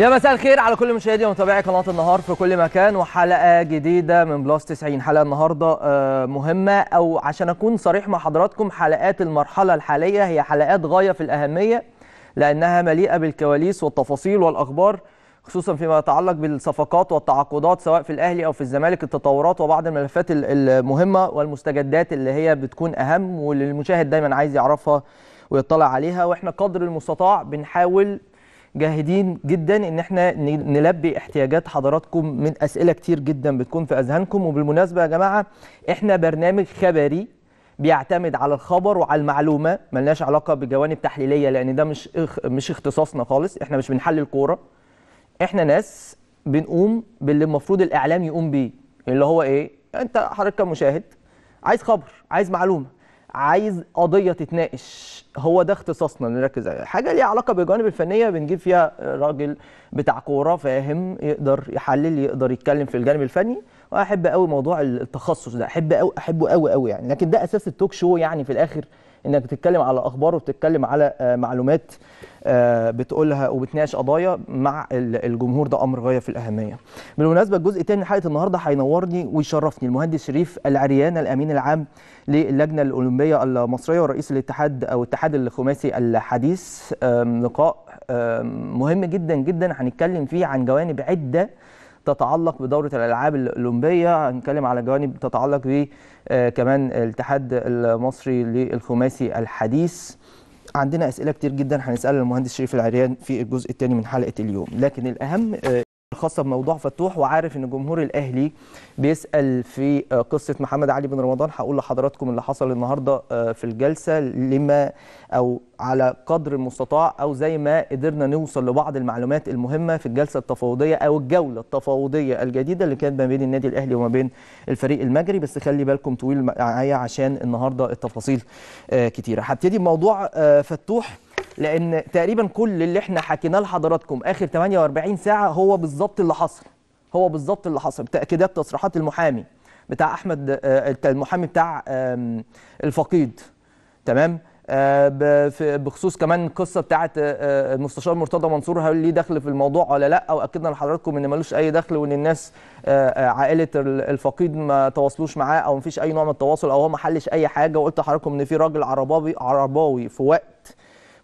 يا مساء الخير على كل مشاهدي ومتابعي قناه النهار في كل مكان وحلقه جديده من بلس 90 حلقه النهارده آه، مهمه او عشان اكون صريح مع حضراتكم حلقات المرحله الحاليه هي حلقات غايه في الاهميه لانها مليئه بالكواليس والتفاصيل والاخبار خصوصا فيما يتعلق بالصفقات والتعاقدات سواء في الاهلي او في الزمالك التطورات وبعض الملفات المهمه والمستجدات اللي هي بتكون اهم واللي المشاهد دايما عايز يعرفها ويطلع عليها واحنا قدر المستطاع بنحاول جاهدين جدا ان احنا نلبي احتياجات حضراتكم من اسئله كتير جدا بتكون في اذهانكم وبالمناسبه يا جماعه احنا برنامج خبري بيعتمد على الخبر وعلى المعلومه ملناش علاقه بجوانب تحليليه لان ده مش اخ... مش اختصاصنا خالص احنا مش بنحلل كوره احنا ناس بنقوم باللي المفروض الاعلام يقوم بيه اللي هو ايه انت حضرتك مشاهد عايز خبر عايز معلومه عايز قضيه تتناقش هو ده اختصاصنا نركز عليه حاجه ليها علاقه بالجوانب الفنيه بنجيب فيها راجل بتاع كوره فاهم يقدر يحلل يقدر يتكلم في الجانب الفني واحب قوي موضوع التخصص ده احب قوي احبه قوي قوي يعني لكن ده اساس التوك شو يعني في الاخر انك بتتكلم على اخبار وبتتكلم على آه، معلومات آه، بتقولها وبتناقش قضايا مع الجمهور ده امر غايه في الاهميه. بالمناسبه الجزء الثاني من حلقه النهارده هينورني ويشرفني المهندس شريف العريان الامين العام للجنه الاولمبيه المصريه ورئيس الاتحاد او الاتحاد الخماسي الحديث لقاء مهم جدا جدا هنتكلم فيه عن جوانب عده تتعلق بدوره الالعاب الاولمبيه هنتكلم على جوانب تتعلق ب آه، كمان الاتحاد المصري للخماسي الحديث عندنا اسئله كتير جدا هنسالها المهندس شريف العريان في الجزء الثاني من حلقه اليوم لكن الاهم آه، الخاصة بموضوع فتوح وعارف ان جمهور الاهلي بيسأل في آه، قصة محمد علي بن رمضان هقول لحضراتكم اللي حصل النهاردة آه، في الجلسة لما او على قدر المستطاع او زي ما قدرنا نوصل لبعض المعلومات المهمة في الجلسة التفاوضية او الجولة التفاوضية الجديدة اللي كانت ما بين النادي الاهلي وما بين الفريق المجري بس خلي بالكم طويل معايا عشان النهاردة التفاصيل آه، كتيرة هبتدي بموضوع فتوح لان تقريبا كل اللي احنا حكيناه لحضراتكم اخر 48 ساعه هو بالظبط اللي حصل هو بالظبط اللي حصل تاكيدات تصريحات المحامي بتاع احمد آه، المحامي بتاع الفقيد تمام آه، بخصوص كمان القصه بتاعه آه، المستشار مرتضى منصور هل ليه دخل في الموضوع ولا لا واكدنا لحضراتكم ان ملوش اي دخل وان الناس عائله الفقيد ما تواصلوش معاه او مفيش اي نوع من التواصل او هو ما حلش اي حاجه وقلت لحضراتكم ان في راجل عرباوي عرباوي في وقت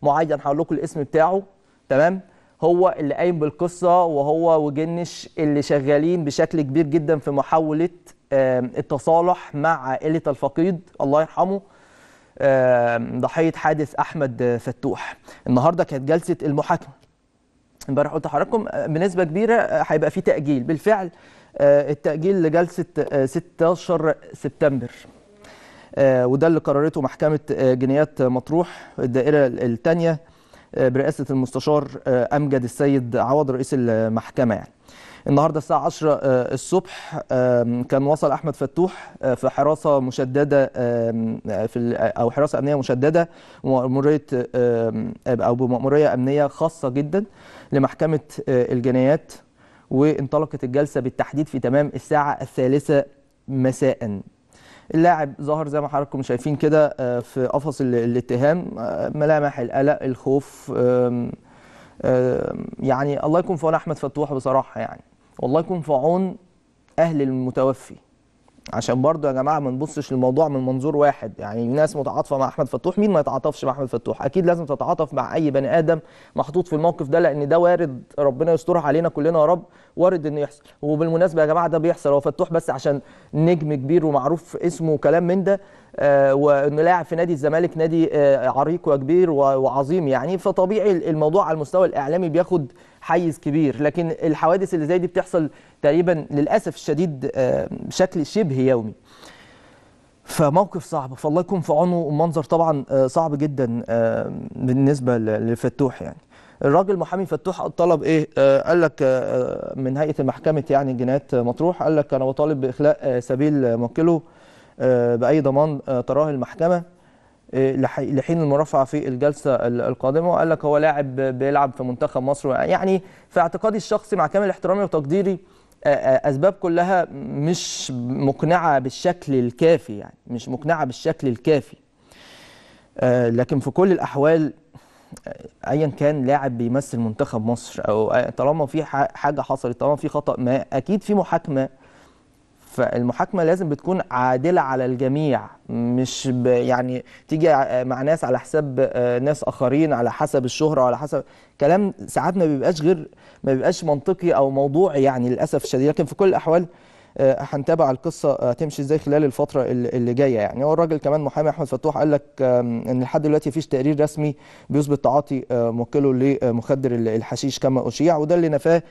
معين هقول لكم الاسم بتاعه تمام هو اللي قايم بالقصه وهو وجنش اللي شغالين بشكل كبير جدا في محاوله التصالح مع عائله الفقيد الله يرحمه ضحيه حادث احمد فتوح النهارده كانت جلسه المحاكمه امبارح قلت لحضراتكم آه، بنسبه كبيره آه، هيبقى في تاجيل بالفعل آه، التاجيل لجلسه 16 سبتمبر آه، وده اللي قررته محكمه آه، جنايات مطروح الدائره الثانيه آه، برئاسه المستشار امجد السيد عوض رئيس المحكمه يعني. النهارده الساعه 10 الصبح كان وصل احمد فتوح في حراسه مشدده في او حراسه امنيه مشدده ومأموريه او بمأموريه امنيه خاصه جدا لمحكمه الجنايات وانطلقت الجلسه بالتحديد في تمام الساعه الثالثه مساء اللاعب ظهر زي ما حضراتكم شايفين كده آه، في قفص الاتهام آه، ملامح القلق الخوف يعني الله يكون في عون احمد فتوح بصراحه يعني والله يكون في عون اهل المتوفي عشان برضو يا جماعه ما نبصش للموضوع من منظور واحد يعني ناس متعاطفه مع احمد فتوح مين ما يتعاطفش مع احمد فتوح اكيد لازم تتعاطف مع اي بني ادم محطوط في الموقف ده لان ده وارد ربنا يسترها علينا كلنا يا رب وارد انه يحصل وبالمناسبه يا جماعه ده بيحصل هو فتوح بس عشان نجم كبير ومعروف اسمه وكلام من ده آه، وانه لاعب في نادي الزمالك نادي آه، عريق وكبير وعظيم يعني فطبيعي الموضوع على المستوى الاعلامي بياخد حيز كبير لكن الحوادث اللي زي دي بتحصل تقريبا للأسف الشديد آه، بشكل شبه يومي فموقف صعب فالله يكون في عونه ومنظر طبعا آه، صعب جدا آه، بالنسبة لفتوح يعني الراجل محامي فتوح طلب ايه قال لك من هيئه المحكمه يعني جنايات مطروح قال لك انا بطالب باخلاء سبيل موكله باي ضمان تراه المحكمه لحين المرافعه في الجلسه القادمه وقال لك هو لاعب بيلعب في منتخب مصر يعني في اعتقادي الشخصي مع كامل احترامي وتقديري اسباب كلها مش مقنعه بالشكل الكافي يعني مش مقنعه بالشكل الكافي لكن في كل الاحوال ايا كان لاعب بيمثل منتخب مصر او طالما في حاجه حصلت طالما في خطا ما اكيد في محاكمه فالمحاكمه لازم بتكون عادله على الجميع مش يعني تيجي مع ناس على حساب آه، ناس اخرين على حسب الشهره وعلى حسب كلام ساعات ما بيبقاش غير ما بيبقاش منطقي او موضوعي يعني للاسف الشديد لكن في كل الاحوال آه، هنتابع القصه آه، هتمشي ازاي خلال الفتره اللي جايه يعني هو الراجل كمان محامي احمد فتوح قال لك ان لحد دلوقتي مفيش تقرير رسمي بيثبت تعاطي موكله لمخدر الحشيش كما اشيع وده اللي نفاه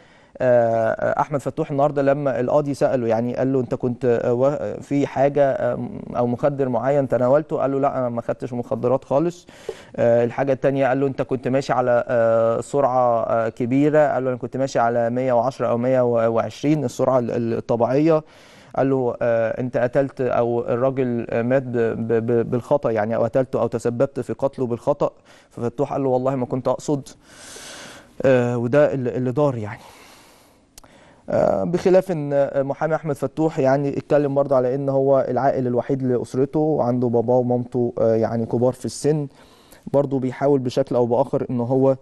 آه، احمد فتوح النهارده لما القاضي ساله يعني قال له انت كنت آه، في حاجه او مخدر معين تناولته قال له لا انا ما خدتش مخدرات خالص آه، الحاجه الثانيه قال له انت كنت ماشي على سرعه كبيره قال له انا كنت ماشي على 110 او 120 السرعه الطبيعيه قال له آه انت قتلت او الراجل مات بالخطا يعني او قتلته او تسببت في قتله بالخطا ففتوح قال له والله ما كنت اقصد آه وده اللي دار يعني آه، بخلاف ان آه، محامي احمد فتوح يعني اتكلم برضه على ان هو العائل الوحيد لاسرته وعنده باباه ومامته آه، يعني كبار في السن برضه بيحاول بشكل او باخر ان هو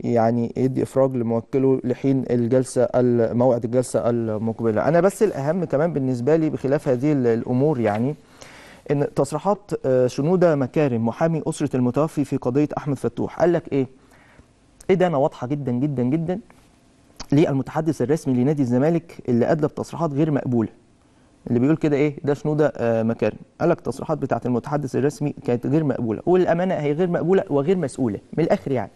يعني يدي افراج لموكله لحين الجلسه موعد الجلسه المقبله انا بس الاهم كمان بالنسبه لي بخلاف هذه الامور يعني ان تصريحات شنوده مكارم محامي اسره المتوفي في قضيه احمد فتوح قال لك ايه ايه ده انا واضحه جدا جدا جدا للمتحدث الرسمي لنادي الزمالك اللي ادلى بتصريحات غير مقبوله اللي بيقول كده ايه ده شنوده آه مكارم قال لك التصريحات بتاعه المتحدث الرسمي كانت غير مقبوله والامانه هي غير مقبوله وغير مسؤوله من الاخر يعني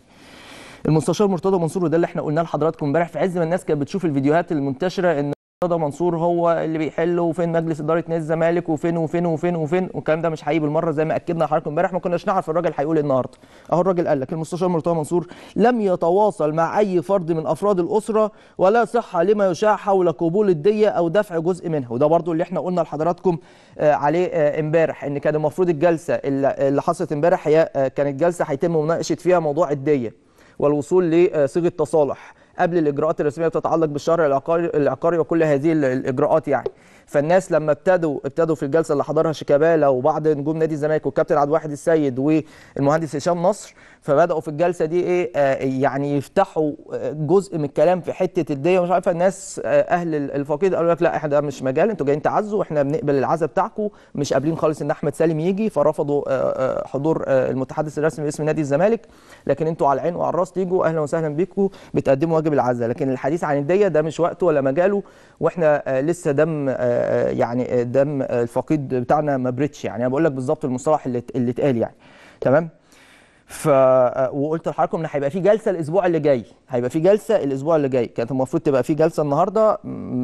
المستشار مرتضى منصور وده اللي احنا قلناه لحضراتكم امبارح في عز ما الناس كانت بتشوف الفيديوهات المنتشره ان مرتضى منصور هو اللي بيحل وفين مجلس اداره نادي الزمالك وفين وفين وفين وفين والكلام ده مش حقيقي بالمره زي ما اكدنا لحضرتك امبارح ما كناش نعرف الراجل هيقول إيه النهارده اهو الراجل قال لك المستشار مرتضى منصور لم يتواصل مع اي فرد من افراد الاسره ولا صحه لما يشاع حول قبول الديه او دفع جزء منها وده برضو اللي احنا قلنا لحضراتكم آه، عليه آه، امبارح ان كان المفروض الجلسه اللي حصلت امبارح هي آه، كانت جلسه هيتم مناقشه فيها موضوع الديه والوصول لصيغه تصالح قبل الاجراءات الرسميه بتتعلق بالشرع العقاري العقاري وكل هذه الاجراءات يعني فالناس لما ابتدوا ابتدوا في الجلسه اللي حضرها شيكابالا وبعض نجوم نادي الزمالك والكابتن عبد الواحد السيد والمهندس هشام نصر فبداوا في الجلسه دي ايه آه، يعني يفتحوا آه، جزء من الكلام في حته الديه مش عارفه الناس آه، اهل الفقيد قالوا لك لا احنا ده مش مجال انتوا جايين تعزوا احنا بنقبل العزاء بتاعكم مش قابلين خالص ان احمد سالم يجي فرفضوا حضور المتحدث الرسمي باسم نادي الزمالك لكن انتوا على العين وعلى الراس تيجوا اهلا وسهلا بيكم بتقدموا واجب العزاء لكن الحديث عن الديه ده مش وقته ولا مجاله واحنا لسه دم يعني دم الفقيد بتاعنا ما بريتش يعني انا بقول لك بالظبط المصطلح اللي اللي اتقال يعني تمام ف آه، وقلت لحضراتكم ان هيبقى في جلسه الاسبوع اللي جاي هيبقى في جلسه الاسبوع اللي جاي كانت المفروض تبقى في جلسه النهارده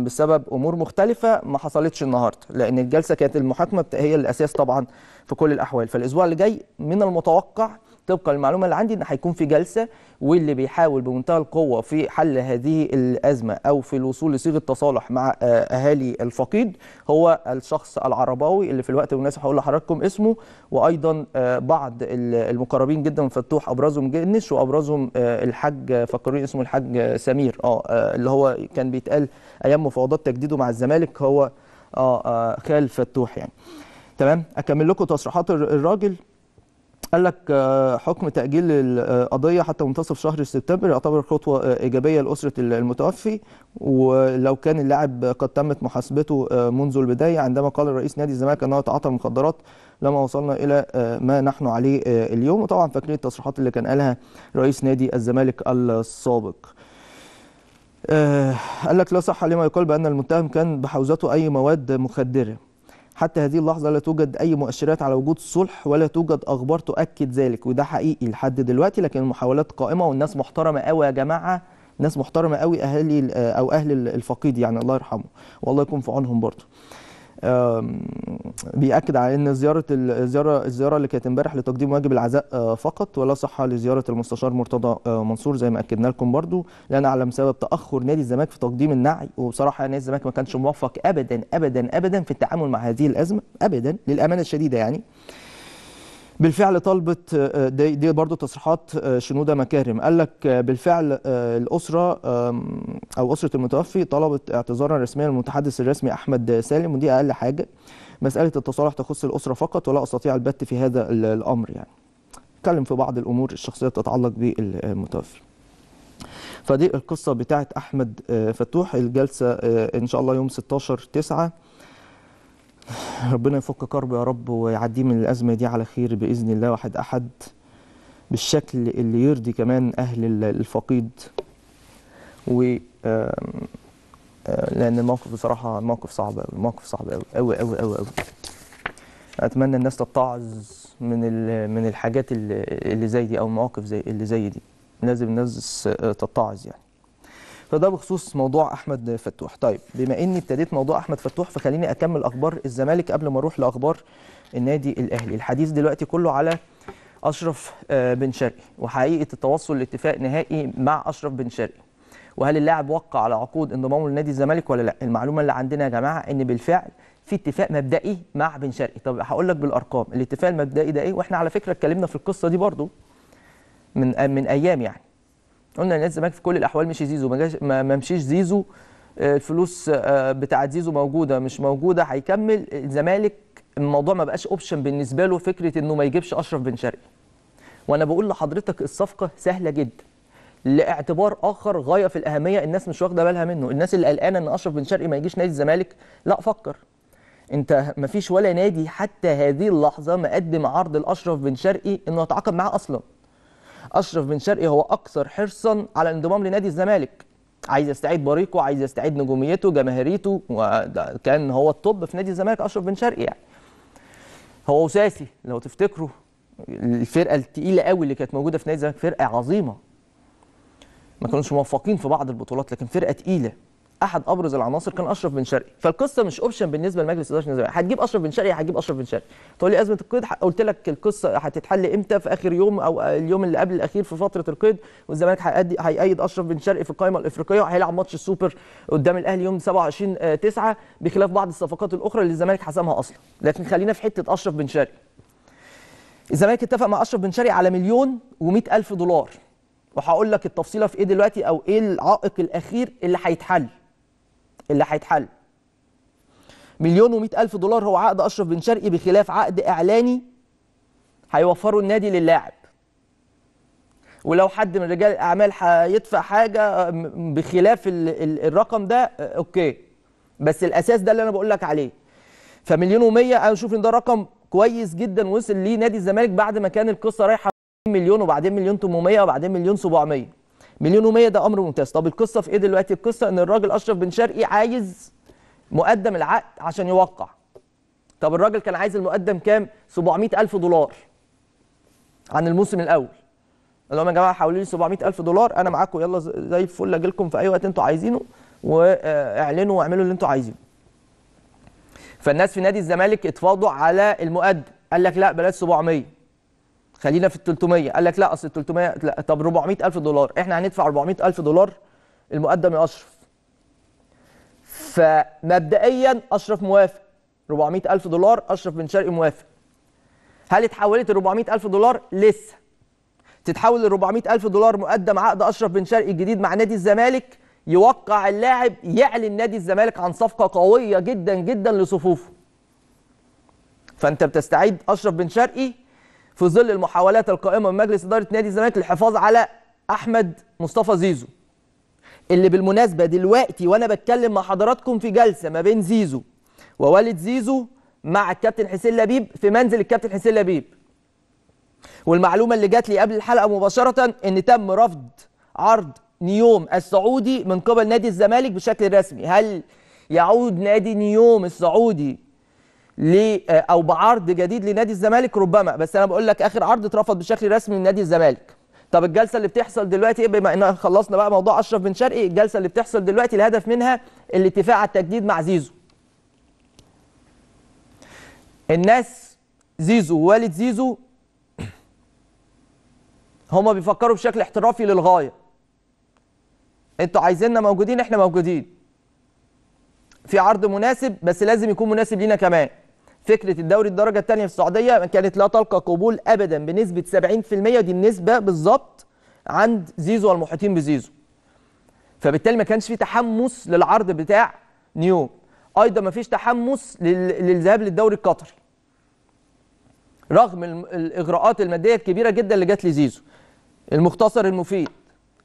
بسبب امور مختلفه ما حصلتش النهارده لان الجلسه كانت المحاكمه هي الاساس طبعا في كل الاحوال فالاسبوع اللي جاي من المتوقع طبقا للمعلومه اللي عندي ان هيكون في جلسه واللي بيحاول بمنتهى القوه في حل هذه الازمه او في الوصول لصيغه تصالح مع آه، اهالي الفقيد هو الشخص العرباوي اللي في الوقت المناسب هقول لحضراتكم اسمه وايضا آه، بعض المقربين جدا من فتوح ابرزهم جنش وابرزهم آه، الحاج فكرين اسمه الحاج سمير اه اللي هو كان بيتقال ايام مفاوضات تجديده مع الزمالك هو اه خال فتوح يعني تمام اكمل لكم تصريحات الراجل قال لك آه، حكم تأجيل القضية حتى منتصف شهر سبتمبر يعتبر خطوة آه، إيجابية لأسرة المتوفي ولو كان اللاعب قد تمت محاسبته آه، منذ البداية عندما قال الرئيس نادي الزمالك أنه تعاطى المخدرات لما وصلنا إلى ما نحن عليه اليوم وطبعا فاكرين التصريحات اللي كان قالها رئيس نادي الزمالك السابق قال لك لا صح لما يقال بأن المتهم كان بحوزته أي مواد مخدرة حتى هذه اللحظة لا توجد أي مؤشرات على وجود صلح ولا توجد أخبار تؤكد ذلك وده حقيقي لحد دلوقتي لكن المحاولات قائمة والناس محترمة قوي يا جماعة ناس محترمة قوي أهالي أو أهل الفقيد يعني الله يرحمه والله يكون في عونهم برضه بيأكد على ان زياره الزياره الزياره اللي كانت امبارح لتقديم واجب العزاء آه، فقط ولا صحه لزياره المستشار مرتضى آه، منصور زي ما اكدنا لكم برضو لان اعلم سبب تاخر نادي الزمالك في تقديم النعي وبصراحه نادي الزمالك ما كانش موفق ابدا ابدا ابدا في التعامل مع هذه الازمه ابدا للامانه الشديده يعني بالفعل طلبت آه، آه، دي, دي برضو تصريحات آه، شنودة مكارم قال لك بالفعل الأسرة أو أسرة المتوفي طلبت اعتذارا رسميا للمتحدث الرسمي أحمد سالم ودي أقل حاجة مسألة التصالح تخص الأسرة فقط ولا أستطيع البت في هذا الأمر يعني تكلم في بعض الأمور الشخصية تتعلق بالمتوفي فدي القصة بتاعت أحمد فتوح الجلسة إن شاء الله يوم 16 9 ربنا يفك كربه يا رب ويعديه من الازمه دي على خير باذن الله واحد احد بالشكل اللي يرضي كمان اهل الفقيد و لان الموقف بصراحه موقف صعب قوي موقف صعب قوي قوي قوي قوي قوي اتمنى الناس تتعظ من من الحاجات اللي زي دي او مواقف زي اللي زي دي لازم الناس تتعظ يعني فده بخصوص موضوع احمد فتوح طيب بما اني ابتديت موضوع احمد فتوح فخليني اكمل اخبار الزمالك قبل ما اروح لاخبار النادي الاهلي الحديث دلوقتي كله على اشرف آه، بن شرقي وحقيقه التوصل لاتفاق نهائي مع اشرف بن شرقي وهل اللاعب وقع على عقود انضمامه لنادي الزمالك ولا لا المعلومه اللي عندنا يا جماعه ان بالفعل في اتفاق مبدئي مع بن شرقي طب هقول لك بالارقام الاتفاق المبدئي ده ايه واحنا على فكره اتكلمنا في القصه دي برضو من آه، من ايام يعني قلنا نادي الزمالك في كل الاحوال مشي زيزو ما, جاش ما مشيش زيزو آه، الفلوس آه، بتاعه زيزو موجوده مش موجوده هيكمل الزمالك الموضوع ما بقاش اوبشن بالنسبه له فكره انه ما يجيبش اشرف بن شرقي وانا بقول لحضرتك الصفقه سهله جدا لاعتبار اخر غايه في الاهميه الناس مش واخده بالها منه الناس اللي قلقانه ان اشرف بن شرقي ما يجيش نادي الزمالك لا فكر انت ما فيش ولا نادي حتى هذه اللحظه مقدم عرض لاشرف بن شرقي انه يتعاقد معاه اصلا اشرف بن شرقي هو اكثر حرصا على الانضمام لنادي الزمالك عايز يستعيد بريقه عايز يستعيد نجوميته جماهيريته وكان هو الطب في نادي الزمالك اشرف بن شرقي يعني هو وساسي لو تفتكروا الفرقه الثقيله قوي اللي كانت موجوده في نادي الزمالك فرقه عظيمه ما كانوش موفقين في بعض البطولات لكن فرقه ثقيله احد ابرز العناصر كان اشرف بن شرقي فالقصه مش اوبشن بالنسبه لمجلس اداره النظام هتجيب اشرف بن شرقي هتجيب اشرف بن شرقي تقول لي ازمه القيد قلت لك القصه هتتحل امتى في اخر يوم او اليوم اللي قبل الاخير في فتره القيد والزمالك هيأيد اشرف بن شرقي في القائمه الافريقيه هيلعب ماتش السوبر قدام الاهلي يوم 27 9 آه، بخلاف بعض الصفقات الاخرى اللي الزمالك حسمها اصلا لكن خلينا في حته اشرف بن شرقي الزمالك اتفق مع اشرف بن شرقي على مليون و100 الف دولار وهقول لك التفصيله في ايه دلوقتي او ايه العائق الاخير اللي هيتحل اللي هيتحل مليون و ألف دولار هو عقد أشرف بن شرقي بخلاف عقد إعلاني هيوفره النادي للاعب ولو حد من رجال الأعمال هيدفع حاجة بخلاف الرقم ده أوكي بس الأساس ده اللي أنا بقول لك عليه فمليون و انا أشوف ان ده رقم كويس جدا وصل ليه نادي الزمالك بعد ما كان القصه رايحه مليون وبعدين مليون 800 وبعدين مليون 700 مليون و100 ده امر ممتاز طب القصه في ايه دلوقتي القصه ان الراجل اشرف بن شرقي عايز مقدم العقد عشان يوقع طب الراجل كان عايز المقدم كام 700000 دولار عن الموسم الاول قال لهم يا جماعه حولوا لي 700000 دولار انا معاكم يلا زي الفل اجي لكم في اي وقت انتوا عايزينه واعلنوا واعملوا اللي انتوا عايزينه فالناس في نادي الزمالك اتفاضوا على المقدم قال لك لا بلاش 700 خلينا في ال 300 قال لك لا اصل 300 لا طب 400000 دولار احنا هندفع 400000 دولار المقدم يا اشرف فمبدئيا اشرف موافق 400000 دولار اشرف بن شرقي موافق هل اتحولت ال 400000 دولار لسه تتحول ل 400000 دولار مقدم عقد اشرف بن شرقي الجديد مع نادي الزمالك يوقع اللاعب يعلن نادي الزمالك عن صفقه قويه جدا جدا لصفوفه فانت بتستعيد اشرف بن شرقي في ظل المحاولات القائمه من مجلس اداره نادي الزمالك للحفاظ على احمد مصطفى زيزو اللي بالمناسبه دلوقتي وانا بتكلم مع حضراتكم في جلسه ما بين زيزو ووالد زيزو مع الكابتن حسين لبيب في منزل الكابتن حسين لبيب والمعلومه اللي جات لي قبل الحلقه مباشره ان تم رفض عرض نيوم السعودي من قبل نادي الزمالك بشكل رسمي هل يعود نادي نيوم السعودي ل آه، او بعرض جديد لنادي الزمالك ربما بس انا بقول لك اخر عرض اترفض بشكل رسمي من نادي الزمالك طب الجلسه اللي بتحصل دلوقتي إيه؟ بما ان خلصنا بقى موضوع اشرف بن شرقي الجلسه اللي بتحصل دلوقتي الهدف منها الاتفاق على التجديد مع زيزو الناس زيزو ووالد زيزو هما بيفكروا بشكل احترافي للغايه انتوا عايزيننا موجودين احنا موجودين في عرض مناسب بس لازم يكون مناسب لينا كمان فكره الدوري الدرجه الثانيه في السعوديه كانت لا تلقى قبول ابدا بنسبه 70% دي النسبه بالظبط عند زيزو والمحيطين بزيزو فبالتالي ما كانش في تحمس للعرض بتاع نيو ايضا ما فيش تحمس للذهاب للدوري القطري رغم الاغراءات الماديه الكبيره جدا اللي جت لزيزو المختصر المفيد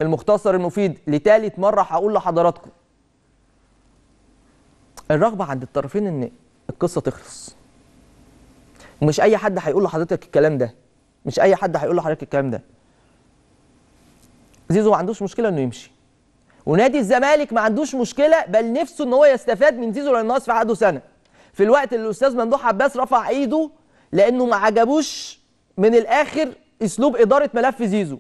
المختصر المفيد لتالت مره هقول لحضراتكم الرغبه عند الطرفين ان القصه تخلص ومش اي حد هيقول لحضرتك الكلام ده مش اي حد هيقول لحضرتك الكلام ده زيزو ما عندوش مشكله انه يمشي ونادي الزمالك ما عندوش مشكله بل نفسه ان هو يستفاد من زيزو لان ناقص في عقده سنه في الوقت اللي الاستاذ ممدوح عباس رفع ايده لانه ما عجبوش من الاخر اسلوب اداره ملف زيزو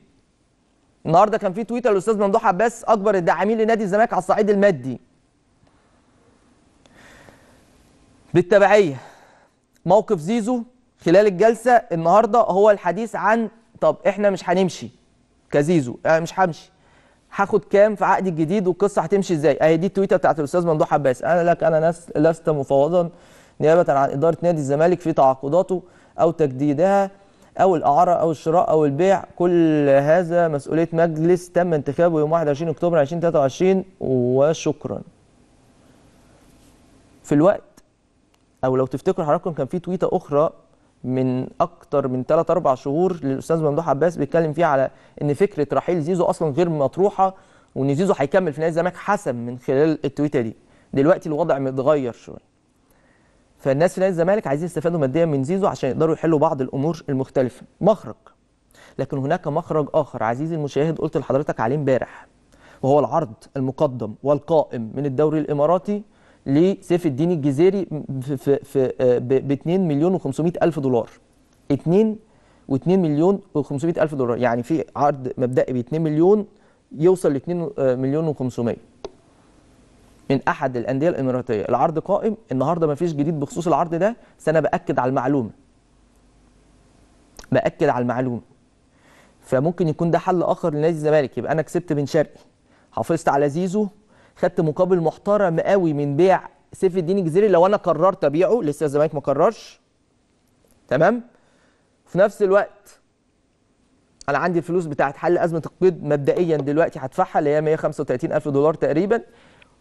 النهارده كان في تويتر للاستاذ ممدوح عباس اكبر الداعمين لنادي الزمالك على الصعيد المادي بالتبعيه موقف زيزو خلال الجلسه النهارده هو الحديث عن طب احنا مش هنمشي كزيزو انا آه، مش همشي هاخد كام في عقدي الجديد والقصه هتمشي ازاي اهي دي التويته بتاعت الاستاذ ممدوح عباس انا لك انا ناس لست مفوضا نيابه عن اداره نادي الزمالك في تعاقداته او تجديدها او الاعاره او الشراء او البيع كل هذا مسؤوليه مجلس تم انتخابه يوم 21 اكتوبر 2023 وشكرا في الوقت او لو تفتكروا حضراتكم كان في تويته اخرى من اكتر من 3 4 شهور للاستاذ ممدوح عباس بيتكلم فيها على ان فكره رحيل زيزو اصلا غير مطروحه وان زيزو هيكمل في نادي الزمالك حسم من خلال التويته دي دلوقتي الوضع متغير شويه فالناس في نادي الزمالك عايزين يستفادوا ماديا من زيزو عشان يقدروا يحلوا بعض الامور المختلفه مخرج لكن هناك مخرج اخر عزيزي المشاهد قلت لحضرتك عليه امبارح وهو العرض المقدم والقائم من الدوري الاماراتي لسيف الدين الجزيري في في آه، ب 2 مليون و500 الف دولار 2 و2 مليون و500 الف دولار يعني في عرض مبدئي ب 2 مليون يوصل ل 2 آه، مليون و500 من احد الانديه الاماراتيه العرض قائم النهارده ما فيش جديد بخصوص العرض ده بس انا باكد على المعلومه باكد على المعلومه فممكن يكون ده حل اخر لنادي الزمالك يبقى انا كسبت بن شرقي حافظت على زيزو خدت مقابل محترم قوي من بيع سيف الدين الجزيري لو انا قررت ابيعه لسه الزمالك ما قررش تمام في نفس الوقت انا عندي الفلوس بتاعت حل ازمه القيد مبدئيا دلوقتي هدفعها اللي هي 135 الف دولار تقريبا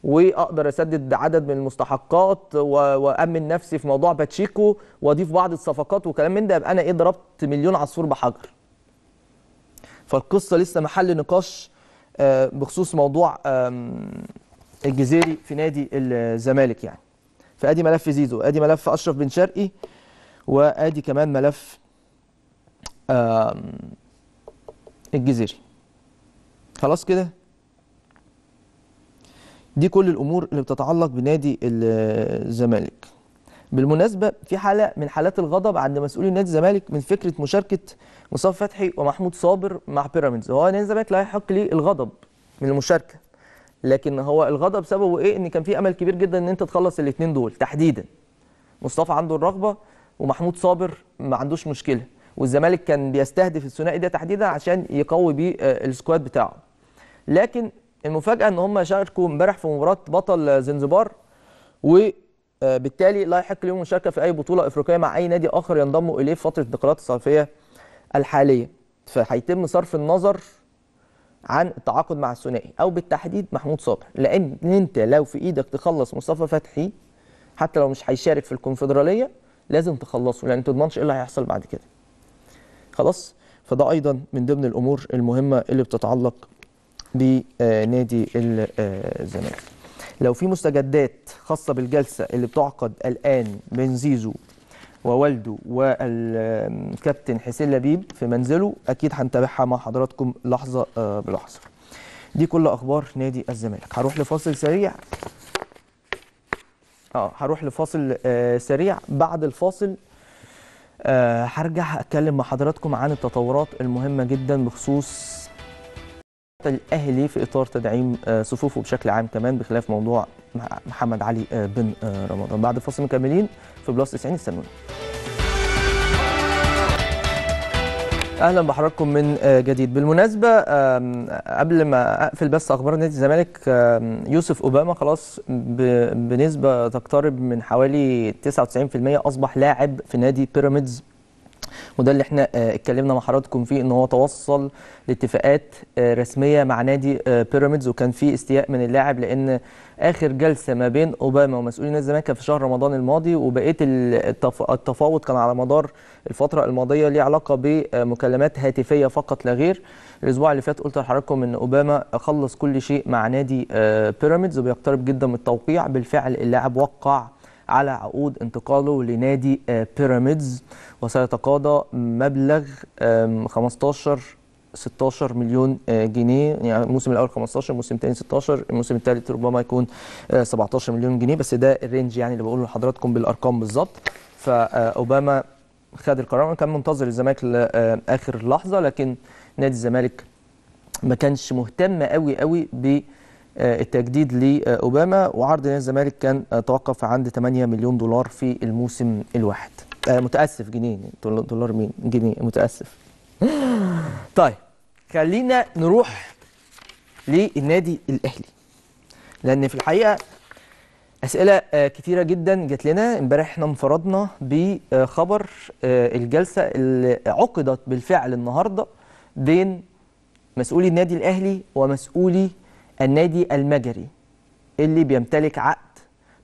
واقدر اسدد عدد من المستحقات وامن نفسي في موضوع باتشيكو واضيف بعض الصفقات وكلام من ده يبقى انا ايه ضربت مليون عصفور بحجر فالقصه لسه محل نقاش آه، بخصوص موضوع الجزيري في نادي الزمالك يعني فادي ملف زيزو ادي ملف اشرف بن شرقي وادي كمان ملف الجزيري خلاص كده دي كل الامور اللي بتتعلق بنادي الزمالك بالمناسبه في حاله من حالات الغضب عند مسؤولي نادي الزمالك من فكره مشاركه مصطفى فتحي ومحمود صابر مع بيراميدز هو نادي الزمالك لا يحق ليه الغضب من المشاركه لكن هو الغضب سببه ايه ان كان في امل كبير جدا ان انت تخلص الاثنين دول تحديدا مصطفى عنده الرغبه ومحمود صابر ما عندوش مشكله والزمالك كان بيستهدف الثنائي ده تحديدا عشان يقوي بيه آه، السكواد بتاعه لكن المفاجاه ان هم شاركوا امبارح في مباراه بطل زنزبار وبالتالي آه، لا يحق لهم المشاركه في اي بطوله افريقيه مع اي نادي اخر ينضم اليه في فتره الانتقالات الصيفيه الحاليه فهيتم صرف النظر عن التعاقد مع الثنائي او بالتحديد محمود صابر لان انت لو في ايدك تخلص مصطفى فتحي حتى لو مش هيشارك في الكونفدراليه لازم تخلصه لان ما تضمنش ايه اللي هيحصل بعد كده خلاص فده ايضا من ضمن الامور المهمه اللي بتتعلق بنادي الزمالك لو في مستجدات خاصه بالجلسه اللي بتعقد الان بين زيزو ووالده والكابتن حسين لبيب في منزله اكيد هنتابعها مع حضراتكم لحظه آه، بلحظه دي كل اخبار نادي الزمالك هروح لفاصل سريع اه هروح لفاصل آه، سريع بعد الفاصل آه هرجع اتكلم مع حضراتكم عن التطورات المهمه جدا بخصوص الاهلي في اطار تدعيم آه، صفوفه بشكل عام كمان بخلاف موضوع محمد علي بن رمضان بعد فاصل مكملين في بلس 90 استنونا اهلا بحضراتكم من آه، جديد بالمناسبه قبل ما اقفل بس اخبار نادي الزمالك يوسف اوباما خلاص بنسبه تقترب من حوالي 99% اصبح لاعب في نادي بيراميدز وده اللي احنا آه، اتكلمنا مع حضراتكم فيه ان هو توصل لاتفاقات آه، رسميه مع نادي آه، بيراميدز وكان في استياء من اللاعب لان اخر جلسه ما بين اوباما ومسؤولين الزمالك كان في شهر رمضان الماضي وبقيه التفاوض كان على مدار الفتره الماضيه ليه علاقه بمكالمات هاتفيه فقط لا غير الاسبوع اللي فات قلت لحضراتكم ان اوباما خلص كل شيء مع نادي بيراميدز وبيقترب جدا من التوقيع بالفعل اللاعب وقع على عقود انتقاله لنادي آه، بيراميدز وسيتقاضى مبلغ 15 16 مليون آه، جنيه يعني الموسم الاول 15 الموسم الثاني 16 الموسم الثالث ربما يكون 17 آه، مليون جنيه بس ده الرينج يعني اللي بقوله لحضراتكم بالارقام بالظبط فاوباما خد القرار كان منتظر الزمالك لاخر لحظه لكن نادي الزمالك ما كانش مهتم قوي قوي ب آه، التجديد لأوباما وعرض نادي الزمالك كان آه، توقف عند 8 مليون دولار في الموسم الواحد آه، متأسف جنيه دولار مين جنيه متأسف طيب خلينا نروح للنادي الأهلي لأن في الحقيقة اسئله كتيره جدا جت لنا امبارح احنا انفردنا بخبر الجلسه اللي عقدت بالفعل النهارده بين مسؤولي النادي الاهلي ومسؤولي النادي المجري اللي بيمتلك عقد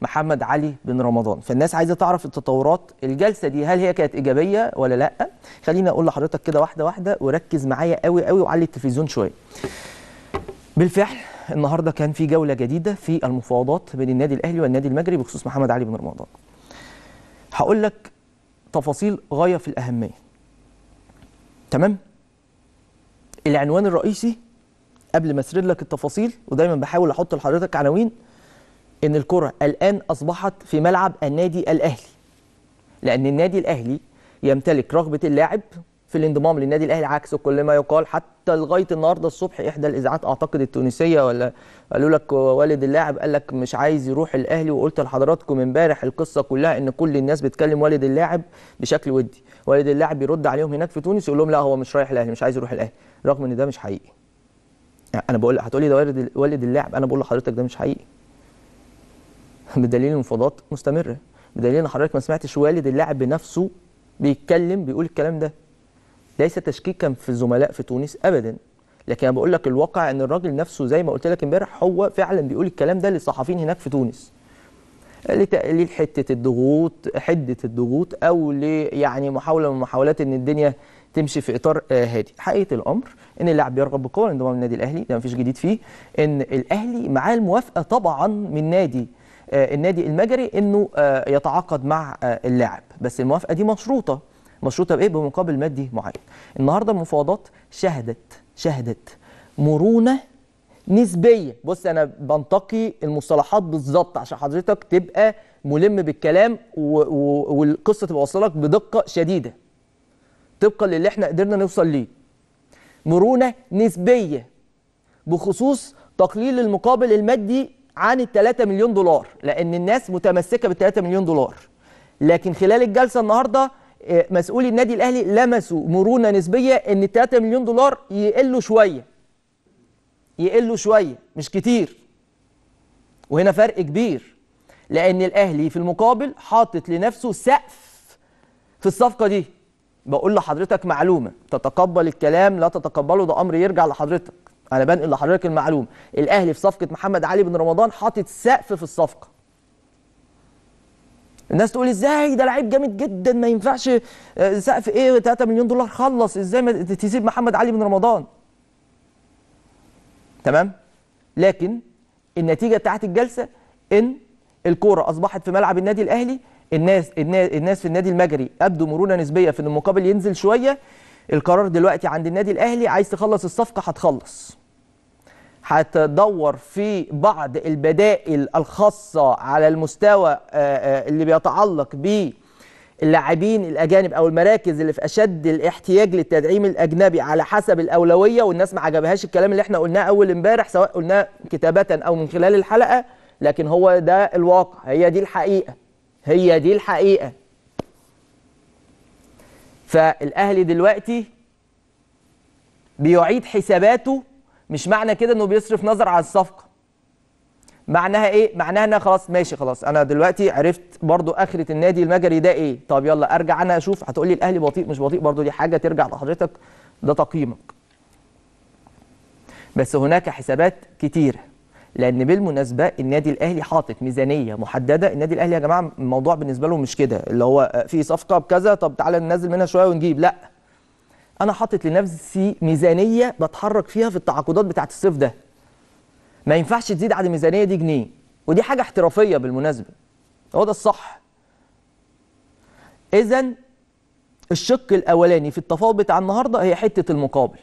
محمد علي بن رمضان فالناس عايزه تعرف التطورات الجلسه دي هل هي كانت ايجابيه ولا لا خليني اقول لحضرتك كده واحده واحده وركز معايا قوي قوي وعلي التلفزيون شويه بالفعل النهارده كان في جوله جديده في المفاوضات بين النادي الاهلي والنادي المجري بخصوص محمد علي بن رمضان هقول لك تفاصيل غايه في الاهميه تمام العنوان الرئيسي قبل ما اسرد لك التفاصيل ودايما بحاول احط لحضرتك عناوين ان الكره الان اصبحت في ملعب النادي الاهلي لان النادي الاهلي يمتلك رغبه اللاعب في الانضمام للنادي الاهلي عكس كل ما يقال حتى لغايه النهارده الصبح احدى الاذاعات اعتقد التونسيه ولا قالوا لك والد اللاعب قال لك مش عايز يروح الاهلي وقلت لحضراتكم امبارح القصه كلها ان كل الناس بتكلم والد اللاعب بشكل ودي والد اللاعب بيرد عليهم هناك في تونس يقول لهم لا هو مش رايح الاهلي مش عايز يروح الاهلي رغم ان ده مش حقيقي يعني انا بقول هتقولي ده والد والد اللاعب انا بقول لحضرتك ده مش حقيقي بدليل المفاوضات مستمره بدليل ان حضرتك ما سمعتش والد اللاعب بنفسه بيتكلم بيقول الكلام ده ليس تشكيكا في الزملاء في تونس ابدا لكن انا بقول لك الواقع ان الراجل نفسه زي ما قلت لك امبارح هو فعلا بيقول الكلام ده للصحفيين هناك في تونس لتقليل حته الضغوط حده الضغوط او يعني محاوله من محاولات ان الدنيا تمشي في اطار آه، هادي حقيقه الامر ان اللاعب بيرغب بقوه انضمام للنادي الاهلي ده مفيش جديد فيه ان الاهلي معاه الموافقه طبعا من نادي آه، النادي المجري انه آه، يتعاقد مع اللاعب بس الموافقه دي مشروطه مشروطه بايه بمقابل مادي معين النهارده المفاوضات شهدت شهدت مرونه نسبيه بص انا بنتقي المصطلحات بالظبط عشان حضرتك تبقى ملم بالكلام والقصه تبقى واصله لك بدقه شديده طبقا للي احنا قدرنا نوصل ليه مرونة نسبية بخصوص تقليل المقابل المادي عن ال 3 مليون دولار لأن الناس متمسكة بال 3 مليون دولار لكن خلال الجلسة النهاردة آه، مسؤولي النادي الأهلي لمسوا مرونة نسبية أن ال 3 مليون دولار يقلوا شوية يقلوا شوية مش كتير وهنا فرق كبير لأن الأهلي في المقابل حاطط لنفسه سقف في الصفقة دي بقول لحضرتك معلومه تتقبل الكلام لا تتقبله ده امر يرجع لحضرتك انا بنقل لحضرتك المعلومه الاهلي في صفقه محمد علي بن رمضان حاطط سقف في الصفقه الناس تقول ازاي ده لعيب جامد جدا ما ينفعش آه، سقف ايه 3 مليون دولار خلص ازاي ما تسيب محمد علي بن رمضان تمام لكن النتيجه بتاعت الجلسه ان الكوره اصبحت في ملعب النادي الاهلي الناس الناس في النادي المجري ابدوا مرونه نسبيه في ان المقابل ينزل شويه القرار دلوقتي عند النادي الاهلي عايز تخلص الصفقه هتخلص هتدور في بعض البدائل الخاصه على المستوى اللي بيتعلق ب اللاعبين الاجانب او المراكز اللي في اشد الاحتياج للتدعيم الاجنبي على حسب الاولويه والناس ما عجبهاش الكلام اللي احنا قلناه اول امبارح سواء قلناه كتابه او من خلال الحلقه لكن هو ده الواقع هي دي الحقيقه هي دي الحقيقة فالأهلي دلوقتي بيعيد حساباته مش معنى كده انه بيصرف نظر عن الصفقة معناها ايه؟ معناها انها خلاص ماشي خلاص انا دلوقتي عرفت برضو اخرة النادي المجري ده ايه؟ طب يلا ارجع انا اشوف هتقولي الاهلي بطيء مش بطيء برضو دي حاجة ترجع لحضرتك ده تقييمك بس هناك حسابات كتيره لان بالمناسبه النادي الاهلي حاطط ميزانيه محدده النادي الاهلي يا جماعه الموضوع بالنسبه لهم مش كده اللي هو في صفقه بكذا طب تعالى ننزل منها شويه ونجيب لا انا حاطط لنفسي ميزانيه بتحرك فيها في التعاقدات بتاعه الصيف ده ما ينفعش تزيد على الميزانيه دي جنيه ودي حاجه احترافيه بالمناسبه هو ده الصح اذا الشق الاولاني في التفاوض بتاع النهارده هي حته المقابل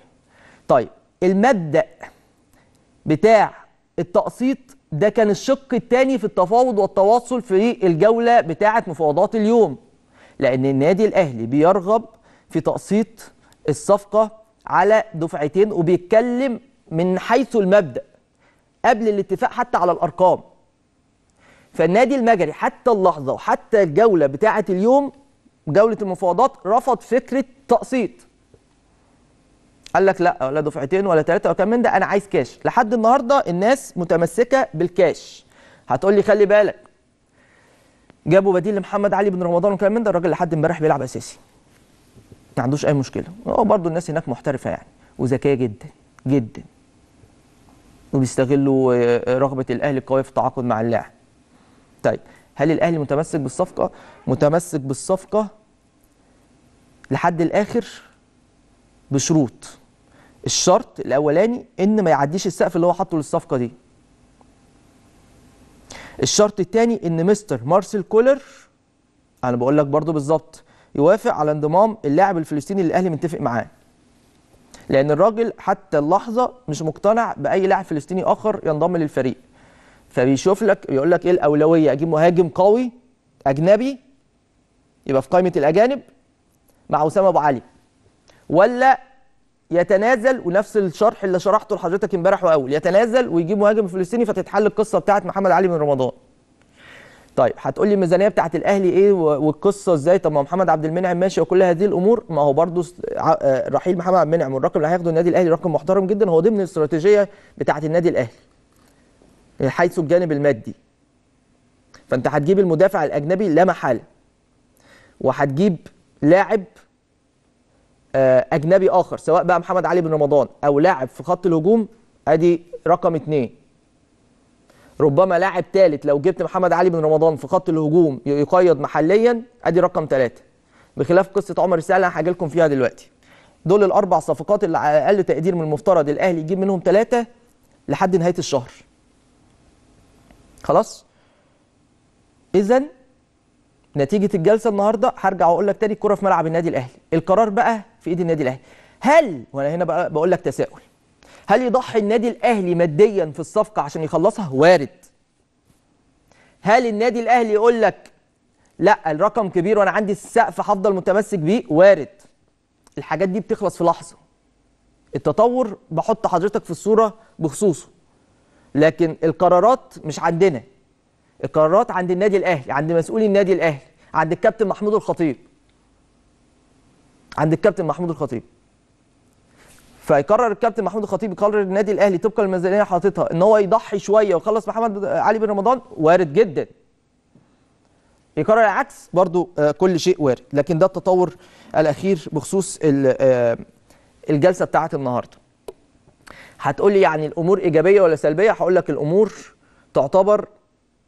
طيب المبدا بتاع التقسيط ده كان الشق الثاني في التفاوض والتواصل في الجولة بتاعة مفاوضات اليوم لأن النادي الأهلي بيرغب في تقسيط الصفقة على دفعتين وبيتكلم من حيث المبدأ قبل الاتفاق حتى على الأرقام فالنادي المجري حتى اللحظة وحتى الجولة بتاعة اليوم جولة المفاوضات رفض فكرة تقسيط قال لك لا ولا دفعتين ولا ثلاثه وكم من ده انا عايز كاش لحد النهارده الناس متمسكه بالكاش هتقول لي خلي بالك جابوا بديل لمحمد علي بن رمضان وكلام من ده الراجل لحد امبارح بيلعب اساسي ما عندوش اي مشكله هو برضه الناس هناك محترفه يعني وذكيه جدا جدا وبيستغلوا آه، رغبه الاهلي القويه في التعاقد مع اللاعب طيب هل الاهلي متمسك بالصفقه متمسك بالصفقه لحد الاخر بشروط الشرط الاولاني ان ما يعديش السقف اللي هو حاطه للصفقه دي الشرط الثاني ان مستر مارسيل كولر انا بقول لك برضه بالظبط يوافق على انضمام اللاعب الفلسطيني اللي الاهلي متفق معاه لان الراجل حتى اللحظه مش مقتنع باي لاعب فلسطيني اخر ينضم للفريق فبيشوف لك بيقول لك ايه الاولويه اجيب مهاجم قوي اجنبي يبقى في قائمه الاجانب مع اسامه ابو علي ولا يتنازل ونفس الشرح اللي شرحته لحضرتك امبارح واول يتنازل ويجيب مهاجم فلسطيني فتتحل القصه بتاعه محمد علي بن رمضان طيب هتقول لي الميزانيه بتاعه الاهلي ايه والقصه ازاي طب ما محمد عبد المنعم ماشي وكل هذه الامور ما هو برده آه، رحيل محمد عبد المنعم والرقم اللي هياخده النادي الاهلي رقم محترم جدا هو ضمن الاستراتيجيه بتاعه النادي الاهلي حيث الجانب المادي فانت هتجيب المدافع الاجنبي لا محاله وهتجيب لاعب آه، اجنبي اخر سواء بقى محمد علي بن رمضان او لاعب في خط الهجوم ادي رقم اثنين ربما لاعب ثالث لو جبت محمد علي بن رمضان في خط الهجوم يقيد محليا ادي رقم ثلاثه بخلاف قصه عمر السهل انا هاجي لكم فيها دلوقتي دول الاربع صفقات اللي على اقل تقدير من المفترض الاهلي يجيب منهم ثلاثه لحد نهايه الشهر خلاص اذا نتيجه الجلسه النهارده هرجع واقول لك تاني الكره في ملعب النادي الاهلي القرار بقى في ايد النادي الاهلي هل وانا هنا بقى بقول لك تساؤل هل يضحي النادي الاهلي ماديا في الصفقه عشان يخلصها وارد هل النادي الاهلي يقول لك لا الرقم كبير وانا عندي السقف هفضل متمسك بيه وارد الحاجات دي بتخلص في لحظه التطور بحط حضرتك في الصوره بخصوصه لكن القرارات مش عندنا القرارات عند النادي الاهلي عند مسؤولي النادي الاهلي عند الكابتن محمود الخطيب عند الكابتن محمود الخطيب فيقرر الكابتن محمود الخطيب يقرر النادي الاهلي طبقا للميزانيه اللي حاططها ان هو يضحي شويه ويخلص محمد علي بن رمضان وارد جدا يقرر العكس برضو آه، كل شيء وارد لكن ده التطور الاخير بخصوص آه، الجلسه بتاعه النهارده هتقولي يعني الامور ايجابيه ولا سلبيه هقول لك الامور تعتبر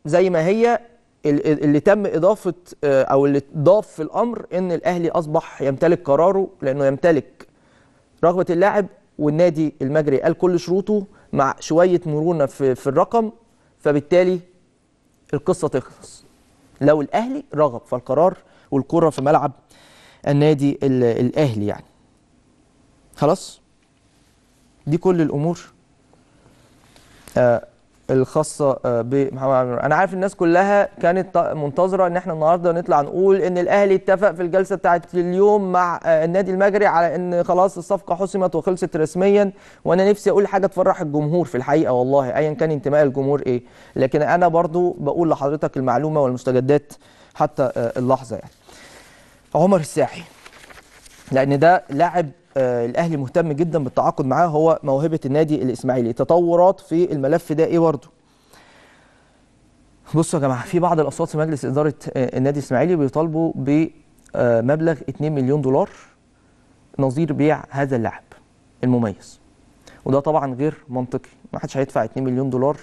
زي ما هي اللي تم اضافه آه، او اللي ضاف في الامر ان الاهلي اصبح يمتلك قراره لانه يمتلك رغبه اللاعب والنادي المجري قال كل شروطه مع شويه مرونه في, في الرقم فبالتالي القصه تخلص لو الاهلي رغب فالقرار والكره في ملعب النادي الاهلي يعني خلاص دي كل الامور آه الخاصه آه، بمحمد عبد انا عارف الناس كلها كانت منتظره ان احنا النهارده نطلع نقول ان الاهلي اتفق في الجلسه بتاعت اليوم مع آه، النادي المجري على ان خلاص الصفقه حسمت وخلصت رسميا وانا نفسي اقول حاجه تفرح الجمهور في الحقيقه والله ايا كان انتماء الجمهور ايه لكن انا برضو بقول لحضرتك المعلومه والمستجدات حتى آه، اللحظه يعني عمر الساحي لان ده لاعب آه، الاهلي مهتم جدا بالتعاقد معاه هو موهبه النادي الاسماعيلي تطورات في الملف ده ايه برضه بصوا يا جماعه في بعض الاصوات في مجلس اداره آه، النادي الاسماعيلي بيطالبوا بمبلغ 2 مليون دولار نظير بيع هذا اللاعب المميز وده طبعا غير منطقي ما حدش هيدفع 2 مليون دولار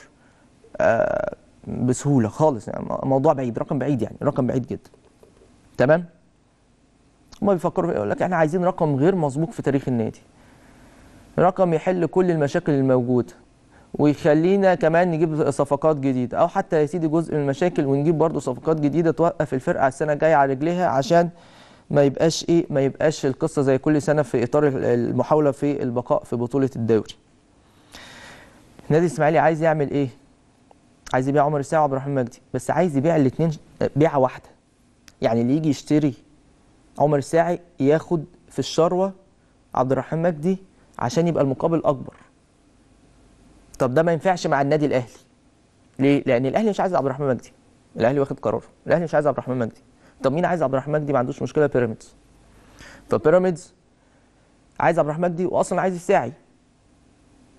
آه، بسهوله خالص يعني موضوع بعيد رقم بعيد يعني رقم بعيد جدا تمام هم بيفكروا في ايه؟ يقول لك احنا عايزين رقم غير مسبوق في تاريخ النادي رقم يحل كل المشاكل الموجوده ويخلينا كمان نجيب صفقات جديده او حتى يا سيدي جزء من المشاكل ونجيب برضه صفقات جديده توقف الفرقه على السنه الجايه على رجليها عشان ما يبقاش ايه ما يبقاش القصه زي كل سنه في اطار المحاوله في البقاء في بطوله الدوري. نادي الاسماعيلي عايز يعمل ايه؟ عايز يبيع عمر الساعه وعبد الرحمن مجدي بس عايز يبيع الاثنين بيعه واحده. يعني اللي يجي يشتري عمر الساعي ياخد في الشروه عبد الرحمن مجدي عشان يبقى المقابل اكبر طب ده ما ينفعش مع النادي الاهلي ليه لان الاهلي مش عايز عبد الرحمن مجدي الاهلي واخد قراره الاهلي مش عايز عبد الرحمن مجدي طب مين عايز عبد الرحمن مجدي ما عندوش مشكله بيراميدز فبيراميدز عايز عبد الرحمن مجدي واصلا عايز الساعي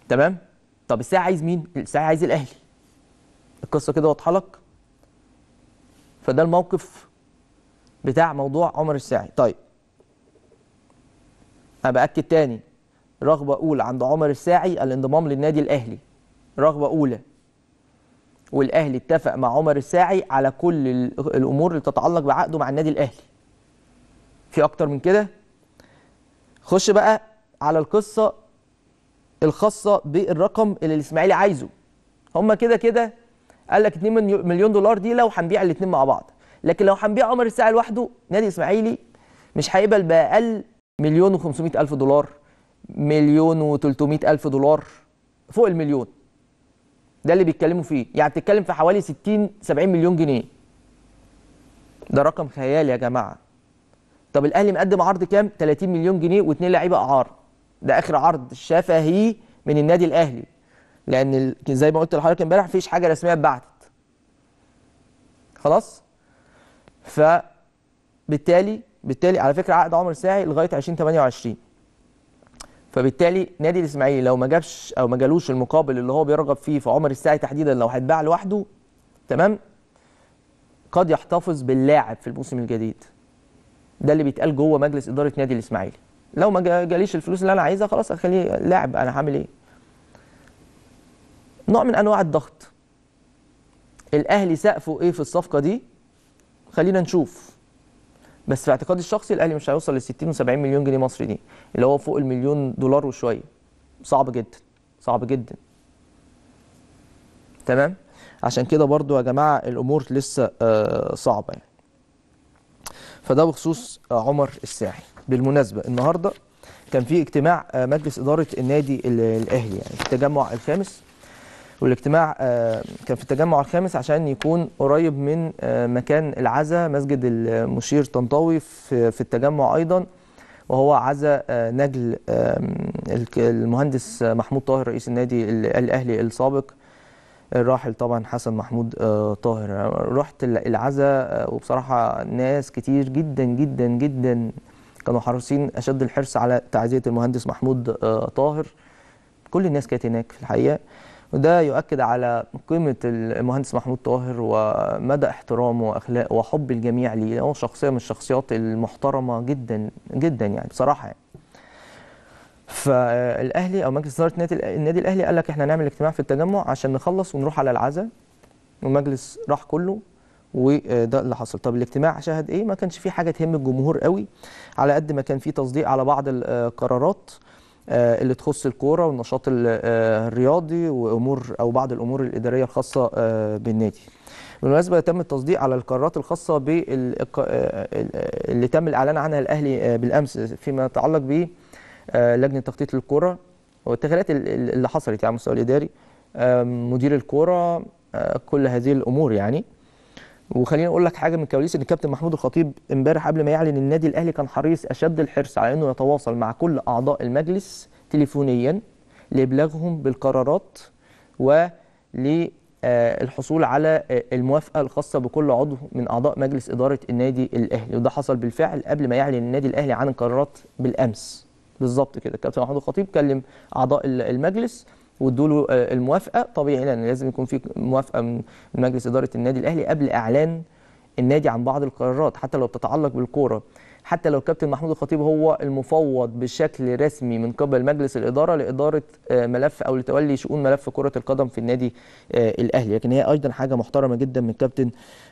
تمام طب الساعي عايز مين الساعي عايز الاهلي القصه كده واضحه لك فده الموقف بتاع موضوع عمر الساعي طيب انا باكد تاني رغبه اولى عند عمر الساعي الانضمام للنادي الاهلي رغبه اولى والاهلي اتفق مع عمر الساعي على كل الامور اللي تتعلق بعقده مع النادي الاهلي في اكتر من كده خش بقى على القصه الخاصه بالرقم اللي الاسماعيلي عايزه هما كده كده قال لك 2 مليون دولار دي لو هنبيع الاثنين مع بعض لكن لو هنبيع عمر الساعي لوحده نادي اسماعيلي مش هيقبل باقل مليون و500 الف دولار مليون و300 الف دولار فوق المليون ده اللي بيتكلموا فيه يعني بتتكلم في حوالي 60 70 مليون جنيه ده رقم خيالي يا جماعه طب الاهلي مقدم عرض كام 30 مليون جنيه واثنين لعيبه اعار ده اخر عرض شفهي من النادي الاهلي لان زي ما قلت لحضرتك امبارح مفيش حاجه رسميه اتبعتت خلاص فبالتالي بالتالي على فكره عقد عمر الساعي لغايه 2028 فبالتالي نادي الاسماعيلي لو ما جابش او ما جالوش المقابل اللي هو بيرغب فيه في عمر الساعي تحديدا لو هيتباع لوحده تمام قد يحتفظ باللاعب في الموسم الجديد ده اللي بيتقال جوه مجلس اداره نادي الاسماعيلي لو ما جاليش الفلوس اللي انا عايزها خلاص اخليه لاعب انا هعمل ايه نوع من انواع الضغط الاهلي سقفه ايه في الصفقه دي خلينا نشوف بس في اعتقادي الشخصي الاهلي مش هيوصل ل 60 و70 مليون جنيه مصري دي اللي هو فوق المليون دولار وشويه صعب جدا صعب جدا تمام عشان كده برضو يا جماعه الامور لسه آه، صعبه يعني فده بخصوص آه، عمر الساحي بالمناسبه النهارده كان في اجتماع آه، مجلس اداره النادي الاهلي يعني التجمع الخامس والاجتماع آه، كان في التجمع الخامس عشان يكون قريب من آه، مكان العزا مسجد المشير طنطاوي في التجمع ايضا وهو عزا آه، نجل المهندس محمود طاهر رئيس النادي الاهلي السابق الراحل طبعا حسن محمود طاهر رحت العزا وبصراحه ناس كتير جدا جدا جدا كانوا حريصين اشد الحرص على تعزيه المهندس محمود طاهر كل الناس كانت هناك في الحقيقه وده يؤكد على قيمة المهندس محمود طاهر ومدى احترامه وأخلاقه وحب الجميع ليه هو شخصية من الشخصيات المحترمة جدا جدا يعني بصراحة يعني. فالاهلي او مجلس اداره النادي الاهلي قال لك احنا هنعمل اجتماع في التجمع عشان نخلص ونروح على العزاء والمجلس راح كله وده اللي حصل طب الاجتماع شهد ايه ما كانش فيه حاجه تهم الجمهور قوي على قد ما كان فيه تصديق على بعض القرارات آه، آه، اللي تخص الكوره والنشاط آه، الرياضي وامور او بعض الامور الاداريه الخاصه آه، بالنادي. بالمناسبه تم التصديق على القرارات الخاصه بال اللي تم الاعلان عنها الاهلي بالامس فيما يتعلق ب لجنه تخطيط الكوره والتغييرات اللي حصلت يعني على المستوى الاداري مدير الكوره كل هذه الامور يعني وخليني اقول لك حاجه من الكواليس ان الكابتن محمود الخطيب امبارح قبل ما يعلن النادي الاهلي كان حريص اشد الحرص على انه يتواصل مع كل اعضاء المجلس تليفونيا لابلاغهم بالقرارات وللحصول آه، على آه، الموافقه الخاصه بكل عضو من اعضاء مجلس اداره النادي الاهلي وده حصل بالفعل قبل ما يعلن النادي الاهلي عن القرارات بالامس بالظبط كده الكابتن محمود الخطيب كلم اعضاء المجلس وادوا له الموافقه طبيعي لان لازم يكون في موافقه من مجلس اداره النادي الاهلي قبل اعلان النادي عن بعض القرارات حتى لو بتتعلق بالكوره حتى لو كابتن محمود الخطيب هو المفوض بشكل رسمي من قبل مجلس الاداره لاداره آه، ملف او لتولي شؤون ملف كره القدم في النادي آه، الاهلي لكن هي ايضا حاجه محترمه جدا من كابتن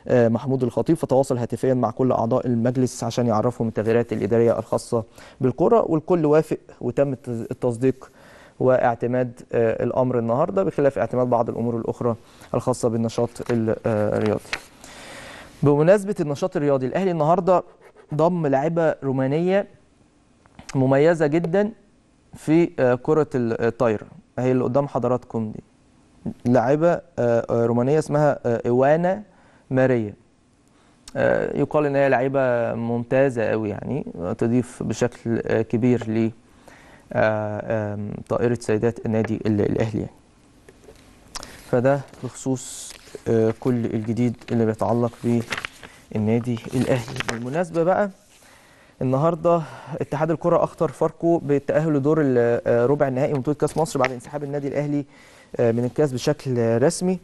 آه، محمود الخطيب فتواصل هاتفيا مع كل اعضاء المجلس عشان يعرفهم التغييرات الاداريه الخاصه بالكره والكل وافق وتم التصديق واعتماد آه، الامر النهارده بخلاف اعتماد بعض الامور الاخرى الخاصه بالنشاط آه، الرياضي. بمناسبه النشاط الرياضي الاهلي النهارده ضم لاعبه رومانيه مميزه جدا في آه، كره الطايره هي اللي قدام حضراتكم دي لاعبه رومانيه اسمها ايوانا ماريا يقال ان هي لعيبه ممتازه قوي يعني تضيف بشكل كبير ل آه، طائره سيدات النادي الاهلي يعني. فده بخصوص آه، كل الجديد اللي بيتعلق بالنادي الاهلي بالمناسبه بقى النهارده اتحاد الكره اخطر فاركو بالتاهل لدور آه، ربع النهائي بطوله كاس مصر بعد انسحاب النادي الاهلي من الكاس بشكل رسمي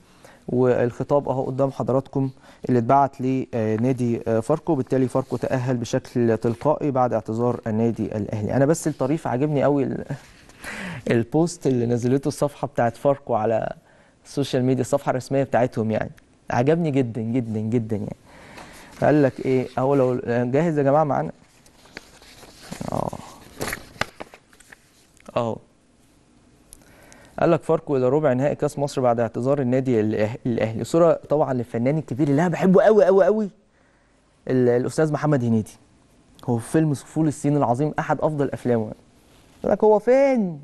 والخطاب اهو قدام حضراتكم اللي اتبعت لنادي آه، فاركو بالتالي فاركو تأهل بشكل تلقائي بعد اعتذار النادي الأهلي أنا بس الطريف عاجبني قوي البوست اللي نزلته الصفحة بتاعت فاركو على السوشيال ميديا الصفحة الرسمية بتاعتهم يعني عجبني جدا جدا جدا يعني قال لك ايه هو لو جاهز يا جماعه معانا اه اه قال لك فاركو الى ربع نهائي كاس مصر بعد اعتذار النادي الاهلي صوره طبعا للفنان الكبير اللي انا بحبه قوي قوي قوي الاستاذ محمد هنيدي هو في فيلم سفول الصين العظيم احد افضل افلامه يقول لك هو فين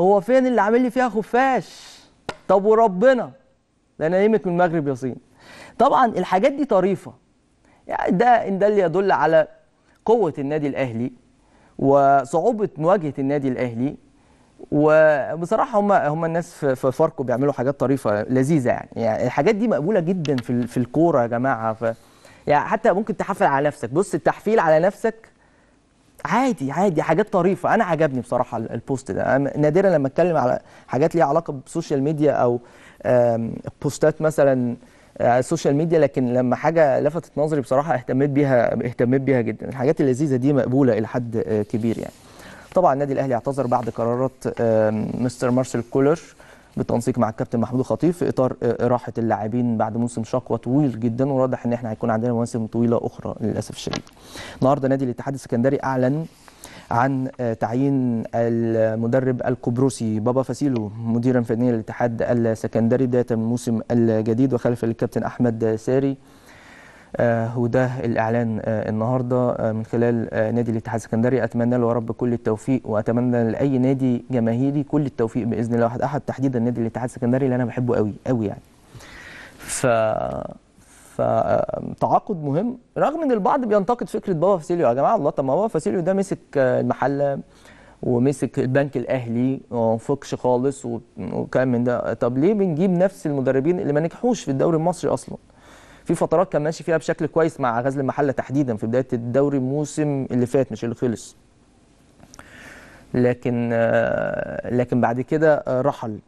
هو فين اللي عامل لي فيها خفاش طب وربنا ده انا نمت من المغرب يا صين طبعا الحاجات دي طريفه يعني ده ان ده اللي يدل على قوه النادي الاهلي وصعوبه مواجهه النادي الاهلي وبصراحه هم هم الناس في فاركو بيعملوا حاجات طريفه لذيذه يعني, يعني الحاجات دي مقبوله جدا في في الكوره يا جماعه ف يعني حتى ممكن تحفل على نفسك بص التحفيل على نفسك عادي عادي حاجات طريفه انا عجبني بصراحه البوست ده نادرا لما اتكلم على حاجات ليها علاقه بالسوشيال ميديا او بوستات مثلا آه، على السوشيال ميديا لكن لما حاجه لفتت نظري بصراحه اهتميت بيها اهتميت بيها جدا الحاجات اللذيذه دي مقبوله الى حد آه، كبير يعني طبعا النادي الاهلي اعتذر بعد قرارات مستر مارسيل كولر بالتنسيق مع الكابتن محمود الخطيب في اطار آه، راحه اللاعبين بعد موسم شقوى طويل جدا وواضح ان احنا هيكون عندنا مواسم طويله اخرى للاسف الشديد. النهارده نادي الاتحاد السكندري اعلن عن آه، تعيين المدرب القبرصي بابا فاسيلو مديرا فنيا للاتحاد السكندري بدايه الموسم الجديد وخلف الكابتن احمد ساري آه، وده الإعلان آه، النهاردة آه، من خلال نادي الاتحاد السكندري أتمنى له يا رب كل التوفيق وأتمنى لأي نادي جماهيري كل التوفيق بإذن الله واحد أحد تحديدا نادي الاتحاد السكندري اللي أنا بحبه قوي قوي يعني ف فتعاقد مهم رغم ان البعض بينتقد فكره بابا فاسيليو يا جماعه الله طب ما بابا فاسيليو ده مسك المحله ومسك البنك الاهلي وما فكش خالص وكان من ده طب ليه بنجيب نفس المدربين اللي ما نجحوش في الدوري المصري اصلا في فترات كان ماشي فيها بشكل كويس مع غزل المحله تحديدا في بدايه الدوري الموسم اللي فات مش اللي خلص لكن آه، لكن بعد كده آه، رحل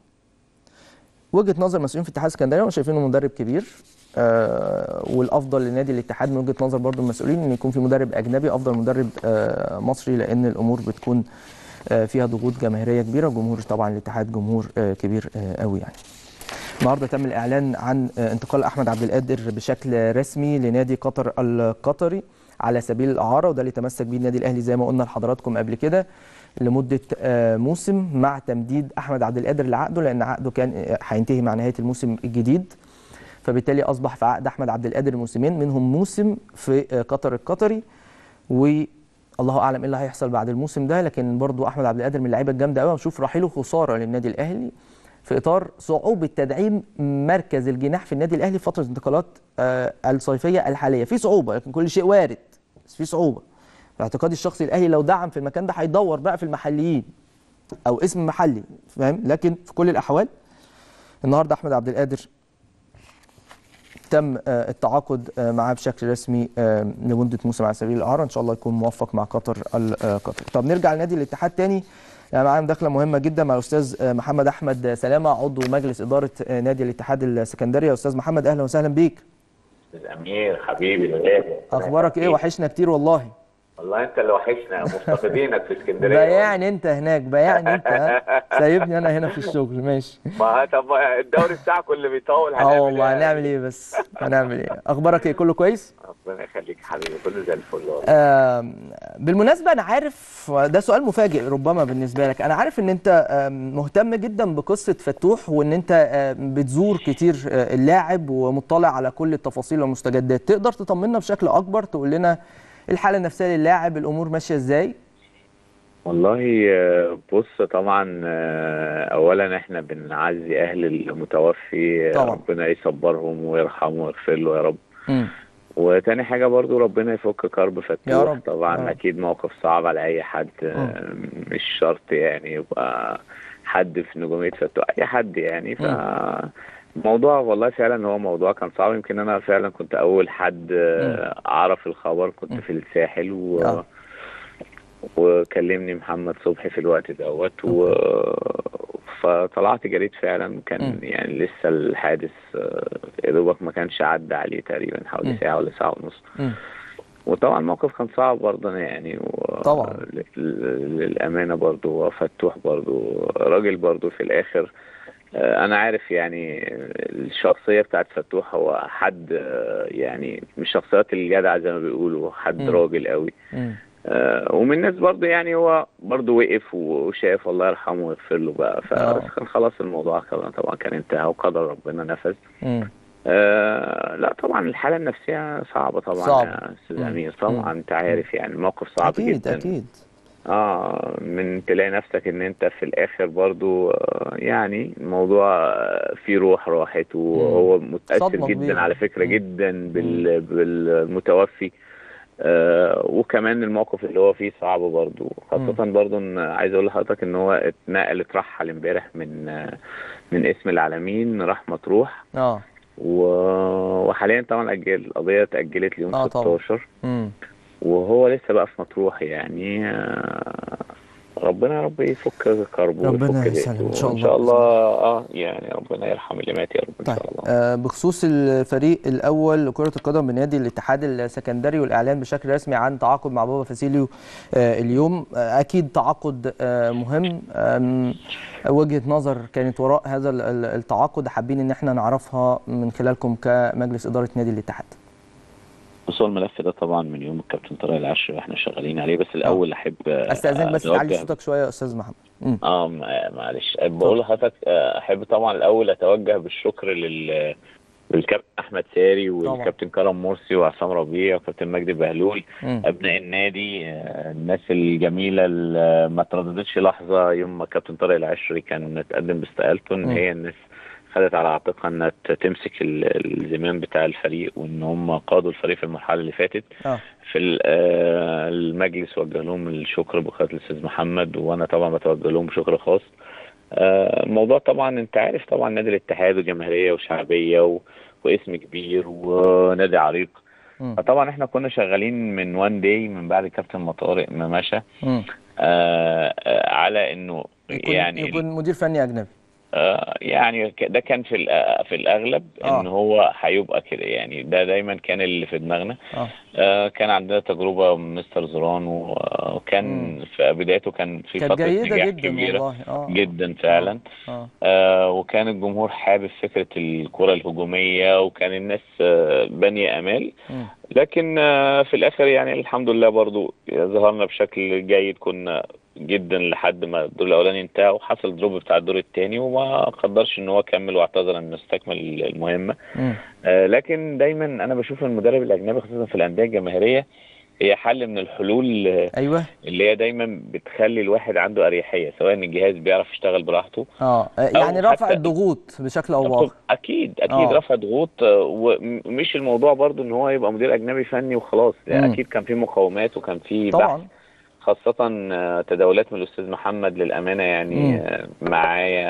وجهه نظر مسؤولين في الاتحاد الاسكندري هم شايفينه مدرب كبير آه، والافضل لنادي الاتحاد من وجهه نظر برضو المسؤولين ان يكون في مدرب اجنبي افضل مدرب مصري لان الامور بتكون فيها ضغوط جماهيريه كبيره جمهور طبعا الاتحاد جمهور كبير قوي يعني النهارده تم الاعلان عن آه، انتقال احمد عبد القادر بشكل رسمي لنادي قطر القطري على سبيل الاعاره وده اللي تمسك به النادي الاهلي زي ما قلنا لحضراتكم قبل كده لمده آه، موسم مع تمديد احمد عبد القادر لعقده لان عقده كان آه، هينتهي مع نهايه الموسم الجديد فبالتالي اصبح في عقد احمد عبد القادر موسمين منهم موسم في قطر القطري و الله اعلم ايه اللي هيحصل بعد الموسم ده لكن برضو احمد عبد القادر من اللعيبه الجامده قوي هنشوف رحيله خساره للنادي الاهلي في اطار صعوبه تدعيم مركز الجناح في النادي الاهلي في فتره انتقالات آه، الصيفيه الحاليه في صعوبه لكن كل شيء وارد بس في صعوبه في اعتقادي الشخصي الاهلي لو دعم في المكان ده هيدور بقى في المحليين او اسم محلي فاهم لكن في كل الاحوال النهارده احمد عبد القادر تم آه، التعاقد آه، معاه بشكل رسمي لمده موسم على سبيل الاعاره ان شاء الله يكون موفق مع قطر القطر طب نرجع لنادي الاتحاد تاني يعني معانا مداخله مهمه جدا مع الاستاذ محمد احمد سلامه عضو مجلس اداره نادي الاتحاد السكندري استاذ محمد اهلا وسهلا بيك الامير حبيبي الغالي اخبارك ايه وحشنا كتير والله والله انت اللي وحشنا مفتقدينك في اسكندريه بيعني انت هناك بيعني انت سايبني انا هنا في الشغل ماشي ما طب الدوري بتاعكم اللي بيطول اه هنعمل اه والله إيه؟ هنعمل ايه بس هنعمل ايه اخبارك ايه كله كويس ربنا يخليك حبيبي كله زي الفل والله بالمناسبه انا عارف ده سؤال مفاجئ ربما بالنسبه لك انا عارف ان انت مهتم جدا بقصه فتوح وان انت بتزور كتير آه، اللاعب ومطلع على كل التفاصيل والمستجدات تقدر تطمنا بشكل اكبر تقول لنا الحاله النفسيه للاعب الامور ماشيه ازاي والله بص طبعا اولا احنا بنعزي اهل المتوفي طبعا. ربنا يصبرهم ويرحمهم ويغفر له يا رب م. وتاني حاجة برضو ربنا يفك كرب فتوح يا رب. طبعا آه. أكيد موقف صعب على أي حد م. مش شرط يعني يبقى حد في نجومية فتوح أي حد يعني ف م. موضوع والله فعلا هو موضوع كان صعب يمكن انا فعلا كنت اول حد آه، اعرف الخبر كنت في الساحل و آه. وكلمني محمد صبحي في الوقت دوت و... فطلعت جريت فعلا كان يعني لسه الحادث آه، يا دوبك ما كانش عدى عليه تقريبا حوالي ساعه ولا ساعه ونص وطبعا الموقف كان صعب برضه انا يعني و... طبعا للامانه برضه وفتوح برضه راجل برضه في الاخر آه، انا عارف يعني الشخصيه بتاعت فتوح هو حد آه، يعني من الشخصيات الجدعه زي ما بيقولوا حد م. راجل قوي آه ومن الناس برضه يعني هو برضه وقف وشاف الله يرحمه ويغفر له بقى فكان آه. خلاص الموضوع كده طبعا كان انتهى وقدر ربنا نفذ آه لا طبعا الحاله النفسيه صعبه طبعا صعب. يا استاذ امير طبعا انت عارف يعني موقف صعب أكيد جدا اكيد اه من تلاقي نفسك ان انت في الاخر برضو آه، يعني الموضوع آه، فيه روح راحت وهو متاثر جدا على فكره جدا بال بالمتوفي آه وكمان الموقف اللي هو فيه صعب برضو خاصة برضو ان عايز اقول لحضرتك ان هو اتنقل اترحل امبارح من آه، من اسم العالمين راح مطروح اه وحاليا طبعا القضية اتأجلت ليوم آه 16 طبعا. وهو لسه بقى في مطروح يعني آه، ربنا يا رب يفك كربه ربنا يسلم ان شاء الله ان شاء الله اه يعني ربنا يرحم اللي مات يا رب ان شاء طيب، الله آه بخصوص الفريق الاول لكره القدم بنادي الاتحاد السكندري والاعلان بشكل رسمي عن تعاقد مع بابا فاسيليو آه اليوم آه اكيد تعاقد آه مهم وجهه نظر كانت وراء هذا التعاقد حابين ان احنا نعرفها من خلالكم كمجلس اداره نادي الاتحاد هو الملف ده طبعا من يوم الكابتن طارق العشري واحنا شغالين عليه بس الاول آه. احب آه، استاذنك بس تعلي صوتك شويه يا استاذ محمد اه معلش بقول لحضرتك آه، احب طبعا الاول اتوجه بالشكر لل للكابتن احمد ساري والكابتن كرم مرسي وعصام ربيع وكابتن مجدي بهلول ابناء النادي الناس الجميله اللي ما ترددتش لحظه يوم ما كابتن طارق العشري كان اتقدم باستقالته ان هي الناس خدت على عاتقها انها تمسك الزمام بتاع الفريق وان هم قادوا الفريق في المرحله اللي فاتت آه. في آه، المجلس وجه لهم الشكر بقياده الاستاذ محمد وانا طبعا بتوجه لهم شكر خاص آه، الموضوع طبعا انت عارف طبعا نادي الاتحاد وجماهيريه وشعبيه و... واسم كبير ونادي عريق فطبعا احنا كنا شغالين من وان داي من بعد كابتن مطارق ما مشى آه،, آه على انه يكون يعني يكون مدير فني اجنبي آه، يعني ده كان في آه، في الاغلب آه. ان هو هيبقى كده يعني ده دايما كان اللي في دماغنا آه. كان عندنا تجربه مستر زران وكان في بدايته كان في فتره نجاح جدا كبيره والله. جدا فعلا آه. وكان الجمهور حابب فكره الكره الهجوميه وكان الناس بانيه امال لكن في الاخر يعني الحمد لله برضو ظهرنا بشكل جيد كنا جدا لحد ما الدور الاولاني انتهى وحصل دروب بتاع الدور الثاني وما قدرش ان هو كمل واعتذر انه استكمل المهمه آه لكن دايما انا بشوف المدرب الاجنبي خصوصا في الانديه الجماهيريه هي حل من الحلول آه، ايوه اللي هي دايما بتخلي الواحد عنده اريحيه سواء ان الجهاز بيعرف يشتغل براحته اه, آه، يعني رفع الضغوط بشكل او باخر اكيد اكيد أوه. رفع ضغوط آه، ومش الموضوع برضو ان هو يبقى مدير اجنبي فني وخلاص يعني اكيد كان في مقاومات وكان في طبعا بحث خاصة آه، تداولات من الأستاذ محمد للأمانة يعني آه، معايا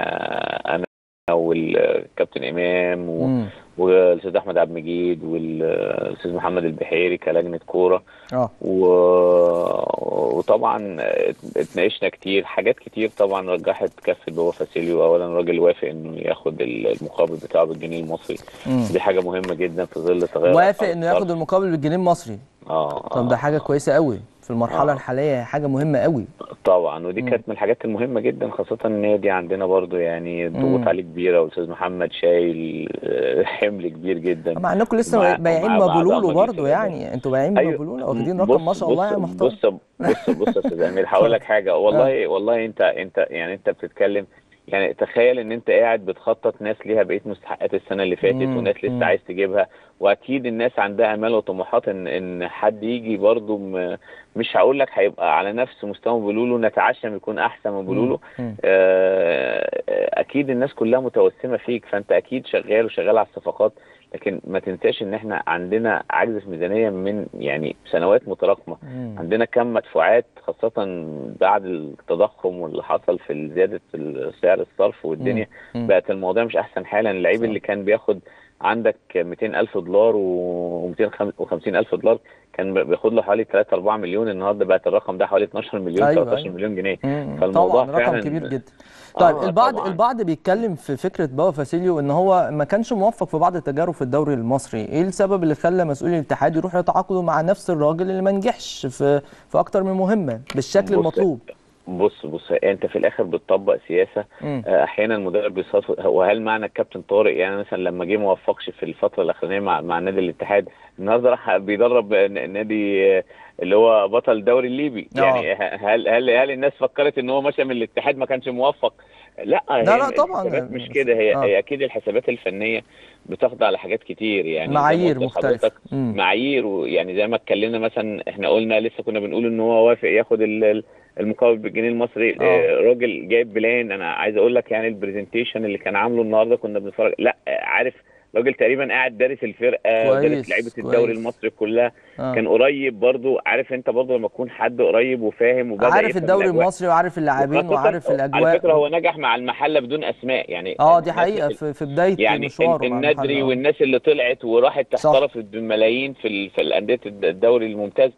أنا والكابتن إمام و... والاستاذ احمد عبد المجيد والاستاذ محمد البحيري كلجنه كوره اه و... وطبعا اتناقشنا كتير حاجات كتير طبعا رجحت كف اللي هو فاسيليو اولا راجل وافق انه ياخد المقابل بتاعه بالجنيه المصري مم. دي حاجه مهمه جدا في ظل تغير وافق انه ياخد المقابل بالجنيه المصري اه طب ده آه، حاجه كويسه قوي في المرحله آه. الحاليه حاجه مهمه قوي طبعا ودي كانت من الحاجات المهمه جدا خاصه ان هي دي عندنا برضو يعني الضغوط عليه كبيره والاستاذ محمد شايل حمل كبير جدا مع انكم لسه بايعين مابولولو برضو يعني انتوا بايعين أيوه مابولولو واخدين رقم ما شاء الله يعني محترم بص بص بص يا استاذ امير هقول لك حاجه والله آه. والله انت انت يعني انت بتتكلم يعني تخيل ان انت قاعد بتخطط ناس ليها بقيه مستحقات السنه اللي فاتت مم. وناس لسه عايز تجيبها واكيد الناس عندها امال وطموحات ان ان حد يجي برضه مش هقول لك هيبقى على نفس مستوى بلولو نتعشم يكون احسن من بلولو آه، آه، اكيد الناس كلها متوسمه فيك فانت اكيد شغال وشغال على الصفقات لكن ما تنساش ان احنا عندنا عجز في ميزانيه من يعني سنوات متراكمه عندنا كم مدفوعات خاصه بعد التضخم واللي حصل في زياده سعر الصرف والدنيا بقت المواضيع مش احسن حالا اللعيب اللي كان بياخد عندك 200000 دولار و250000 دولار كان بياخد له حوالي 3 4 مليون النهارده بقت الرقم ده حوالي 12 مليون أيوة 13 أيوة. مليون جنيه فالموضوع طبعا رقم كبير جدا طيب آه البعض طبعاً. البعض بيتكلم في فكره بابا فاسيليو ان هو ما كانش موفق في بعض التجارب في الدوري المصري ايه السبب اللي خلى مسؤول الاتحاد يروح يتعاقدوا مع نفس الراجل اللي ما نجحش في في اكتر من مهمه بالشكل المطلوب بص بص انت في الاخر بتطبق سياسه آه، احيانا المدرب بيصادف وهل معنى الكابتن طارق يعني مثلا لما جه ما وفقش في الفتره الاخرانيه مع مع نادي الاتحاد النهارده راح بيدرب نادي آه، اللي هو بطل الدوري الليبي آه. يعني هل هل هل الناس فكرت ان هو مشى من الاتحاد ما كانش موفق لا لا لا طبعا مش كده هي, آه. هي اكيد الحسابات الفنيه بتخضع لحاجات كتير يعني معايير مختلفه معايير ويعني زي ما اتكلمنا مثلا احنا قلنا لسه كنا بنقول ان هو وافق ياخد المقابل بالجنيه المصري آه. آه. راجل جايب بلان انا عايز اقول لك يعني البرزنتيشن اللي كان عامله النهارده كنا بنتفرج لا عارف راجل تقريبا قاعد دارس الفرقه ودارس لعيبه الدوري المصري كلها آه. كان قريب برضو عارف انت برضو لما تكون حد قريب وفاهم وبدا عارف الدوري المصري وعارف اللاعبين وعارف الاجواء على فكره هو نجح مع المحله بدون اسماء يعني اه دي حقيقه في, في بدايه يعني الندري آه. والناس اللي طلعت وراحت تحترف بالملايين في, في الانديه الدوري الممتاز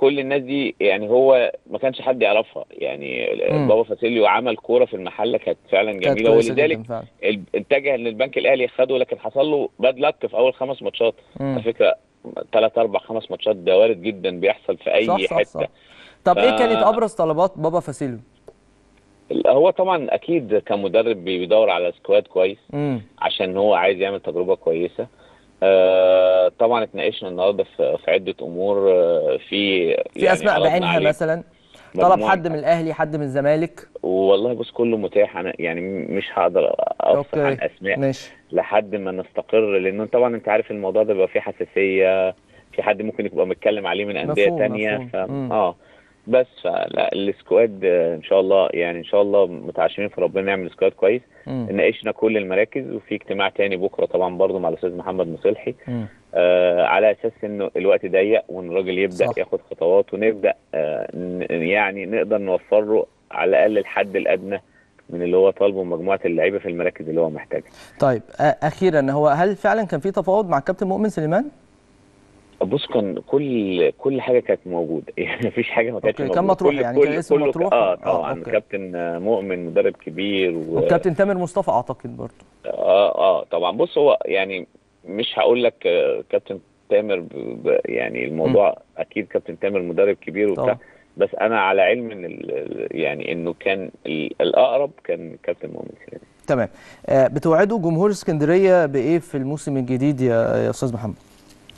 كل الناس دي يعني هو ما كانش حد يعرفها يعني مم. بابا فاسيليو عمل كوره في المحله كانت فعلا جميله ولذلك اتجه ان البنك الاهلي خده لكن حصل له باد لك في اول خمس ماتشات على فكره ثلاث اربع خمس ماتشات ده وارد جدا بيحصل في اي صح حته صح صح. طب إيه ف... ايه كانت ابرز طلبات بابا فاسيليو؟ هو طبعا اكيد كمدرب بيدور على سكواد كويس مم. عشان هو عايز يعمل تجربه كويسه آه، طبعا اتناقشنا النهارده في عده امور آه، في في يعني اسماء بعينها مثلا طلب حد من الاهلي حد من الزمالك والله بص كله متاح انا يعني مش هقدر اوصف عن اسماء ماشي. لحد ما نستقر لان طبعا انت عارف الموضوع ده بيبقى فيه حساسيه في حد ممكن يبقى متكلم عليه من انديه ثانيه اه بس فلا السكواد آه، ان شاء الله يعني ان شاء الله متعشمين في ربنا نعمل سكواد كويس ناقشنا كل المراكز وفي اجتماع تاني بكره طبعا برضه مع الاستاذ محمد مصلحي آه على اساس انه الوقت ضيق وان الراجل يبدا صح. ياخد خطوات ونبدا آه يعني نقدر نوفر له على الاقل الحد الادنى من اللي هو طالبه مجموعه اللعيبه في المراكز اللي هو محتاجها. طيب اخيرا هو هل فعلا كان في تفاوض مع كابتن مؤمن سليمان؟ بص كان كل كل حاجه كانت موجوده يعني مفيش حاجه ما كانتش موجوده كان مطروح كل يعني كل كان اسم كله مطروح اه, آه، طبعا آه كابتن مؤمن مدرب كبير و... وكابتن تامر مصطفى اعتقد برضه اه اه طبعا بص هو يعني مش هقول لك آه، كابتن تامر ب... ب... يعني الموضوع م. اكيد كابتن تامر مدرب كبير وبتاع طبعا. بس انا على علم ان ال... يعني انه كان ال... الاقرب كان كابتن مؤمن تمام آه بتوعدوا جمهور اسكندريه بايه في الموسم الجديد يا يا استاذ محمد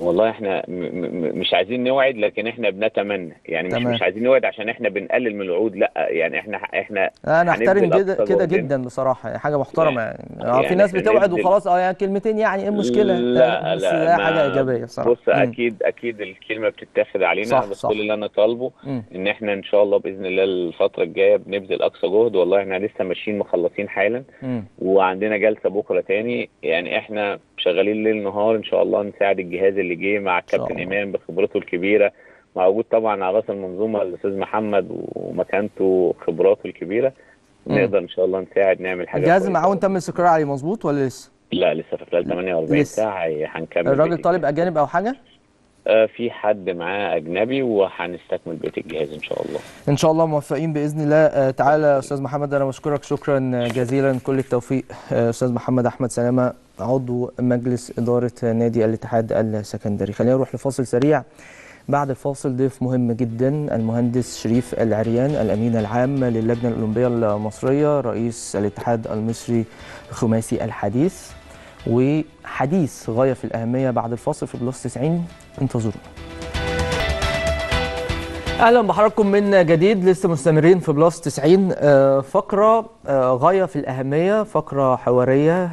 والله احنا م- م- مش عايزين نوعد لكن احنا بنتمنى يعني مش مش عايزين نوعد عشان احنا بنقلل من الوعود لا يعني احنا احنا انا احترم كده جدا بصراحه يعني حاجه محترمه يعني, يعني آه، في ناس بتوعد وخلاص اه يعني كلمتين يعني ايه المشكله لا لا, لا حاجه ايجابيه بصراحه بص اكيد اكيد الكلمه بتتاخد علينا صح بس صح. كل اللي انا طالبه ان احنا ان شاء الله باذن الله الفتره الجايه بنبذل اقصى جهد والله احنا لسه ماشيين مخلصين حالا م. وعندنا جلسه بكره تاني يعني احنا شغالين ليل نهار ان شاء الله نساعد الجهاز اللي اللي جه مع كابتن امام بخبرته الكبيره مع وجود طبعا على راس المنظومه الاستاذ محمد ومكانته وخبراته الكبيره نقدر ان شاء الله نساعد نعمل حاجه الجهاز معاون تم الاستقرار عليه مظبوط ولا لسه؟ لا لسه في خلال 48 ساعه هنكمل الراجل طالب اجانب او حاجه؟ آه، في حد معاه اجنبي وهنستكمل بقيه الجهاز ان شاء الله. ان شاء الله موفقين باذن الله آه، تعالى استاذ محمد انا بشكرك شكرا جزيلا كل التوفيق آه، استاذ محمد احمد سلامه عضو مجلس إدارة نادي الاتحاد السكندري خلينا نروح لفاصل سريع بعد الفاصل ضيف مهم جدا المهندس شريف العريان الامين العام للجنه الاولمبيه المصريه رئيس الاتحاد المصري الخماسي الحديث وحديث غايه في الاهميه بعد الفاصل في بلس 90 انتظرونا اهلا بحضراتكم من جديد لسه مستمرين في بلس 90 آه، فقره آه، غايه في الاهميه فقره حواريه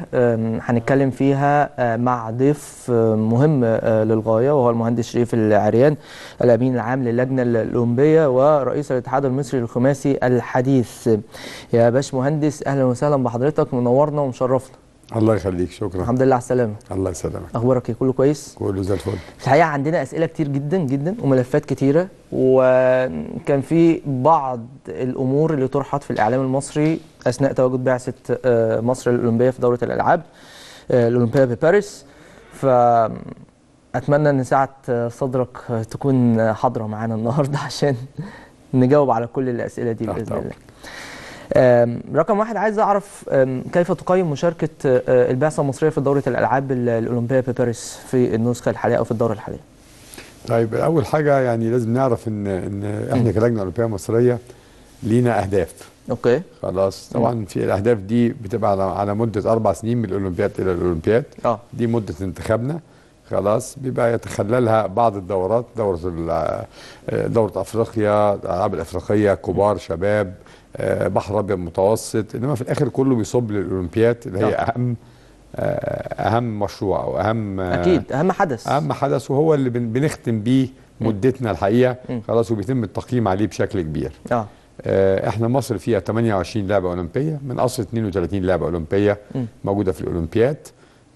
هنتكلم فيها آه، مع ضيف مهم للغايه وهو المهندس شريف العريان الامين العام للجنه الاولمبيه ورئيس الاتحاد المصري للخماسي الحديث يا باشمهندس اهلا وسهلا بحضرتك منورنا ومشرفنا الله يخليك شكرا الحمد لله على السلامه الله يسلمك اخبارك ايه كله كويس كله زي الفل الحقيقه عندنا اسئله كتير جدا جدا وملفات كتيره وكان في بعض الامور اللي طرحت في الاعلام المصري اثناء تواجد بعثه آه، مصر الاولمبيه في دوره الالعاب آه، الاولمبيه بباريس ف اتمنى ان ساعه آه، صدرك تكون حاضره معانا النهارده عشان نجاوب على كل الاسئله دي باذن الله رقم واحد عايز اعرف كيف تقيم مشاركه آه، آه، البعثه المصريه في دوره الالعاب الاولمبيه بباريس في النسخه الحاليه او في الدوره الحاليه طيب اول حاجه يعني لازم نعرف ان ان احنا كلجنه اولمبيه مصريه لينا اهداف اوكي خلاص طبعا في الاهداف دي بتبقى على على مده اربع سنين من الاولمبياد الى الاولمبياد آه. دي مده انتخابنا خلاص بيبقى يتخللها بعض الدورات دوره آه، دوره افريقيا الالعاب الافريقيه كبار شباب آه، بحر ابيض متوسط انما في الاخر كله بيصب للاولمبياد اللي هي نعم. اهم آه، اهم مشروع او اهم آه، اكيد اهم حدث اهم حدث وهو اللي بنختم بيه مدتنا الحقيقه خلاص وبيتم التقييم عليه بشكل كبير اه احنا مصر فيها 28 لعبه اولمبيه من اصل 32 لعبه اولمبيه موجوده في الاولمبياد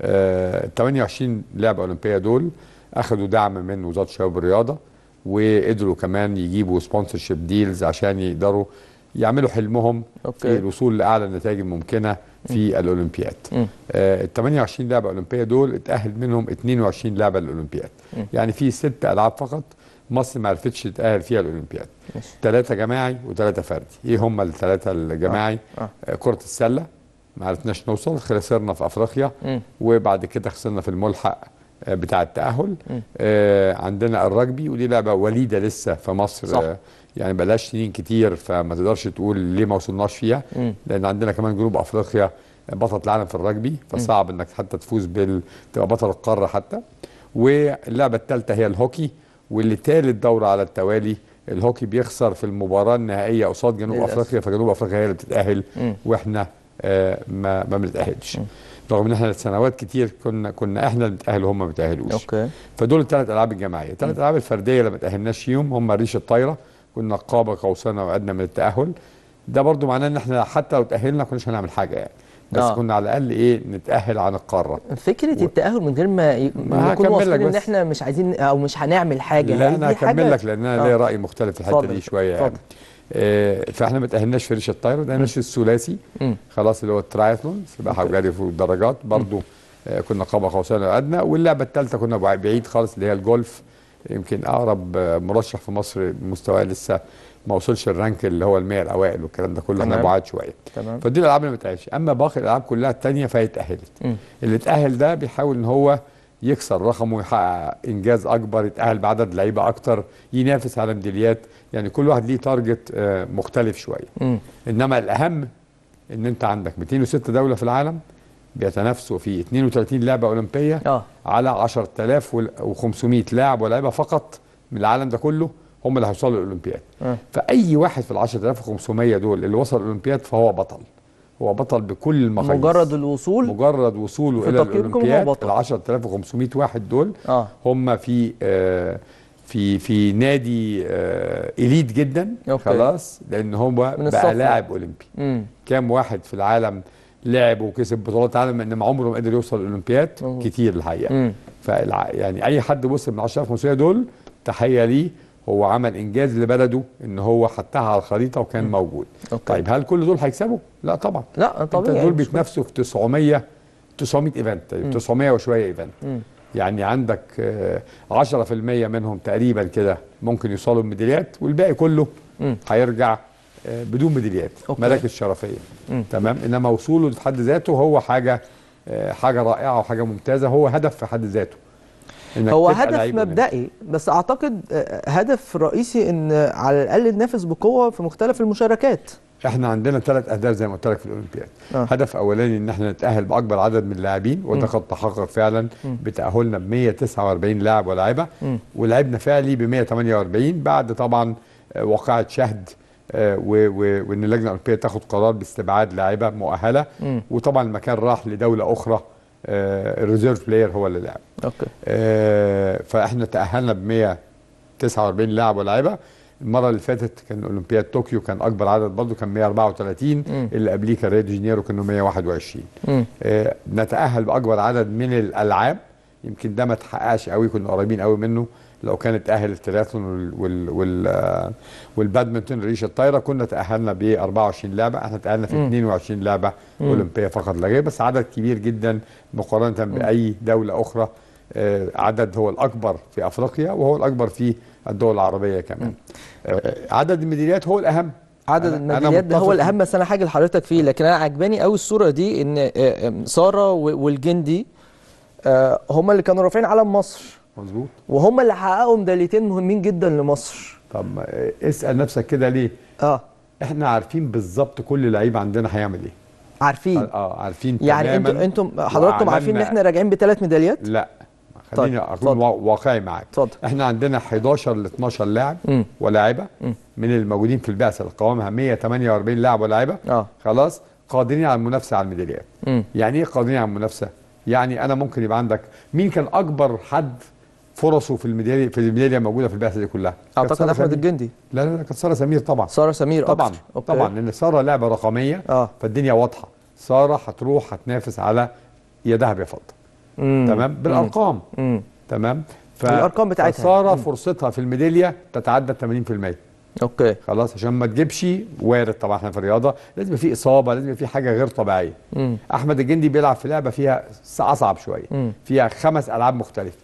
ال 28 لعبه اولمبيه دول اخذوا دعم من وزاره الشباب والرياضه وقدروا كمان يجيبوا سبونسرشيب ديلز عشان يقدروا يعملوا حلمهم أوكي. في الوصول لاعلى النتائج الممكنه في م. الاولمبياد آه، ال 28 لعبه اولمبيه دول اتاهل منهم 22 لعبه للاولمبياد يعني في ست العاب فقط مصر ما عرفتش تتاهل فيها الاولمبياد ثلاثه جماعي وثلاثه فردي ايه هم الثلاثه الجماعي آه،, آه. آه. كره السله ما عرفناش نوصل خسرنا في افريقيا وبعد كده خسرنا في الملحق آه، بتاع التاهل آه عندنا الرجبي ودي لعبه وليده لسه في مصر صح. يعني بلاش سنين كتير فما تقدرش تقول ليه ما وصلناش فيها م. لان عندنا كمان جنوب افريقيا بطله العالم في الرجبي فصعب انك حتى تفوز بال تبقى بطل القاره حتى واللعبه الثالثه هي الهوكي واللي ثالث دوره على التوالي الهوكي بيخسر في المباراه النهائيه قصاد جنوب إيه افريقيا فجنوب افريقيا هي اللي بتتاهل واحنا آه ما ما بنتاهلش رغم ان احنا سنوات كتير كنا كنا احنا اللي بنتاهل وهم ما بيتاهلوش اوكي فدول الثلاث العاب الجماعيه الثلاث العاب الفرديه اللي ما تاهلناش فيهم هم الريشه الطايره كنا قاب قوسين وعدنا من التاهل ده برضو معناه ان احنا حتى لو تاهلنا كناش هنعمل حاجه يعني بس آه. كنا على الاقل ايه نتاهل عن القاره فكره و... التاهل من غير ما نكون واصلين ان احنا مش عايزين او مش هنعمل حاجه لا انا هكمل لك لان انا آه. ليا راي مختلف في الحته دي شويه يعني آه فاحنا ما تاهلناش في ريش الطاير ده تاهلناش الثلاثي خلاص اللي هو الترايثلون سباحه وجري جري فوق الدرجات برضو آه كنا قاب قوسين وعدنا واللعبه الثالثه كنا بعيد خالص اللي هي الجولف يمكن اقرب مرشح في مصر مستواه لسه ما وصلش الرانك اللي هو المية الاوائل والكلام ده كله احنا بعاد شويه تمام فدي الالعاب اللي ما بتعيش اما باقي الالعاب كلها الثانيه فهي اتاهلت اللي اتاهل ده بيحاول ان هو يكسر رقمه يحقق انجاز اكبر يتاهل بعدد لعيبه اكتر ينافس على ميداليات يعني كل واحد ليه تارجت آه، مختلف شويه انما الاهم ان انت عندك 206 دوله في العالم بيتنافسوا في 32 لعبه اولمبيه أوه. على 10500 لاعب ولاعيبه فقط من العالم ده كله هم اللي هيوصلوا الاولمبياد آه. فاي واحد في ال 10500 دول اللي وصل الاولمبياد فهو بطل هو بطل بكل المقاييس مجرد الوصول مجرد وصوله الى الاولمبياد ال 10500 واحد دول آه. هم في آه في في نادي آه اليت جدا أوكي. خلاص لان هو بقى لاعب اولمبي كام واحد في العالم لعب وكسب بطولات عالم انما عمره ما قدر يوصل الاولمبياد كتير الحقيقه مم. فالع... يعني اي حد وصل من 10000 مصريه دول تحيه ليه هو عمل انجاز لبلده ان هو حطها على الخريطه وكان مم. موجود أوكي. طيب هل كل دول هيكسبوا لا طبعا لا طبيعي دول بيتنافسوا في 900 900 ايفنت 900 وشويه ايفنت يعني عندك 10% آه، منهم تقريبا كده ممكن يوصلوا الميداليات والباقي كله هيرجع آه، بدون ميداليات مراكز شرفيه مم. تمام انما وصوله في حد ذاته هو حاجه آه، حاجه رائعه وحاجه ممتازه هو هدف في حد ذاته هو هدف مبدئي بس اعتقد آه، هدف رئيسي ان على الاقل ننافس بقوه في مختلف المشاركات احنا عندنا ثلاث اهداف زي ما قلت لك في الاولمبياد آه. هدف اولاني ان احنا نتاهل باكبر عدد من اللاعبين وده قد تحقق فعلا بتاهلنا ب 149 لاعب ولاعبه ولعبنا فعلي ب 148 بعد طبعا واقعه شهد آه، وان اللجنه الاولمبيه تاخد قرار باستبعاد لاعيبه مؤهله مم. وطبعا المكان راح لدوله اخرى آه، الريزيرف بلاير هو اللي لعب اوكي آه، فاحنا تاهلنا ب 149 لاعب ولاعيبه المره اللي فاتت كان اولمبياد طوكيو كان اكبر عدد برضه كان 134 مم. اللي قبليه كان ريو دي جانيرو كانوا 121 نتاهل باكبر عدد من الالعاب يمكن ده ما اتحققش قوي كنا قريبين قوي منه لو كانت اهل الترياثلون وال وال والبادمنتون الريشه الطايره كنا تأهلنا ب 24 لعبه احنا تأهلنا في 22 لعبه اولمبيه فقط لا غير بس عدد كبير جدا مقارنه باي دوله اخرى آه، عدد هو الاكبر في افريقيا وهو الاكبر في الدول العربيه كمان آه، عدد الميداليات هو الاهم عدد الميداليات ده هو الاهم بس انا حاجه لحضرتك فيه لكن انا عجباني قوي الصوره دي ان آه، ساره والجندي هم اللي كانوا رافعين علم مصر مظبوط وهم اللي حققوا ميداليتين مهمين جدا لمصر طب ما اسال نفسك كده ليه اه احنا عارفين بالظبط كل لعيب عندنا هيعمل ايه عارفين اه, آه، عارفين يعني انتوا انتم حضراتكم عارفين ان احنا راجعين بثلاث ميداليات لا خليني طيب. اكون واقعي معاك اتفضل احنا عندنا 11 ل 12 لاعب ولاعيبه من الموجودين في البعثه قوامها 148 لاعب ولاعيبه آه. خلاص قادرين على المنافسه على الميداليات يعني ايه قادرين على المنافسه يعني انا ممكن يبقى عندك مين كان اكبر حد فرصه في الميداليه في الميداليه موجوده في البعثه دي كلها اعتقد احمد الجندي لا لا كانت ساره سمير طبعا ساره سمير طبعا أوكي. طبعا لان ساره لعبه رقميه آه. فالدنيا واضحه ساره هتروح هتنافس على يا ذهب يا فضه تمام بالارقام مم. تمام ف... الارقام بتاعتها ساره فرصتها في الميداليه تتعدى 80% اوكي خلاص عشان ما تجيبش وارد طبعا احنا في الرياضه لازم في اصابه لازم في حاجه غير طبيعيه مم. احمد الجندي بيلعب في لعبه فيها اصعب شويه مم. فيها خمس العاب مختلفه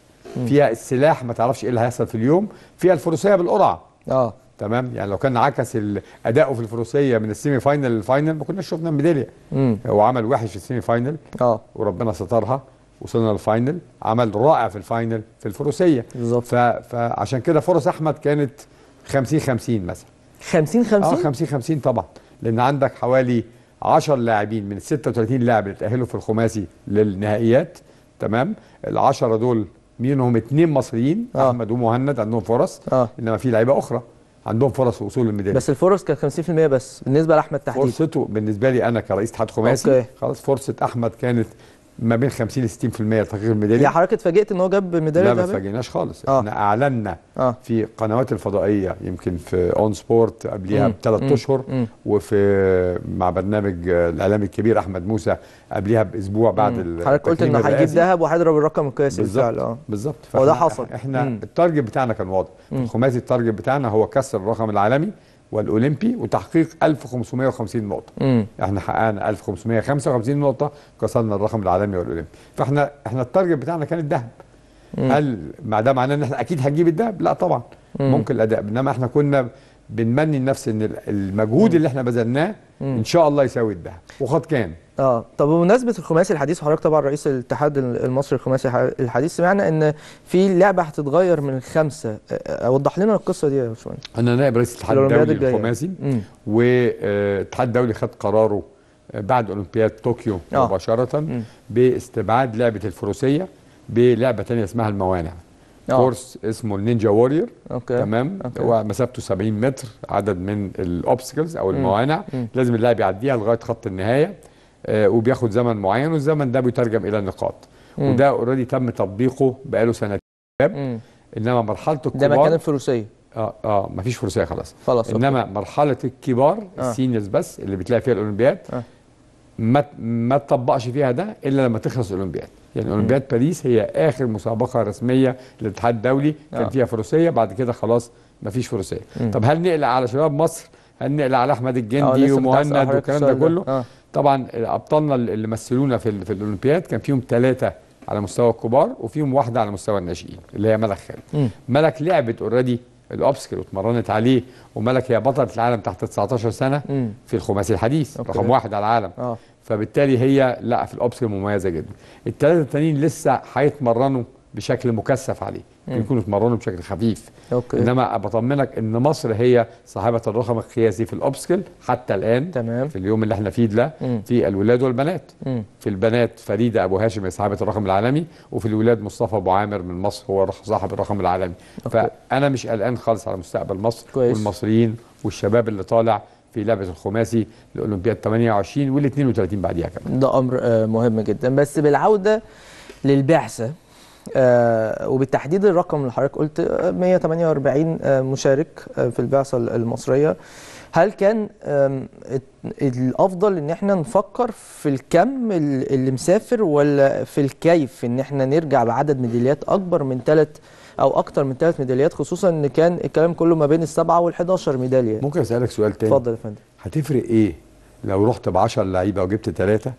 فيها السلاح ما تعرفش ايه اللي هيحصل في اليوم فيها الفروسيه بالقرعه اه تمام يعني لو كان عكس اداؤه في الفروسيه من السيمي فاينل للفاينل ما كناش شفنا ميداليه هو عمل وحش في السيمي فاينل اه وربنا سترها وصلنا للفاينل عمل رائع في الفاينل في الفروسيه بالظبط فعشان كده فرص احمد كانت 50 50 مثلا 50 50 اه 50 50 طبعا لان عندك حوالي 10 لاعبين من 36 لاعب اللي اتاهلوا في الخماسي للنهائيات تمام ال 10 دول منهم اثنين مصريين آه. احمد ومهند عندهم فرص آه. انما في لعيبه اخرى عندهم فرص وصول الميداليه بس الفرص كانت 50% بس بالنسبه لاحمد تحديدا فرصته بالنسبه لي انا كرئيس اتحاد خماسي خلاص فرصه احمد كانت ما بين 50 ل 60% تحقيق الميداليه يعني حضرتك اتفاجئت ان هو جاب ميداليه لا ما اتفاجئناش خالص آه. احنا اعلنا آه. في قنوات الفضائيه يمكن في اون سبورت قبليها بثلاث اشهر وفي مع برنامج الاعلام الكبير احمد موسى قبليها باسبوع بعد حضرتك قلت انه هيجيب ذهب وهيضرب الرقم القياسي بالفعل اه بالظبط وده حصل احنا التارجت بتاعنا كان واضح الخماسي التارجت بتاعنا هو كسر الرقم العالمي والاولمبي وتحقيق 1550 نقطه مم. احنا حققنا 1555 نقطه كسرنا الرقم العالمي والاولمبي فاحنا احنا التارجت بتاعنا كان الذهب هل مع ده معناه ان احنا اكيد هنجيب الذهب لا طبعا مم. ممكن الاداء انما احنا كنا بنمني النفس ان المجهود مم. اللي احنا بذلناه ان شاء الله يساوي الذهب وقد كان اه طب بمناسبه الخماسي الحديث حضرتك طبعا رئيس الاتحاد المصري الخماسي الحديث سمعنا ان في لعبه هتتغير من الخمسه آه، آه، اوضح لنا القصه دي يا باشمهندس انا نائب رئيس الاتحاد الدولي الخماسي والاتحاد آه، الدولي خد قراره بعد اولمبياد طوكيو مباشره آه. باستبعاد لعبه الفروسيه بلعبه ثانيه اسمها الموانع آه. كورس اسمه النينجا وورير أوكي. تمام هو مسافته 70 متر عدد من الاوبستكلز او الموانع مم. مم. لازم اللاعب يعديها لغايه خط النهايه آه، وبياخد زمن معين والزمن ده بيترجم الى نقاط وده اوريدي تم تطبيقه بقاله سنتين انما مرحله الكبار ده مكان الفروسيه اه اه مفيش فروسيه خلاص خلاص انما أوكي. مرحله الكبار آه. السينيورز بس اللي بتلاقي فيها الاولمبياد آه. ما ما تطبقش فيها ده الا لما تخلص الاولمبياد يعني اولمبياد باريس هي اخر مسابقه رسميه للاتحاد الدولي كان آه. فيها فروسيه بعد كده خلاص مفيش فروسيه طب هل نقلق على شباب مصر هنقل على احمد الجندي آه، ومهند والكلام ده كله آه. طبعا ابطالنا اللي مثلونا في, في الاولمبياد كان فيهم ثلاثه على مستوى الكبار وفيهم واحده على مستوى الناشئين اللي هي ملك خالد ملك لعبت اوريدي الاوبسكل واتمرنت عليه وملك هي بطله العالم تحت 19 سنه مم. في الخماسي الحديث أوكي. رقم واحد على العالم آه. فبالتالي هي لا في الاوبسكل مميزه جدا الثلاثه التانيين لسه هيتمرنوا بشكل مكثف عليه يكونوا يتمرنوا بشكل خفيف أوكي. انما بطمنك ان مصر هي صاحبه الرقم القياسي في الاوبسكل حتى الان تمام. في اليوم اللي احنا فيه ده في الولاد والبنات مم. في البنات فريده ابو هاشم هي صاحبه الرقم العالمي وفي الولاد مصطفى ابو عامر من مصر هو صاحب الرقم العالمي أوكي. فانا مش قلقان خالص على مستقبل مصر كويس. والمصريين والشباب اللي طالع في لعبه الخماسي لاولمبياد 28 وال 32 بعديها كمان ده امر آه، مهم جدا بس بالعوده للبعثه آه، وبالتحديد الرقم اللي حضرتك قلت 148 آه، آه، مشارك في البعثه المصريه هل كان الافضل ان احنا نفكر في الكم اللي مسافر ولا في الكيف ان احنا نرجع بعدد ميداليات اكبر من ثلاث او اكتر من ثلاث ميداليات خصوصا ان كان الكلام كله ما بين السبعه وال11 ميداليه ممكن اسالك سؤال تاني اتفضل يا فندم هتفرق ايه لو رحت ب 10 لعيبه وجبت ثلاثه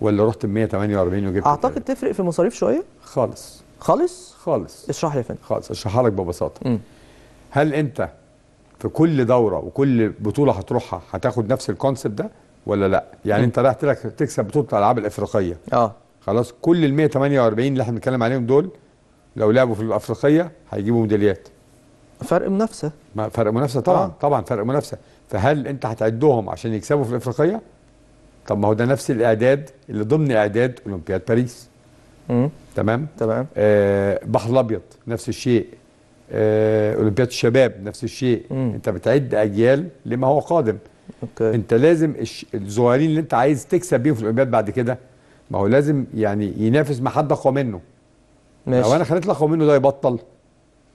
ولا رحت ب 148 وجبت اعتقد تفرق في المصاريف شويه خالص خالص خالص اشرح لي يا فندم خالص اشرحها لك ببساطه مم. هل انت في كل دوره وكل بطوله هتروحها هتاخد نفس الكونسيبت ده ولا لا يعني مم. انت رايح تكسب بطوله الالعاب الافريقيه اه خلاص كل ال 148 اللي احنا بنتكلم عليهم دول لو لعبوا في الافريقيه هيجيبوا ميداليات فرق منافسه ما فرق منافسه طبعا آه. طبعا فرق منافسه فهل انت هتعدهم عشان يكسبوا في الافريقيه طب ما هو ده نفس الاعداد اللي ضمن اعداد اولمبياد باريس مم. تمام تمام آه بحر الابيض نفس الشيء آه اولمبياد الشباب نفس الشيء مم. انت بتعد اجيال لما هو قادم أوكي. انت لازم الصغيرين اللي انت عايز تكسب بيهم في الاولمبياد بعد كده ما هو لازم يعني ينافس مع حد اقوى منه ماشي لو انا خليت الاقوى منه ده يبطل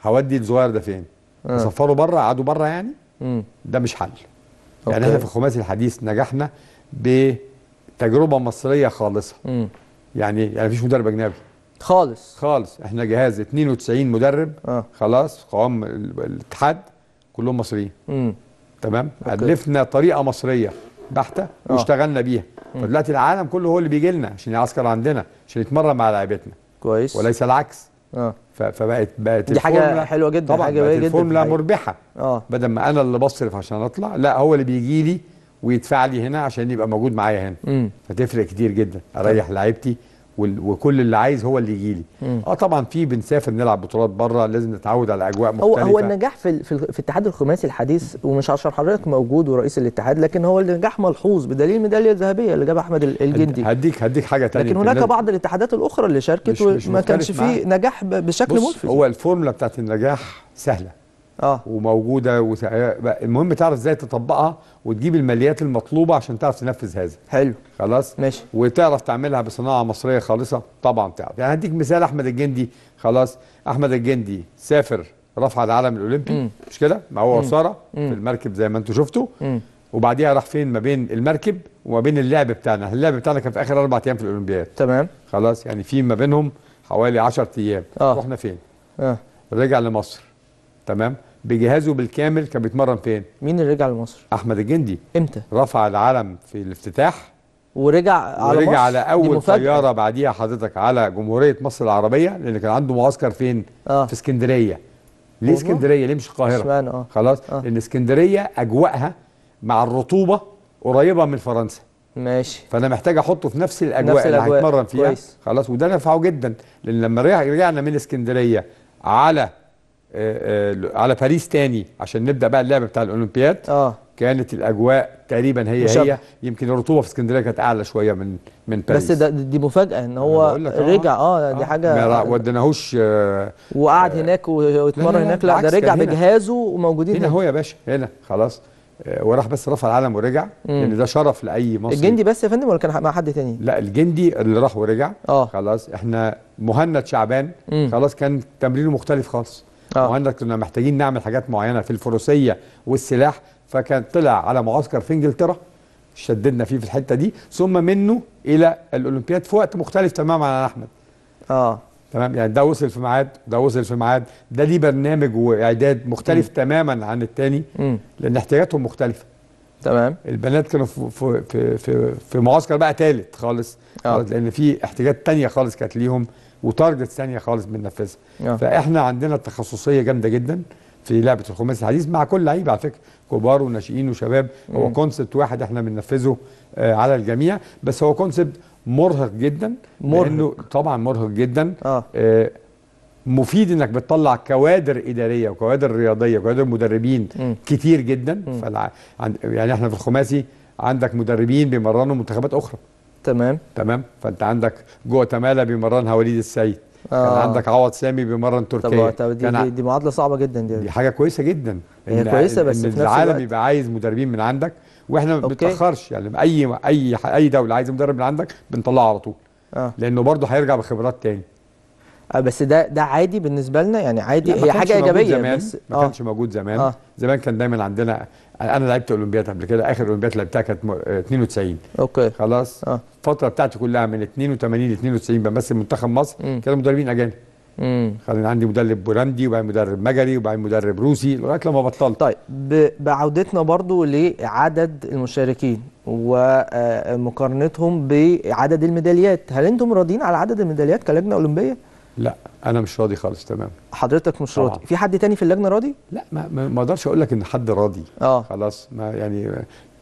هودي الصغير ده فين؟ آه. اصفره بره اقعده بره يعني مم. ده مش حل يعني أوكي. يعني احنا في الخماسي الحديث نجحنا بتجربه مصريه خالصه مم. يعني يعني مفيش مدرب اجنبي خالص خالص احنا جهاز 92 مدرب آه. خلاص قوام الاتحاد كلهم مصريين تمام الفنا طريقه مصريه بحته آه. واشتغلنا بيها فدلوقتي العالم كله هو اللي بيجي لنا عشان يعسكر عندنا عشان يتمرن مع لعيبتنا كويس وليس العكس اه فبقت بقت دي حاجه حلوه جدا طبعا حاجه جدا الفورمولا مربحه اه بدل ما انا اللي بصرف عشان اطلع لا هو اللي بيجي لي ويدفع لي هنا عشان يبقى موجود معايا هنا مم. فتفرق كتير جدا اريح لعيبتي وكل اللي عايز هو اللي يجي لي اه طبعا في بنسافر نلعب بطولات بره لازم نتعود على اجواء مختلفه هو هو النجاح في في الاتحاد الخماسي الحديث ومش عشان حضرتك موجود ورئيس الاتحاد لكن هو النجاح ملحوظ بدليل الميداليه الذهبيه اللي جابها احمد الجندي هديك هديك حاجه ثانيه لكن هناك بعض الاتحادات الاخرى اللي شاركت وما كانش فيه نجاح بشكل ملفت هو الفورمولا بتاعت النجاح سهله اه وموجوده وسعر... المهم تعرف ازاي تطبقها وتجيب الماليات المطلوبه عشان تعرف تنفذ هذا حلو خلاص ماشي وتعرف تعملها بصناعه مصريه خالصه طبعا تعرف يعني هديك مثال احمد الجندي خلاص احمد الجندي سافر رفع العلم الاولمبي مم. مش كده مع هو وساره في المركب زي ما انتم شفتوا وبعديها راح فين ما بين المركب وما بين اللعب بتاعنا اللعب بتاعنا كان في اخر اربع ايام في الاولمبياد تمام خلاص يعني في ما بينهم حوالي 10 ايام آه. رحنا فين آه. رجع لمصر تمام بجهازه بالكامل كان بيتمرن فين؟ مين اللي رجع لمصر؟ احمد الجندي امتى؟ رفع العلم في الافتتاح ورجع على ورجع مصر على اول طياره بعديها حضرتك على جمهوريه مصر العربيه لان كان عنده معسكر فين؟ آه. في اسكندريه ليه اسكندريه؟ ليه مش القاهره؟ آه. خلاص؟ آه. لان اسكندريه اجواءها مع الرطوبه قريبه من فرنسا ماشي فانا محتاج احطه في نفس الاجواء, نفس الأجواء. اللي هيتمرن فيها كويس. خلاص وده نفعه جدا لان لما رجعنا من اسكندريه على آه، آه، على باريس تاني عشان نبدا بقى اللعب بتاع الاولمبياد اه كانت الاجواء تقريبا هي مشابه. هي يمكن الرطوبه في اسكندريه كانت اعلى شويه من من باريس بس ده دي مفاجاه ان هو آه. رجع اه, آه دي حاجه ما وديناهوش آه وقعد آه هناك واتمرن هناك لا ده رجع بجهازه وموجودين هنا هو يا باشا هنا خلاص وراح بس رفع العلم ورجع لان يعني ده شرف لاي مصري الجندي بس يا فندم ولا كان مع حد تاني؟ لا الجندي اللي راح ورجع آه. خلاص احنا مهند شعبان مم. خلاص كان تمرينه مختلف خالص آه. وعندك كنا محتاجين نعمل حاجات معينه في الفروسيه والسلاح فكان طلع على معسكر في انجلترا شددنا فيه في الحته دي ثم منه الى الاولمبياد في وقت مختلف تماما عن احمد اه تمام يعني ده وصل في ميعاد ده وصل في ميعاد ده ليه برنامج واعداد مختلف م. تماما عن الثاني لان احتياجاتهم مختلفه تمام البنات كانوا في في في, في معسكر بقى ثالث خالص, آه. خالص لان في احتياجات ثانيه خالص كانت ليهم وتارجت ثانيه خالص بننفذها آه. فاحنا عندنا تخصصيه جامده جدا في لعبه الخماسي الحديث مع كل لعيب على فكره كبار وناشئين وشباب هو كونسبت واحد احنا بننفذه آه على الجميع بس هو كونسبت مرهق جدا مرهق لانه طبعا مرهق جدا آه. آه مفيد انك بتطلع كوادر اداريه وكوادر رياضيه وكوادر مدربين م. كتير جدا فلع... يعني احنا في الخماسي عندك مدربين بيمرنوا منتخبات اخرى تمام تمام فانت عندك جوه تمالا بيمرنها وليد السيد آه. كان عندك عوض سامي بيمرن تركيا طب دي, دي, دي معادله صعبه جدا دي دي حاجه كويسه جدا هي كويسه بس إن في نفس العالم يبقى عايز مدربين من عندك واحنا ما بنتاخرش يعني اي اي اي دوله عايز مدرب من عندك بنطلعه على طول آه. لانه برضه هيرجع بخبرات تاني آه بس ده ده عادي بالنسبه لنا يعني عادي هي حاجه ايجابيه بس ما كانش آه. موجود زمان آه. زمان كان دايما عندنا انا لعبت اولمبياد قبل كده اخر اولمبياد لعبتها كانت 92 آه، اوكي خلاص آه. الفتره بتاعتي كلها من 82 ل 92 بمثل منتخب مصر كانوا مدربين اجانب خلينا عندي مدرب بولندي وبعدين مدرب مجري وبعدين مدرب روسي لغايه لما بطلت طيب بعودتنا برضو لعدد المشاركين ومقارنتهم بعدد الميداليات هل انتم راضيين على عدد الميداليات كلجنه اولمبيه لا انا مش راضي خالص تمام حضرتك مش راضي في حد تاني في اللجنه راضي لا ما ما اقدرش اقول لك ان حد راضي اه خلاص ما يعني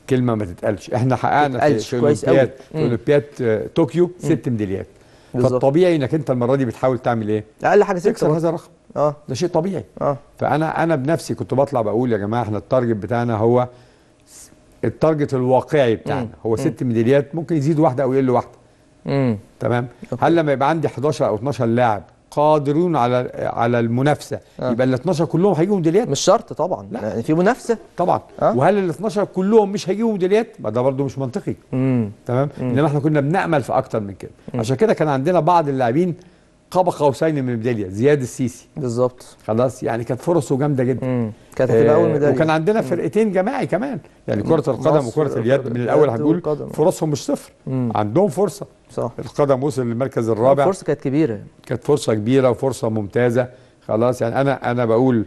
كلمه ما تتقالش احنا حققنا في, اولمبياد اولمبياد آه، طوكيو ست ميداليات فالطبيعي انك انت المره دي بتحاول تعمل ايه اقل حاجه تكسر هذا الرقم اه ده شيء طبيعي اه فانا انا بنفسي كنت بطلع بقول يا جماعه احنا التارجت بتاعنا هو التارجت الواقعي بتاعنا مم. هو ست ميداليات ممكن يزيد واحده او يقل واحده تمام هل لما يبقى عندي 11 او 12 لاعب قادرون على على المنافسه آه. يبقى ال 12 كلهم هيجيبوا ميداليات مش شرط طبعا لا. يعني في منافسه طبعا آه. وهل ال 12 كلهم مش هيجيبوا ميداليات ما ده برده مش منطقي تمام انما احنا كنا بنامل في اكتر من كده مم. عشان كده كان عندنا بعض اللاعبين قاب قوسين من ميداليه زياد السيسي بالظبط خلاص يعني كانت فرصه جامده جدا كانت هتبقى اول آه، ميداليه وكان عندنا فرقتين جماعي كمان يعني كره القدم وكره اليد من الاول هنقول فرصهم مش صفر مم. عندهم فرصه صح القدم وصل للمركز الرابع الفرصه كانت كبيره كانت فرصه كبيره وفرصه ممتازه خلاص يعني انا انا بقول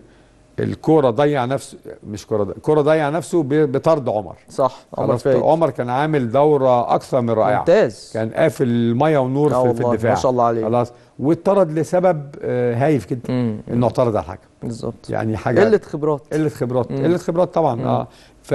الكوره ضيع نفسه مش كوره ضيع الكوره ضيع نفسه بطرد عمر صح عمر فايت عمر كان عامل دوره اكثر من رائعه ممتاز كان قافل ميه ونور في الدفاع ما شاء الله عليه خلاص واتطرد لسبب آه، هايف كده انه اعترض على الحكم بالظبط يعني حاجه قله خبرات قله خبرات قله خبرات طبعا مم. اه ف...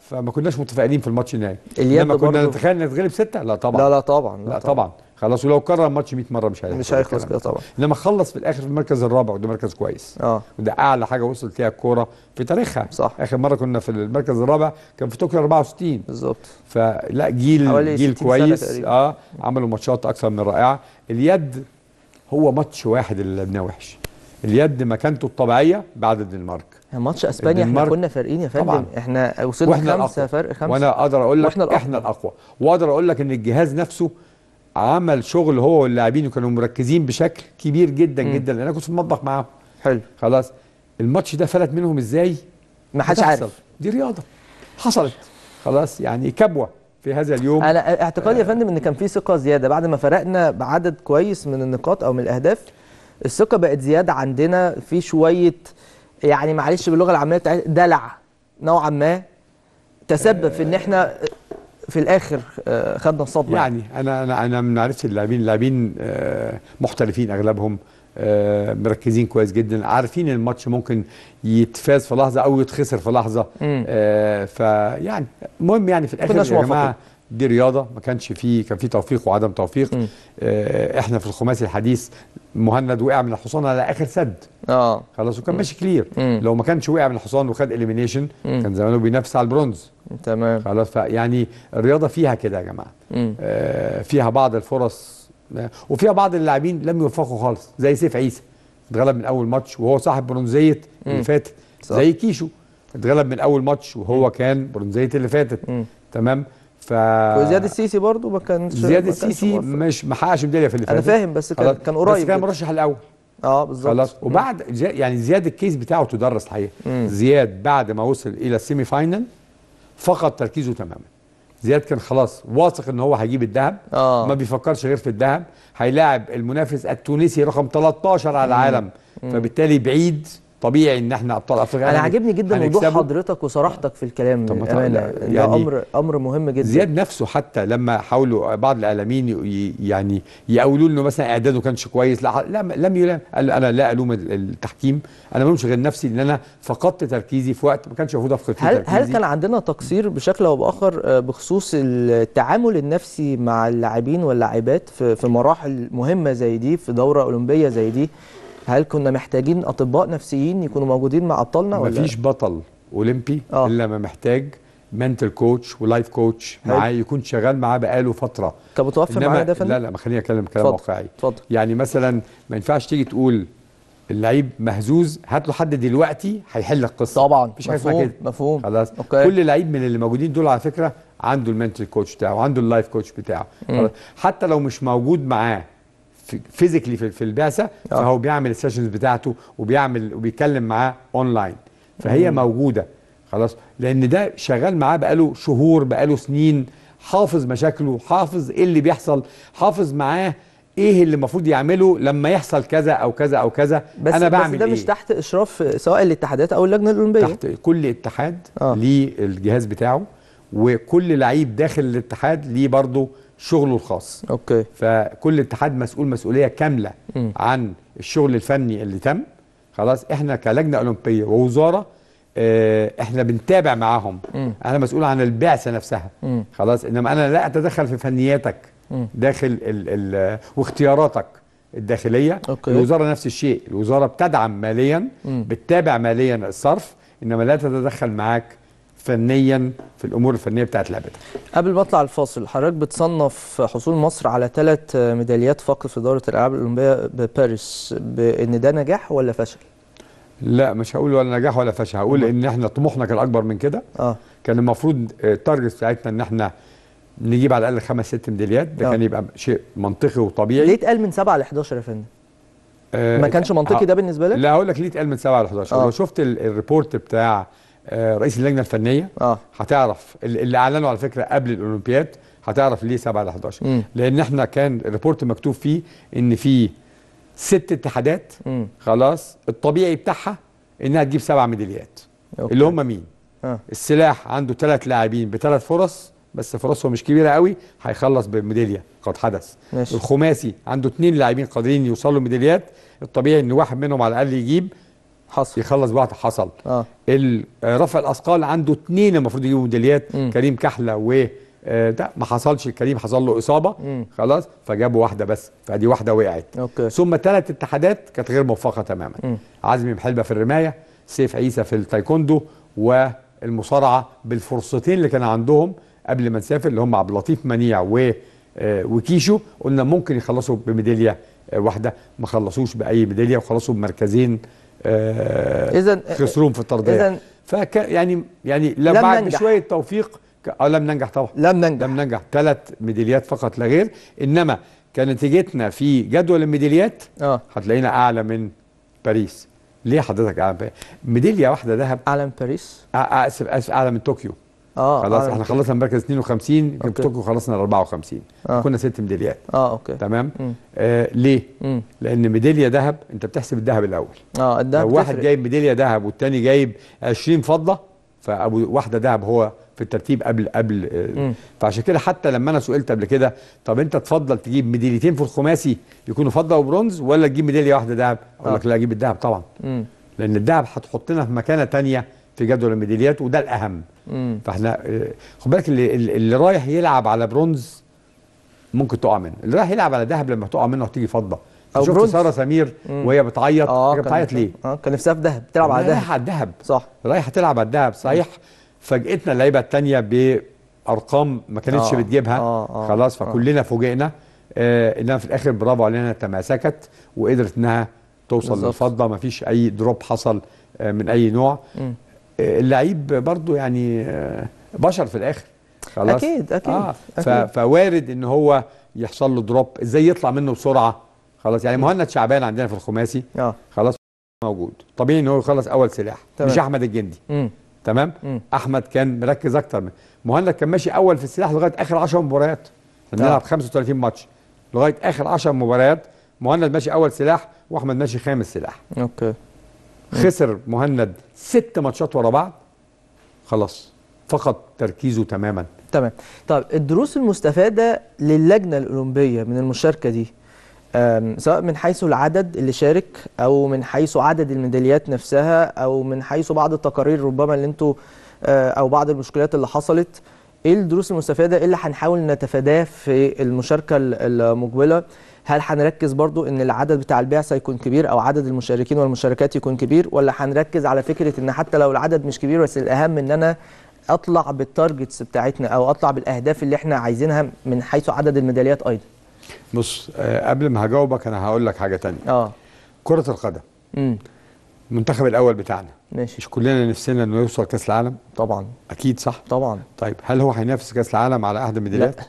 فما كناش متفائلين في الماتش النهائي لما كنا نتخيل نتغلب سته لا طبعا لا لا طبعا لا, لا طبعا, طبعا. خلاص ولو كرر الماتش 100 مره مش هيخلص مش هيخلص كده طبعا انما خلص في الاخر في المركز الرابع وده مركز كويس اه وده اعلى حاجه وصلت ليها الكوره في تاريخها صح اخر مره كنا في المركز الرابع كان في طوكيو 64 بالظبط فلا جيل جيل كويس اه عملوا ماتشات اكثر من رائعه اليد هو ماتش واحد اللي لعبناه وحش اليد مكانته الطبيعيه بعد الدنمارك يعني ماتش اسبانيا احنا كنا فارقين يا فندم احنا وصلنا خمسه فرق خمسه وانا اقدر اقول لك الأقوى. احنا الاقوى واقدر اقول لك ان الجهاز نفسه عمل شغل هو واللاعبين وكانوا مركزين بشكل كبير جدا م. جدا لان انا كنت في المطبخ معاهم حلو خلاص الماتش ده فلت منهم ازاي ما حدش عارف دي رياضه حصلت خلاص يعني كبوه في هذا اليوم انا اعتقادي يا آه. فندم ان كان في ثقه زياده بعد ما فرقنا بعدد كويس من النقاط او من الاهداف الثقه بقت زياده عندنا في شويه يعني معلش باللغه العاميه بتاعت دلع نوعا ما تسبب في ان احنا آه، في الاخر آه، خدنا الصدمه يعني انا انا انا ما عرفتش اللاعبين اللاعبين محترفين اغلبهم آه، مركزين كويس جدا عارفين الماتش ممكن يتفاز في لحظه او يتخسر في لحظه آه، فيعني المهم يعني في الاخر يا جماعه دي رياضه ما كانش فيه كان فيه توفيق وعدم توفيق آه احنا في الخماسي الحديث مهند وقع من الحصان على اخر سد اه خلاص وكان ماشي كلير مم. لو ما كانش وقع من الحصان وخد اليمينيشن كان زمانه بينافس على البرونز تمام خلاص فيعني الرياضه فيها كده يا جماعه آه فيها بعض الفرص وفيها بعض اللاعبين لم يوفقوا خالص زي سيف عيسى اتغلب من اول ماتش وهو صاحب برونزيه اللي فاتت زي كيشو اتغلب من اول ماتش وهو مم. كان برونزيه اللي فاتت مم. تمام ف وزياد السيسي برضو ما كانش زياد السيسي مش ما حققش ميداليه في اللي فاتت انا فاهم بس كان, كان قريب بس كان مرشح الاول اه بالظبط خلاص وبعد يعني زياد الكيس بتاعه تدرس الحقيقه زياد بعد ما وصل الى السيمي فاينل فقد تركيزه تماما زياد كان خلاص واثق ان هو هيجيب الذهب آه. ما بيفكرش غير في الذهب هيلاعب المنافس التونسي رقم 13 على العالم مم. فبالتالي بعيد طبيعي ان احنا ابطال افريقيا انا عاجبني جدا وضوح حضرتك وصراحتك في الكلام طب ده يعني ده امر امر مهم جدا زياد نفسه حتى لما حاولوا بعض الاعلاميين يعني يقولوا له مثلا اعداده كانش كويس لا, لم يلام قال انا لا الوم التحكيم انا ما الومش غير نفسي ان انا فقدت تركيزي في وقت ما كانش المفروض افقد هل تركيزي هل كان عندنا تقصير بشكل او باخر آه، بخصوص التعامل النفسي مع اللاعبين واللاعبات في مراحل مهمه زي دي في دوره اولمبيه زي دي هل كنا محتاجين اطباء نفسيين يكونوا موجودين مع ابطالنا ولا مفيش بطل اولمبي آه. الا ما محتاج منتل كوتش ولايف كوتش معاه يكون شغال معاه بقاله فتره طب متوفر معاه ده فندم لا لا ما خليني اتكلم كلام واقعي يعني مثلا ما ينفعش تيجي تقول اللعيب مهزوز هات له حد دلوقتي هيحل القصه طبعا مفيش حاجه اسمها كده مفهوم خلاص أوكي. كل لعيب من اللي موجودين دول على فكره عنده المنتل كوتش بتاعه وعنده اللايف كوتش بتاعه حتى لو مش موجود معاه فيزيكلي في, في البعثه آه. فهو بيعمل السيشنز بتاعته وبيعمل وبيتكلم معاه اونلاين فهي مم. موجوده خلاص لان ده شغال معاه بقاله شهور بقاله سنين حافظ مشاكله حافظ ايه اللي بيحصل حافظ معاه ايه اللي المفروض يعمله لما يحصل كذا او كذا او كذا بس انا بعمل بس ده مش إيه؟ تحت اشراف سواء الاتحادات او اللجنه الاولمبيه تحت كل اتحاد آه. ليه الجهاز بتاعه وكل لعيب داخل الاتحاد ليه برضه شغله الخاص اوكي فكل اتحاد مسؤول مسؤوليه كامله م. عن الشغل الفني اللي تم خلاص احنا كلجنه اولمبيه ووزاره اه احنا بنتابع معاهم م. انا مسؤول عن البعثه نفسها م. خلاص انما انا لا اتدخل في فنياتك م. داخل الـ الـ واختياراتك الداخليه أوكي. الوزاره نفس الشيء الوزاره بتدعم ماليا م. بتتابع ماليا الصرف انما لا تتدخل معاك فنيا في الامور الفنيه بتاعت لعبتها. قبل ما اطلع الفاصل حضرتك بتصنف حصول مصر على ثلاث ميداليات فقط في دوره الالعاب الاولمبيه بباريس بان ده نجاح ولا فشل؟ لا مش هقول ولا نجاح ولا فشل هقول ان احنا طموحنا كان اكبر من كده آه. كان المفروض التارجت آه، بتاعتنا ان احنا نجيب على الاقل خمس ست ميداليات ده آه. كان يبقى شيء منطقي وطبيعي ليه اتقال من 7 ل 11 يا فندم؟ آه ما كانش منطقي آه، ده بالنسبه لك؟ لا هقول لك ليه اتقال من 7 ل 11 آه. لو شفت الريبورت بتاع آه، رئيس اللجنه الفنيه اه هتعرف اللي اعلنوا على فكره قبل الاولمبياد هتعرف ليه 7 ل 11 لان احنا كان الريبورت مكتوب فيه ان في ست اتحادات خلاص الطبيعي بتاعها انها تجيب سبع ميداليات اللي هم مين؟ آه. السلاح عنده ثلاث لاعبين بثلاث فرص بس فرصهم مش كبيره قوي هيخلص بميداليه قد حدث ماشي. الخماسي عنده اثنين لاعبين قادرين يوصلوا ميداليات الطبيعي ان واحد منهم على الاقل يجيب حصل يخلص بعد حصل آه. رفع الاثقال عنده اثنين المفروض يجيبوا ميداليات كريم كحله و آه، ده ما حصلش كريم حصل له اصابه مم. خلاص فجابوا واحده بس فدي واحده وقعت أوكي. ثم ثلاث اتحادات كانت غير موفقه تماما مم. عزمي محلبه في الرمايه سيف عيسى في التايكوندو والمصارعه بالفرصتين اللي كان عندهم قبل ما نسافر اللي هم عبد اللطيف منيع و آه، وكيشو قلنا ممكن يخلصوا بميداليه آه، واحده ما خلصوش باي ميداليه وخلصوا بمركزين آه، اذا خسرون في الترضيه اذا فك يعني يعني لو لم بعد شويه توفيق اه لم ننجح طبعا لم ننجح لم ننجح ثلاث ميداليات فقط لا غير انما كنتيجتنا في جدول الميداليات اه هتلاقينا اعلى من باريس ليه حضرتك اعلى من باريس؟ ميداليه واحده ذهب اعلى من باريس؟ آه، آه، اسف اسف اعلى من طوكيو اه خلاص آه، احنا خلصنا مركز 52 يمكن توكيو خلصنا 54 آه. كنا ست ميداليات اه اوكي تمام آه ليه؟ مم. لان ميداليه ذهب انت بتحسب الذهب الاول اه الذهب لو واحد جايب ميداليه ذهب والتاني جايب 20 فضه فابو واحده ذهب هو في الترتيب قبل قبل آه. فعشان كده حتى لما انا سئلت قبل كده طب انت تفضل تجيب ميداليتين في الخماسي يكونوا فضه وبرونز ولا تجيب ميداليه واحده ذهب؟ اقول آه. لك لا اجيب الذهب طبعا مم. لان الذهب هتحطنا في مكانه ثانيه في جدول الميداليات وده الاهم فاحنا آه، خد بالك اللي, اللي رايح يلعب على برونز ممكن تقع منه اللي رايح يلعب على ذهب لما تقع منه هتيجي فضه او شفت ساره سمير مم. وهي بتعيط آه هي بتعيط ليه؟ اه كان نفسها في ذهب بتلعب على ذهب رايحه على الذهب صح رايحه تلعب على الذهب صحيح فاجئتنا اللعيبه الثانيه بارقام ما كانتش آه. بتجيبها آه. آه. خلاص فكلنا آه. فوجئنا آه انها في الاخر برافو علينا تماسكت وقدرت انها توصل للفضه ما فيش اي دروب حصل آه من اي نوع اللعيب برضو يعني آه، بشر في الاخر خلاص اكيد اكيد, آه أكيد. فوارد ان هو يحصل له دروب ازاي يطلع منه بسرعه خلاص يعني مهند شعبان عندنا في الخماسي اه خلاص موجود طبيعي ان هو يخلص اول سلاح طبعًا. مش احمد الجندي م. تمام م. احمد كان مركز اكتر من مهند كان ماشي اول في السلاح لغايه اخر 10 مباريات آه. بنلعب 35 ماتش لغايه اخر 10 مباريات مهند ماشي اول سلاح واحمد ماشي خامس سلاح اوكي خسر مهند ست ماتشات ورا بعض خلاص فقد تركيزه تماما تمام طب الدروس المستفاده للجنه الاولمبيه من المشاركه دي سواء من حيث العدد اللي شارك او من حيث عدد الميداليات نفسها او من حيث بعض التقارير ربما اللي انتوا آه، او بعض المشكلات اللي حصلت ايه الدروس المستفاده إيه اللي هنحاول نتفاداه في المشاركه المقبله هل هنركز برضو ان العدد بتاع البيع سيكون كبير او عدد المشاركين والمشاركات يكون كبير ولا هنركز على فكره ان حتى لو العدد مش كبير بس الاهم ان انا اطلع بالتارجتس بتاعتنا او اطلع بالاهداف اللي احنا عايزينها من حيث عدد الميداليات ايضا بص آه، قبل ما هجاوبك انا هقول لك حاجه تانية اه كره القدم امم المنتخب الاول بتاعنا ماشي مش كلنا نفسنا انه يوصل كاس العالم طبعا اكيد صح طبعا طيب هل هو هينافس كاس العالم على احد الميداليات لا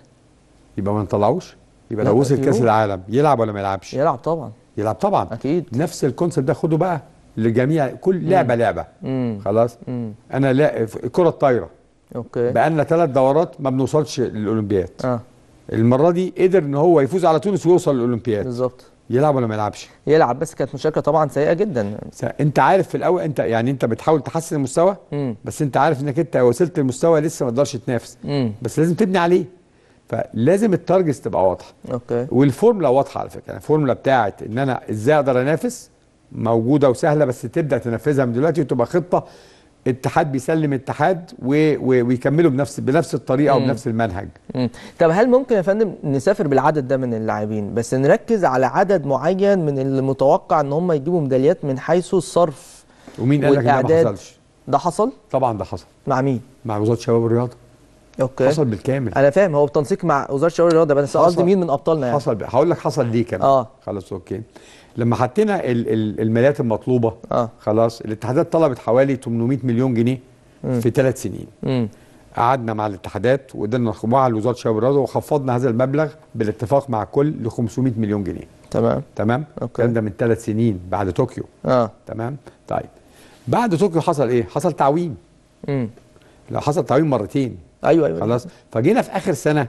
يبقى ما نطلعوش يبقى لو وصل كاس العالم يلعب ولا ما يلعبش؟ يلعب طبعا يلعب طبعا اكيد نفس الكونسيبت ده خده بقى لجميع كل لعبه مم. لعبه مم. خلاص مم. انا لا الكره الطايره اوكي بقى لنا ثلاث دورات ما بنوصلش للاولمبياد آه. المره دي قدر ان هو يفوز على تونس ويوصل للاولمبياد بالظبط يلعب ولا ما يلعبش؟ يلعب بس كانت مشاركه طبعا سيئه جدا س... انت عارف في الاول انت يعني انت بتحاول تحسن المستوى مم. بس انت عارف انك انت وصلت للمستوى لسه ما تقدرش تنافس مم. بس لازم تبني عليه فلازم التارجتس تبقى واضحه اوكي والفورمولا واضحه على فكره الفورمولا يعني بتاعت ان انا ازاي اقدر انافس موجوده وسهله بس تبدا تنفذها من دلوقتي وتبقى خطه اتحاد بيسلم اتحاد و... و... ويكملوا بنفس بنفس الطريقه وبنفس المنهج مم. طب هل ممكن يا فندم نسافر بالعدد ده من اللاعبين بس نركز على عدد معين من المتوقع ان هم يجيبوا ميداليات من حيث الصرف ومين قال لك ده ما حصلش ده حصل طبعا ده حصل مع مين مع وزاره شباب الرياضه اوكي حصل بالكامل انا فاهم هو بتنسيق مع وزاره الشباب والرياضه بس قصدي مين من ابطالنا يعني حصل هقول لك حصل ليه كمان اه خلاص اوكي لما حطينا الماليات المطلوبه آه. خلاص الاتحادات طلبت حوالي 800 مليون جنيه م. في ثلاث سنين م. قعدنا مع الاتحادات وقدرنا مع وزاره الشباب والرياضه وخفضنا هذا المبلغ بالاتفاق مع الكل ل 500 مليون جنيه تمام تمام الكلام ده من ثلاث سنين بعد طوكيو اه تمام طيب بعد طوكيو حصل ايه؟ حصل تعويم امم لو حصل تعويم مرتين ايوه ايوه خلاص فجينا في اخر سنه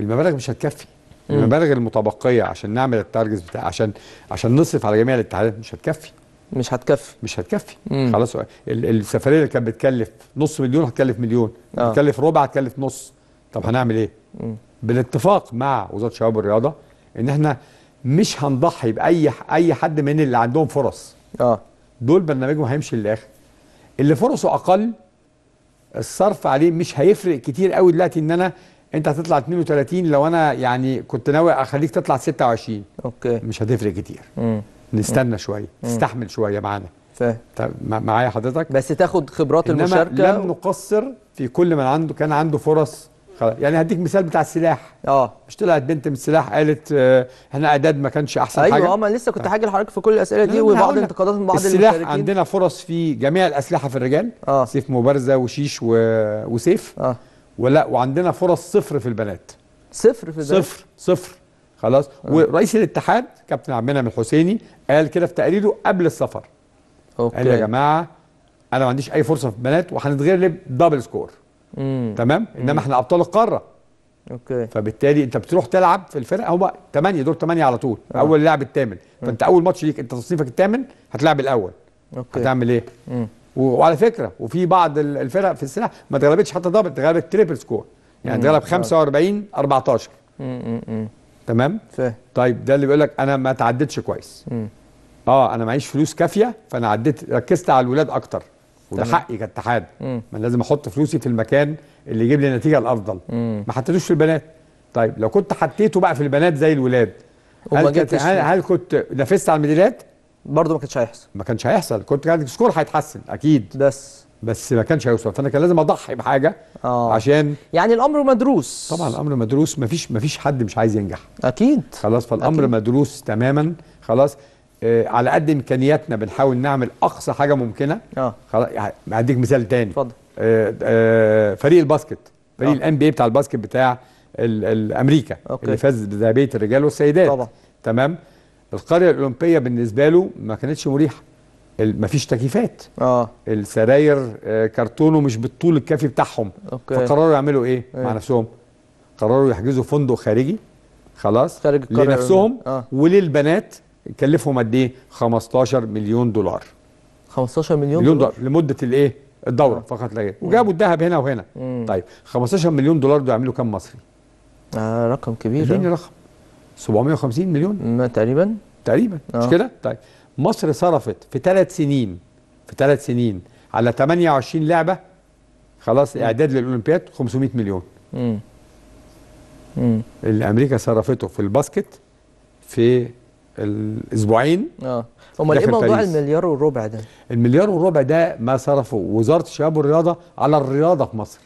المبالغ مش هتكفي المبالغ المتبقيه عشان نعمل التارجت بتاع عشان عشان نصرف على جميع الاتحادات مش هتكفي مش هتكفي مش هتكفي مم. خلاص السفريه اللي كانت بتكلف نص مليون هتكلف مليون آه. هتكلف ربع هتكلف نص طب هنعمل ايه مم. بالاتفاق مع وزاره الشباب والرياضه ان احنا مش هنضحي باي اي حد من اللي عندهم فرص اه دول برنامجهم هيمشي للاخر اللي فرصه اقل الصرف عليه مش هيفرق كتير قوي دلوقتي ان انا انت هتطلع 32 لو انا يعني كنت ناوي اخليك تطلع 26 اوكي مش هتفرق كتير مم. نستنى شويه استحمل شويه معانا فاهم معايا حضرتك بس تاخد خبرات إنما المشاركه لم نقصر في كل من عنده كان عنده فرص خلاص يعني هديك مثال بتاع السلاح اه مش طلعت بنت من السلاح قالت آه احنا اعداد ما كانش احسن أيوة حاجه ايوه انا لسه كنت آه. هاجي لحضرتك في كل الاسئله دي وبعض الانتقادات من بعض السلاح عندنا فرص في جميع الاسلحه في الرجال آه. سيف مبارزه وشيش و... وسيف آه. ولا وعندنا فرص صفر في البنات صفر في البنات صفر صفر خلاص آه. ورئيس الاتحاد كابتن عبد المنعم الحسيني قال كده في تقريره قبل السفر أوكي. قال يا جماعه انا ما عنديش اي فرصه في البنات وهنتغلب دبل سكور مم. تمام انما احنا ابطال القاره اوكي فبالتالي انت بتروح تلعب في الفرق هو 8 دور 8 على طول آه. اول لاعب الثامن آه. فانت اول ماتش ليك انت تصنيفك الثامن هتلعب الاول اوكي هتعمل ايه و... وعلى فكره وفي بعض الفرق في السلاح ما اتغلبتش حتى دبل اتغلبت تريبل سكور يعني اتغلب 45 14 تمام فاهم طيب ده اللي بيقول لك انا ما تعدتش كويس مم. اه انا معيش فلوس كافيه فانا عديت ركزت على الولاد اكتر وده حقي كاتحاد ما لازم احط فلوسي في المكان اللي يجيب لي النتيجه الافضل ما حطيتوش في البنات طيب لو كنت حطيته بقى في البنات زي الولاد هل كنت هل, هل كنت نافست على الميداليات برضه ما كانش هيحصل ما كانش هيحصل كنت كان السكور هيتحسن اكيد بس بس ما كانش هيوصل فانا كان لازم اضحي بحاجه أوه. عشان يعني الامر مدروس طبعا الامر مدروس ما فيش ما فيش حد مش عايز ينجح اكيد خلاص فالامر أكيد. مدروس تماما خلاص آه، على قد امكانياتنا بنحاول نعمل اقصى حاجه ممكنه اه يعني هديك مثال تاني اتفضل آه، آه، فريق الباسكت فريق الان بي بتاع الباسكت بتاع امريكا اللي فاز بذهبيه الرجال والسيدات طبعا تمام القريه الاولمبيه بالنسبه له ما كانتش مريحه مفيش تكييفات اه السراير كرتونه مش بالطول الكافي بتاعهم أوكي. فقرروا يعملوا ايه, إيه؟ مع نفسهم قرروا يحجزوا فندق خارجي خلاص خارج لنفسهم آه. وللبنات كلفهم قد ايه 15 مليون دولار 15 مليون, مليون دولار, دولار لمده الايه الدوره فقط لا غير وجابوا الذهب هنا وهنا مم. طيب 15 مليون دولار دول يعملوا كام مصري آه رقم كبير اديني رقم 750 مليون ما تقريبا تقريبا آه. مش كده طيب مصر صرفت في ثلاث سنين في ثلاث سنين على 28 لعبه خلاص مم. اعداد للاولمبياد 500 مليون امم امم اللي امريكا صرفته في الباسكت في الاسبوعين اه امال ايه موضوع المليار والربع ده؟ المليار والربع ده ما صرفه وزاره الشباب والرياضه على الرياضه في مصر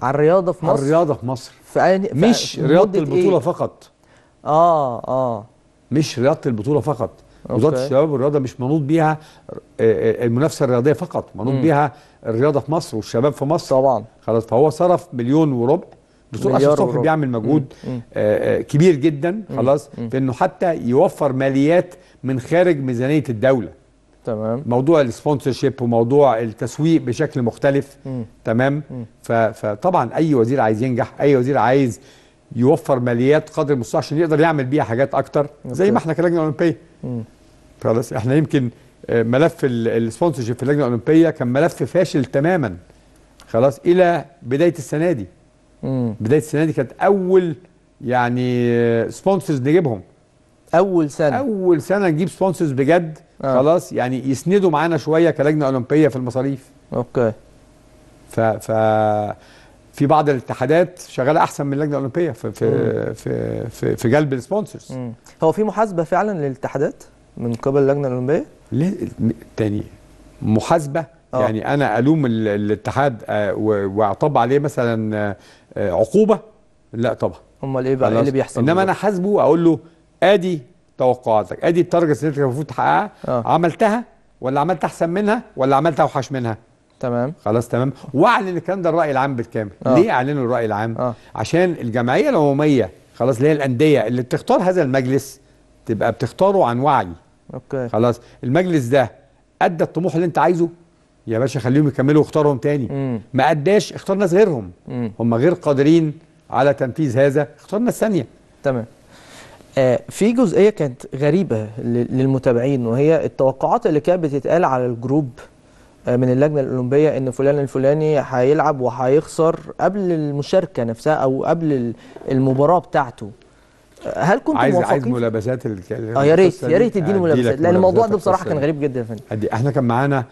على الرياضه في مصر على الرياضه في مصر فأني... مش رياضه إيه؟ البطوله إيه؟ فقط اه اه مش رياضه البطوله فقط وزاره الشباب والرياضه مش منوط بيها آه، آه، المنافسه الرياضيه فقط منوط بيها الرياضه في مصر والشباب في مصر طبعا خلاص فهو صرف مليون وربع دكتور اشرف صبحي بيعمل مجهود آه، آه، كبير جدا خلاص في انه حتى يوفر ماليات من خارج ميزانيه الدوله تمام موضوع السبونسرشيب وموضوع التسويق بشكل مختلف مم. تمام مم. فطبعا اي وزير عايز ينجح اي وزير عايز يوفر ماليات قدر المستطاع عشان يقدر يعمل بيها حاجات اكتر زي ما احنا كلجنه اولمبيه خلاص احنا يمكن آه، ملف السبونسرشيب في اللجنه الاولمبيه كان ملف فاشل تماما خلاص الى بدايه السنه دي مم. بدايه السنه دي كانت اول يعني سبونسرز نجيبهم اول سنه اول سنه نجيب سبونسرز بجد آه. خلاص يعني يسندوا معانا شويه كلجنه اولمبيه في المصاريف اوكي ف ف في بعض الاتحادات شغاله احسن من اللجنه الاولمبيه في في, في في في جلب السبونسرز هو في محاسبه فعلا للاتحادات من قبل اللجنه الاولمبيه؟ ليه تاني محاسبه آه. يعني انا الوم الاتحاد آه، واعطب عليه مثلا آه، آه، عقوبه لا طبعا امال ايه بقى ايه اللي بيحصل انما انا حاسبه اقول له ادي توقعاتك ادي التارجتس اللي انت المفروض تحققها آه. عملتها ولا عملت احسن منها ولا عملت اوحش منها تمام خلاص تمام واعلن الكلام ده الراي العام بالكامل آه. ليه اعلنوا الراي العام آه. عشان الجمعيه العموميه خلاص اللي هي الانديه اللي بتختار هذا المجلس تبقى بتختاره عن وعي اوكي خلاص المجلس ده ادى الطموح اللي انت عايزه يا باشا خليهم يكملوا واختارهم تاني مم. ما قداش اختار ناس غيرهم هم غير قادرين على تنفيذ هذا اختار ناس ثانيه تمام آه في جزئيه كانت غريبه للمتابعين وهي التوقعات اللي كانت بتتقال على الجروب آه، من اللجنه الاولمبيه ان فلان الفلاني هيلعب وهيخسر قبل المشاركه نفسها او قبل المباراه بتاعته آه، هل كنت عايز موافقين؟ عايز ملابسات اه يا ريت يا ريت تديني ملابسات لان الموضوع ده بصراحه كان غريب جدا يا فندم احنا كان معانا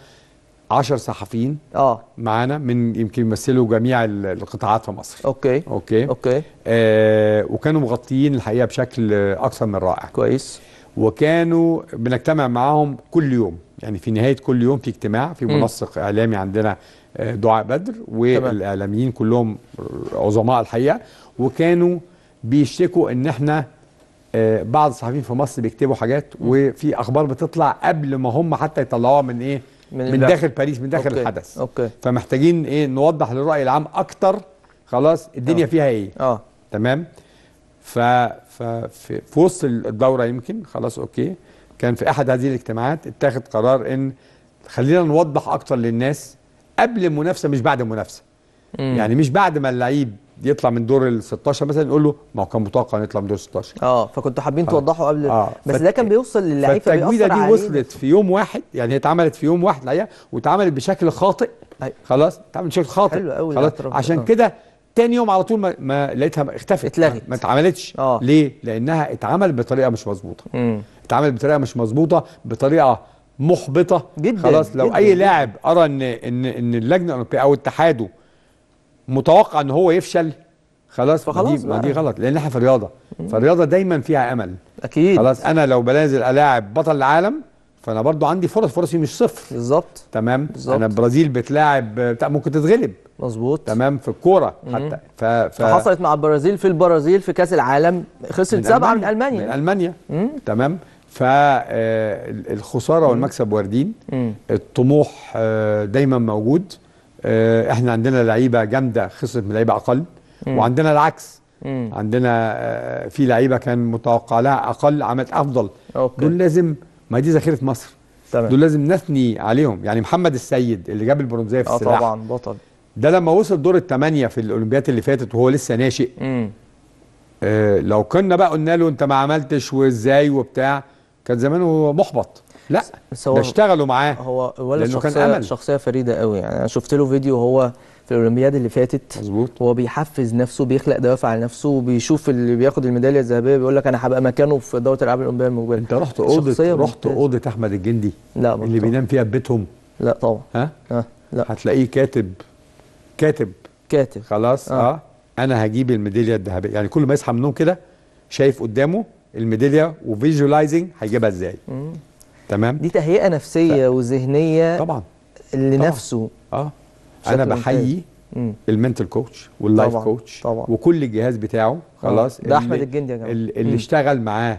10 صحفيين اه معانا من يمكن يمثلوا جميع القطاعات في مصر اوكي اوكي اوكي آه وكانوا مغطيين الحقيقه بشكل اكثر من رائع كويس وكانوا بنجتمع معاهم كل يوم يعني في نهايه كل يوم في اجتماع في منسق اعلامي عندنا آه، دعاء بدر والاعلاميين كلهم عظماء الحقيقه وكانوا بيشتكوا ان احنا آه، بعض الصحفيين في مصر بيكتبوا حاجات وفي اخبار بتطلع قبل ما هم حتى يطلعوها من ايه من, من داخل باريس من داخل أوكي. الحدث أوكي. فمحتاجين ايه نوضح للراي العام اكتر خلاص الدنيا أوه. فيها ايه اه تمام ف في وسط الدوره يمكن خلاص اوكي كان في احد هذه الاجتماعات اتخذ قرار ان خلينا نوضح اكتر للناس قبل المنافسه مش بعد المنافسه يعني مش بعد ما اللعيب يطلع من دور ال 16 مثلا يقول له ما هو كان متوقع ان يطلع من دور 16 اه فكنتوا حابين آه. توضحوا قبل آه. بس فت... ده كان بيوصل للعيبه التجويده دي وصلت في يوم واحد يعني هي اتعملت في يوم واحد الحقيقه واتعملت بشكل خاطئ أي. أيوة. خلاص اتعملت بشكل خاطئ حلو قوي خلاص عشان آه. كده تاني يوم على طول ما, ما لقيتها اختفت اتلغت ما اتعملتش آه. ليه؟ لانها اتعمل بطريقه مش مظبوطه اتعمل بطريقه مش مظبوطه بطريقه محبطه جدا خلاص لو جداً اي لاعب ارى ان ان ان اللجنه الاولمبيه او اتحاده متوقع ان هو يفشل خلاص فخلاص دي, دي يعني. غلط لان احنا في الرياضه فالرياضه دايما فيها امل اكيد خلاص انا لو بنازل الاعب بطل العالم فانا برضو عندي فرص فرصي مش صفر بالظبط تمام بالزبط. انا البرازيل بتلاعب بتاع ممكن تتغلب مظبوط تمام في الكوره حتى ف... ف... فحصلت مع البرازيل في البرازيل في كاس العالم خسرت سبعه من المانيا من المانيا مم. تمام فالخساره آه، والمكسب واردين الطموح آه، دايما موجود آه، احنا عندنا لعيبه جامده خسرت من لعيبه اقل مم. وعندنا العكس مم. عندنا آه، في لعيبه كان متوقع لها اقل عملت افضل أوكي. دول لازم ما دي ذخيره مصر تمام. دول لازم نثني عليهم يعني محمد السيد اللي جاب البرونزيه في آه السلاح طبعا بطل ده لما وصل دور الثمانيه في الاولمبياد اللي فاتت وهو لسه ناشئ آه لو كنا بقى قلنا له انت ما عملتش وازاي وبتاع كان زمانه محبط لا ده اشتغلوا معاه هو ولد شخصيه شخصيه فريده قوي يعني انا شفت له فيديو هو في الاولمبياد اللي فاتت مظبوط هو بيحفز نفسه بيخلق دوافع على نفسه وبيشوف اللي بياخد الميداليه الذهبيه بيقول لك انا هبقى مكانه في دوره الالعاب الاولمبيه المقبله انت رحت اوضه رحت اوضه احمد الجندي لا اللي بينام فيها بيتهم لا طبعا ها أه لا هتلاقيه كاتب كاتب كاتب خلاص اه, آه. انا هجيب الميداليه الذهبيه يعني كل ما يصحى من النوم كده شايف قدامه الميداليه وفيجوالايزنج هيجيبها ازاي تمام دي تهيئه نفسيه ف... وذهنيه طبعا لنفسه طبعاً. اه انا بحيي المنتل كوتش واللايف كوتش طبعاً. وكل الجهاز بتاعه آه. خلاص ده احمد الجندي يا جماعه اللي اشتغل معاه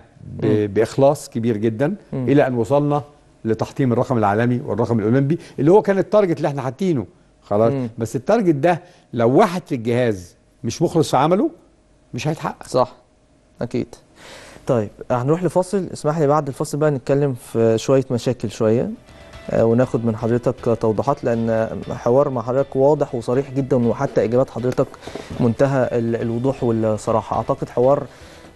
باخلاص كبير جدا مم. الى ان وصلنا لتحطيم الرقم العالمي والرقم الاولمبي اللي هو كان التارجت اللي احنا حاطينه خلاص مم. بس التارجت ده لو واحد في الجهاز مش مخلص في عمله مش هيتحقق صح اكيد طيب هنروح لفاصل اسمح لي بعد الفاصل بقى نتكلم في شويه مشاكل شويه آه، وناخد من حضرتك توضيحات لان حوار مع حضرتك واضح وصريح جدا وحتى اجابات حضرتك منتهى الوضوح والصراحه اعتقد حوار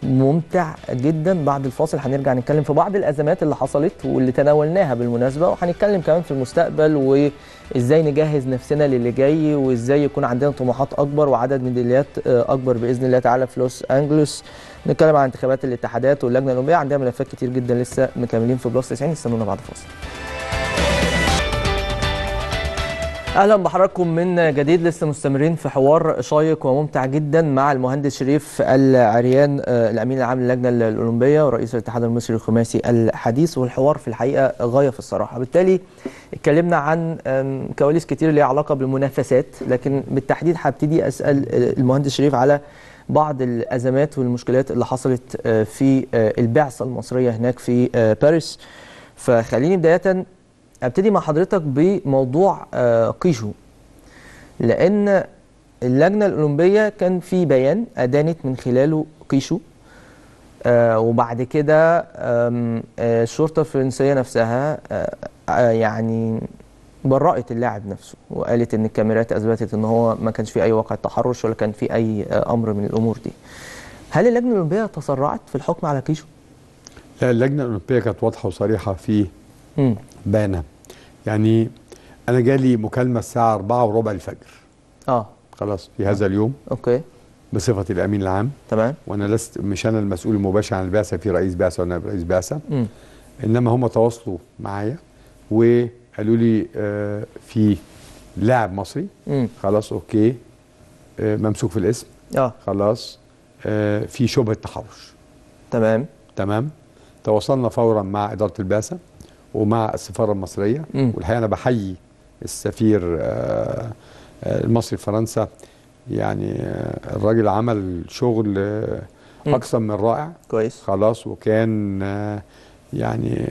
ممتع جدا بعد الفاصل هنرجع نتكلم في بعض الازمات اللي حصلت واللي تناولناها بالمناسبه وهنتكلم كمان في المستقبل وازاي نجهز نفسنا للي جاي وازاي يكون عندنا طموحات اكبر وعدد ميداليات آه، اكبر باذن الله تعالى في لوس انجلوس نتكلم عن انتخابات الاتحادات واللجنه الاولمبيه عندنا ملفات كتير جدا لسه مكملين في بلس 90 استنونا بعد فاصل اهلا بحضراتكم من جديد لسه مستمرين في حوار شيق وممتع جدا مع المهندس شريف العريان آه، الامين العام للجنه الاولمبيه ورئيس الاتحاد المصري الخماسي الحديث والحوار في الحقيقه غايه في الصراحه بالتالي اتكلمنا عن كواليس كتير ليها علاقه بالمنافسات لكن بالتحديد هبتدي اسال آه، المهندس شريف على بعض الازمات والمشكلات اللي حصلت آه، في آه، البعثه المصريه هناك في آه، باريس فخليني بدايه ابتدي مع حضرتك بموضوع قيشو لان اللجنه الاولمبيه كان في بيان ادانت من خلاله قيشو وبعد كده الشرطه الفرنسيه نفسها يعني برأت اللاعب نفسه وقالت ان الكاميرات اثبتت ان هو ما كانش في اي واقع تحرش ولا كان في اي آه، امر من الامور دي. هل اللجنه الاولمبيه تسرعت في الحكم على كيشو؟ لا اللجنه الاولمبيه كانت واضحه وصريحه في بانه يعني انا جالي مكالمه الساعه 4 وربع الفجر. اه خلاص في هذا اليوم اوكي بصفتي الامين العام تمام وانا لست مش انا المسؤول المباشر عن البعثه في رئيس بعثه ولا رئيس بعثه انما هم تواصلوا معايا و قالوا لي آه في لاعب مصري مم. خلاص اوكي آه ممسوك في الاسم اه خلاص آه في شبهه تحرش تمام تمام تواصلنا فورا مع اداره البعثه ومع السفاره المصريه مم. والحقيقه انا بحيي السفير آه, آه، المصري في فرنسا يعني آه، الراجل عمل شغل آه، اكثر من رائع كويس خلاص وكان يعني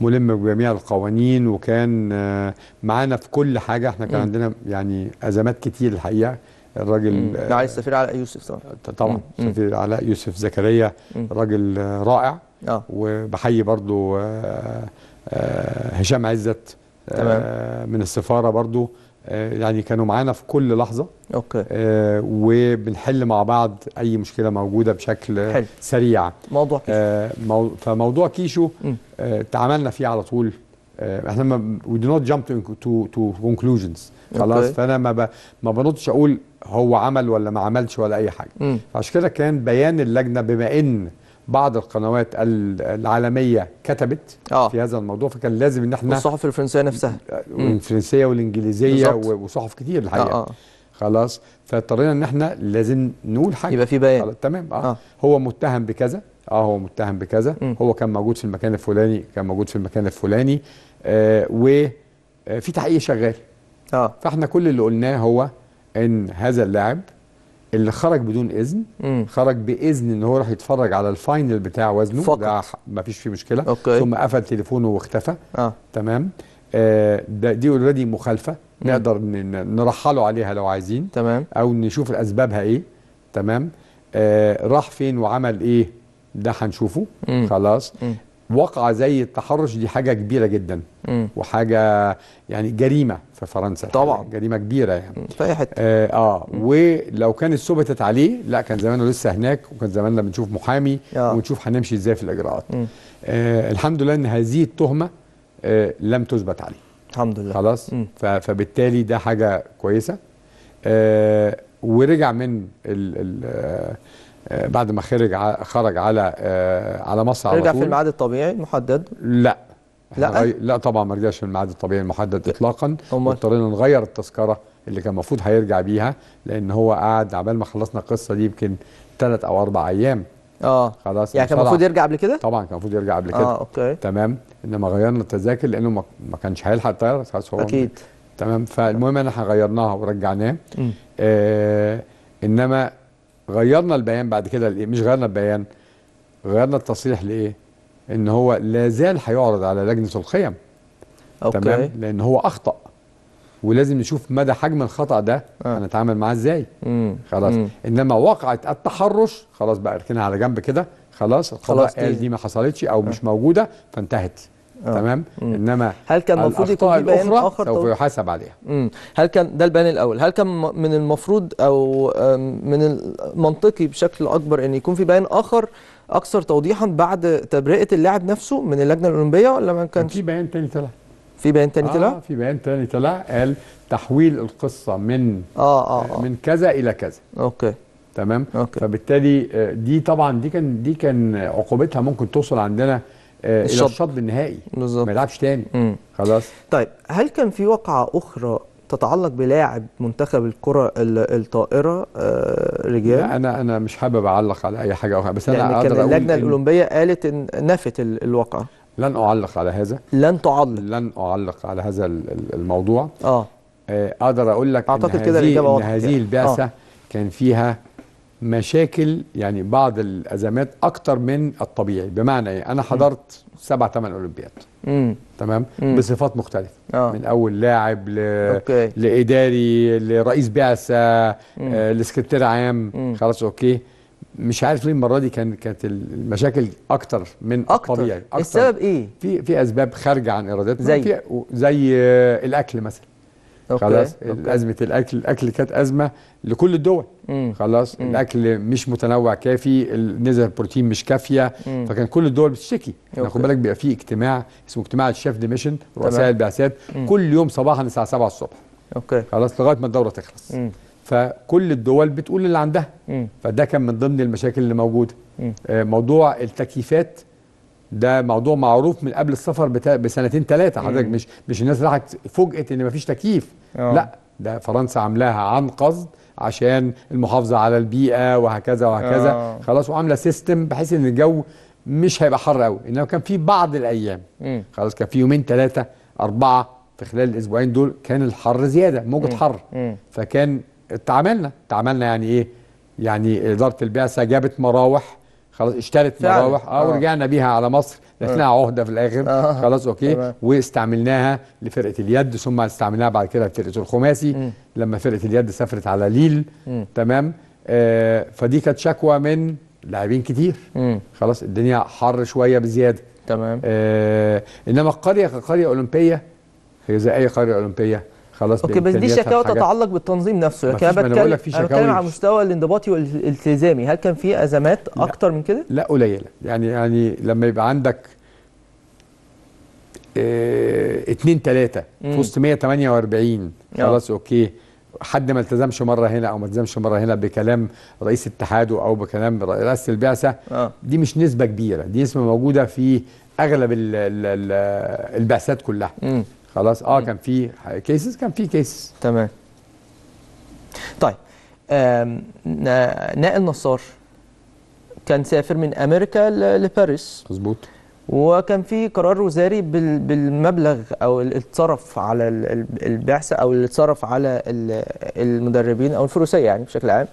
ملم بجميع القوانين وكان آه، معانا في كل حاجه احنا كان عندنا يعني ازمات كتير الحقيقه الراجل آه، على السفير علاء يوسف طبعا طبعا السفير علاء يوسف زكريا راجل آه، رائع آه. وبحيي برضو هشام عزت من السفاره برضو آه، يعني كانوا معانا في كل لحظه اوكي آه وبنحل مع بعض اي مشكله موجوده بشكل حل. سريع موضوع كيشو آه مو... فموضوع كيشو آه تعاملنا فيه على طول آه احنا ما وي دو نوت جامب تو تو كونكلوجنز خلاص فانا ما ب... ما بنطش اقول هو عمل ولا ما عملش ولا اي حاجه عشان فعشان كده كان بيان اللجنه بما ان بعض القنوات العالميه كتبت آه. في هذا الموضوع فكان لازم ان احنا والصحف الفرنسيه نفسها آه، الفرنسيه والانجليزيه بالزبط. وصحف كتير الحقيقه آه،, آه خلاص فاضطرينا ان احنا لازم نقول حاجه يبقى في بيان تمام آه. آه. هو متهم بكذا اه هو متهم بكذا م. هو كان موجود في المكان الفلاني كان موجود في المكان الفلاني آه وفي آه، تحقيق شغال اه فاحنا كل اللي قلناه هو ان هذا اللاعب اللي خرج بدون اذن مم. خرج باذن ان هو راح يتفرج على الفاينل بتاع وزنه فقط. ده ما فيش فيه مشكله أوكي. ثم قفل تليفونه واختفى آه. تمام آه ده دي اوريدي مخالفه مم. نقدر نرحله عليها لو عايزين تمام او نشوف اسبابها ايه تمام آه راح فين وعمل ايه ده هنشوفه خلاص مم. وقع زي التحرش دي حاجة كبيرة جدا م. وحاجة يعني جريمة في فرنسا طبعا جريمة كبيرة يعني في أي حتة آه, آه ولو كانت ثبتت عليه لا كان زمانه لسه هناك وكان زماننا بنشوف محامي آه. ونشوف هنمشي إزاي في الإجراءات آه الحمد لله إن هذه التهمة آه لم تثبت عليه الحمد لله خلاص م. فبالتالي ده حاجة كويسة آه ورجع من ال ال آه، بعد ما خرج خرج على آه، على مصر على رجع في الميعاد الطبيعي المحدد؟ لا لا غي... لا طبعا ما رجعش في الميعاد الطبيعي المحدد اطلاقا اضطرينا نغير التذكره اللي كان المفروض هيرجع بيها لان هو قعد عبال ما خلصنا القصه دي يمكن ثلاث او اربع ايام اه خلاص يعني كان المفروض يرجع قبل كده؟ طبعا كان المفروض يرجع قبل كده اه اوكي تمام انما غيرنا التذاكر لانه ما كانش هيلحق الطياره اكيد تمام فالمهم ان احنا غيرناها ورجعناه آه انما غيرنا البيان بعد كده لايه مش غيرنا البيان غيرنا التصريح لايه ان هو لا زال هيعرض على لجنه القيم أوكي. تمام لان هو اخطا ولازم نشوف مدى حجم الخطا ده آه. هنتعامل معاه ازاي خلاص مم. انما وقعت التحرش خلاص بقى اركنها على جنب كده خلاص خلاص قال دي ما حصلتش او آه. مش موجوده فانتهت آه. تمام انما هل كان المفروض يكون في بيان اخر سوف يحاسب عليها مم. هل كان ده البيان الاول هل كان من المفروض او من المنطقي بشكل اكبر ان يكون في بيان اخر اكثر توضيحا بعد تبرئه اللاعب نفسه من اللجنه الاولمبيه ولا ما كانش في بيان تاني طلع في بيان تاني طلع آه في بيان تاني طلع قال تحويل القصه من آه, آه, آه من كذا الى كذا اوكي تمام أوكي. فبالتالي آه، دي طبعا دي كان دي كان عقوبتها ممكن توصل عندنا الشط. آه، الى الشطب النهائي بالظبط ما يلعبش تاني مم. خلاص طيب هل كان في وقعه اخرى تتعلق بلاعب منتخب الكره الطائره آه رجال لا انا انا مش حابب اعلق على اي حاجه اخرى بس انا يعني كان اللجنه الاولمبيه قالت ان نفت الواقعه لن اعلق على هذا لن تعلق لن اعلق على هذا الموضوع آه. اه, اقدر اقول لك اعتقد كده الاجابه واضحه هذه البعثه آه. كان فيها مشاكل يعني بعض الازمات اكتر من الطبيعي بمعنى ايه انا حضرت سبع ثمان اولمبياد تمام بصفات مختلفه آه. من اول لاعب ل... أوكي. لاداري لرئيس بعثه آه لسكرتير عام مم. خلاص اوكي مش عارف ليه المره دي كان كانت المشاكل اكتر من أكتر. الطبيعي اكتر السبب ايه في في اسباب خارجه عن ارادتنا زي زي آه، الاكل مثلا أوكي. خلاص أوكي. ازمه الاكل الاكل كانت ازمه لكل الدول مم. خلاص مم. الاكل مش متنوع كافي نسب البروتين مش كافيه مم. فكان كل الدول بتشتكي خد بالك بيبقى في اجتماع اسمه اجتماع الشيف دي ميشن رؤساء البعثات كل يوم صباحا الساعه 7 الصبح اوكي خلاص لغايه ما الدوره تخلص مم. فكل الدول بتقول اللي عندها مم. فده كان من ضمن المشاكل اللي موجوده مم. آه، موضوع التكييفات ده موضوع معروف من قبل السفر بتا... بسنتين ثلاثه حضرتك مش مش الناس راحت فوجئت ان مفيش تكييف أوه. لا ده فرنسا عاملاها عن قصد عشان المحافظه على البيئه وهكذا وهكذا أوه. خلاص وعامله سيستم بحيث ان الجو مش هيبقى حر قوي انما كان في بعض الايام م. خلاص كان في يومين ثلاثه اربعه في خلال الاسبوعين دول كان الحر زياده موجه حر فكان تعاملنا تعاملنا يعني ايه يعني اداره البعثه جابت مراوح خلاص اشترت مراوح آه،, اه ورجعنا بيها على مصر لقيناها آه. عهده في الاخر آه. خلاص اوكي آه. واستعملناها لفرقه اليد ثم استعملناها بعد كده لفرقه الخماسي م. لما فرقه اليد سافرت على ليل م. تمام آه فدي كانت شكوى من لاعبين كتير م. خلاص الدنيا حر شويه بزياده تمام آه انما القريه كقريه اولمبيه هي زي اي قريه اولمبيه خلاص اوكي بس دي شكاوى تتعلق بالتنظيم نفسه لكن انا بتكلم انا بتكلم على مستوى الانضباطي والالتزامي هل كان في ازمات اكتر من كده؟ لا قليله يعني يعني لما يبقى عندك اه اتنين في وسط 148 آه. خلاص اوكي حد ما التزمش مره هنا او ما التزمش مره هنا بكلام رئيس اتحاده او بكلام رئاسه البعثه آه. دي مش نسبه كبيره دي نسبه موجوده في اغلب البعثات كلها مم. خلاص اه كان في كيسز كان في كيسز تمام طيب نائل نصار كان سافر من امريكا لباريس مظبوط وكان في قرار وزاري بالمبلغ او اللي اتصرف على البعثه او اللي اتصرف على المدربين او الفروسيه يعني بشكل عام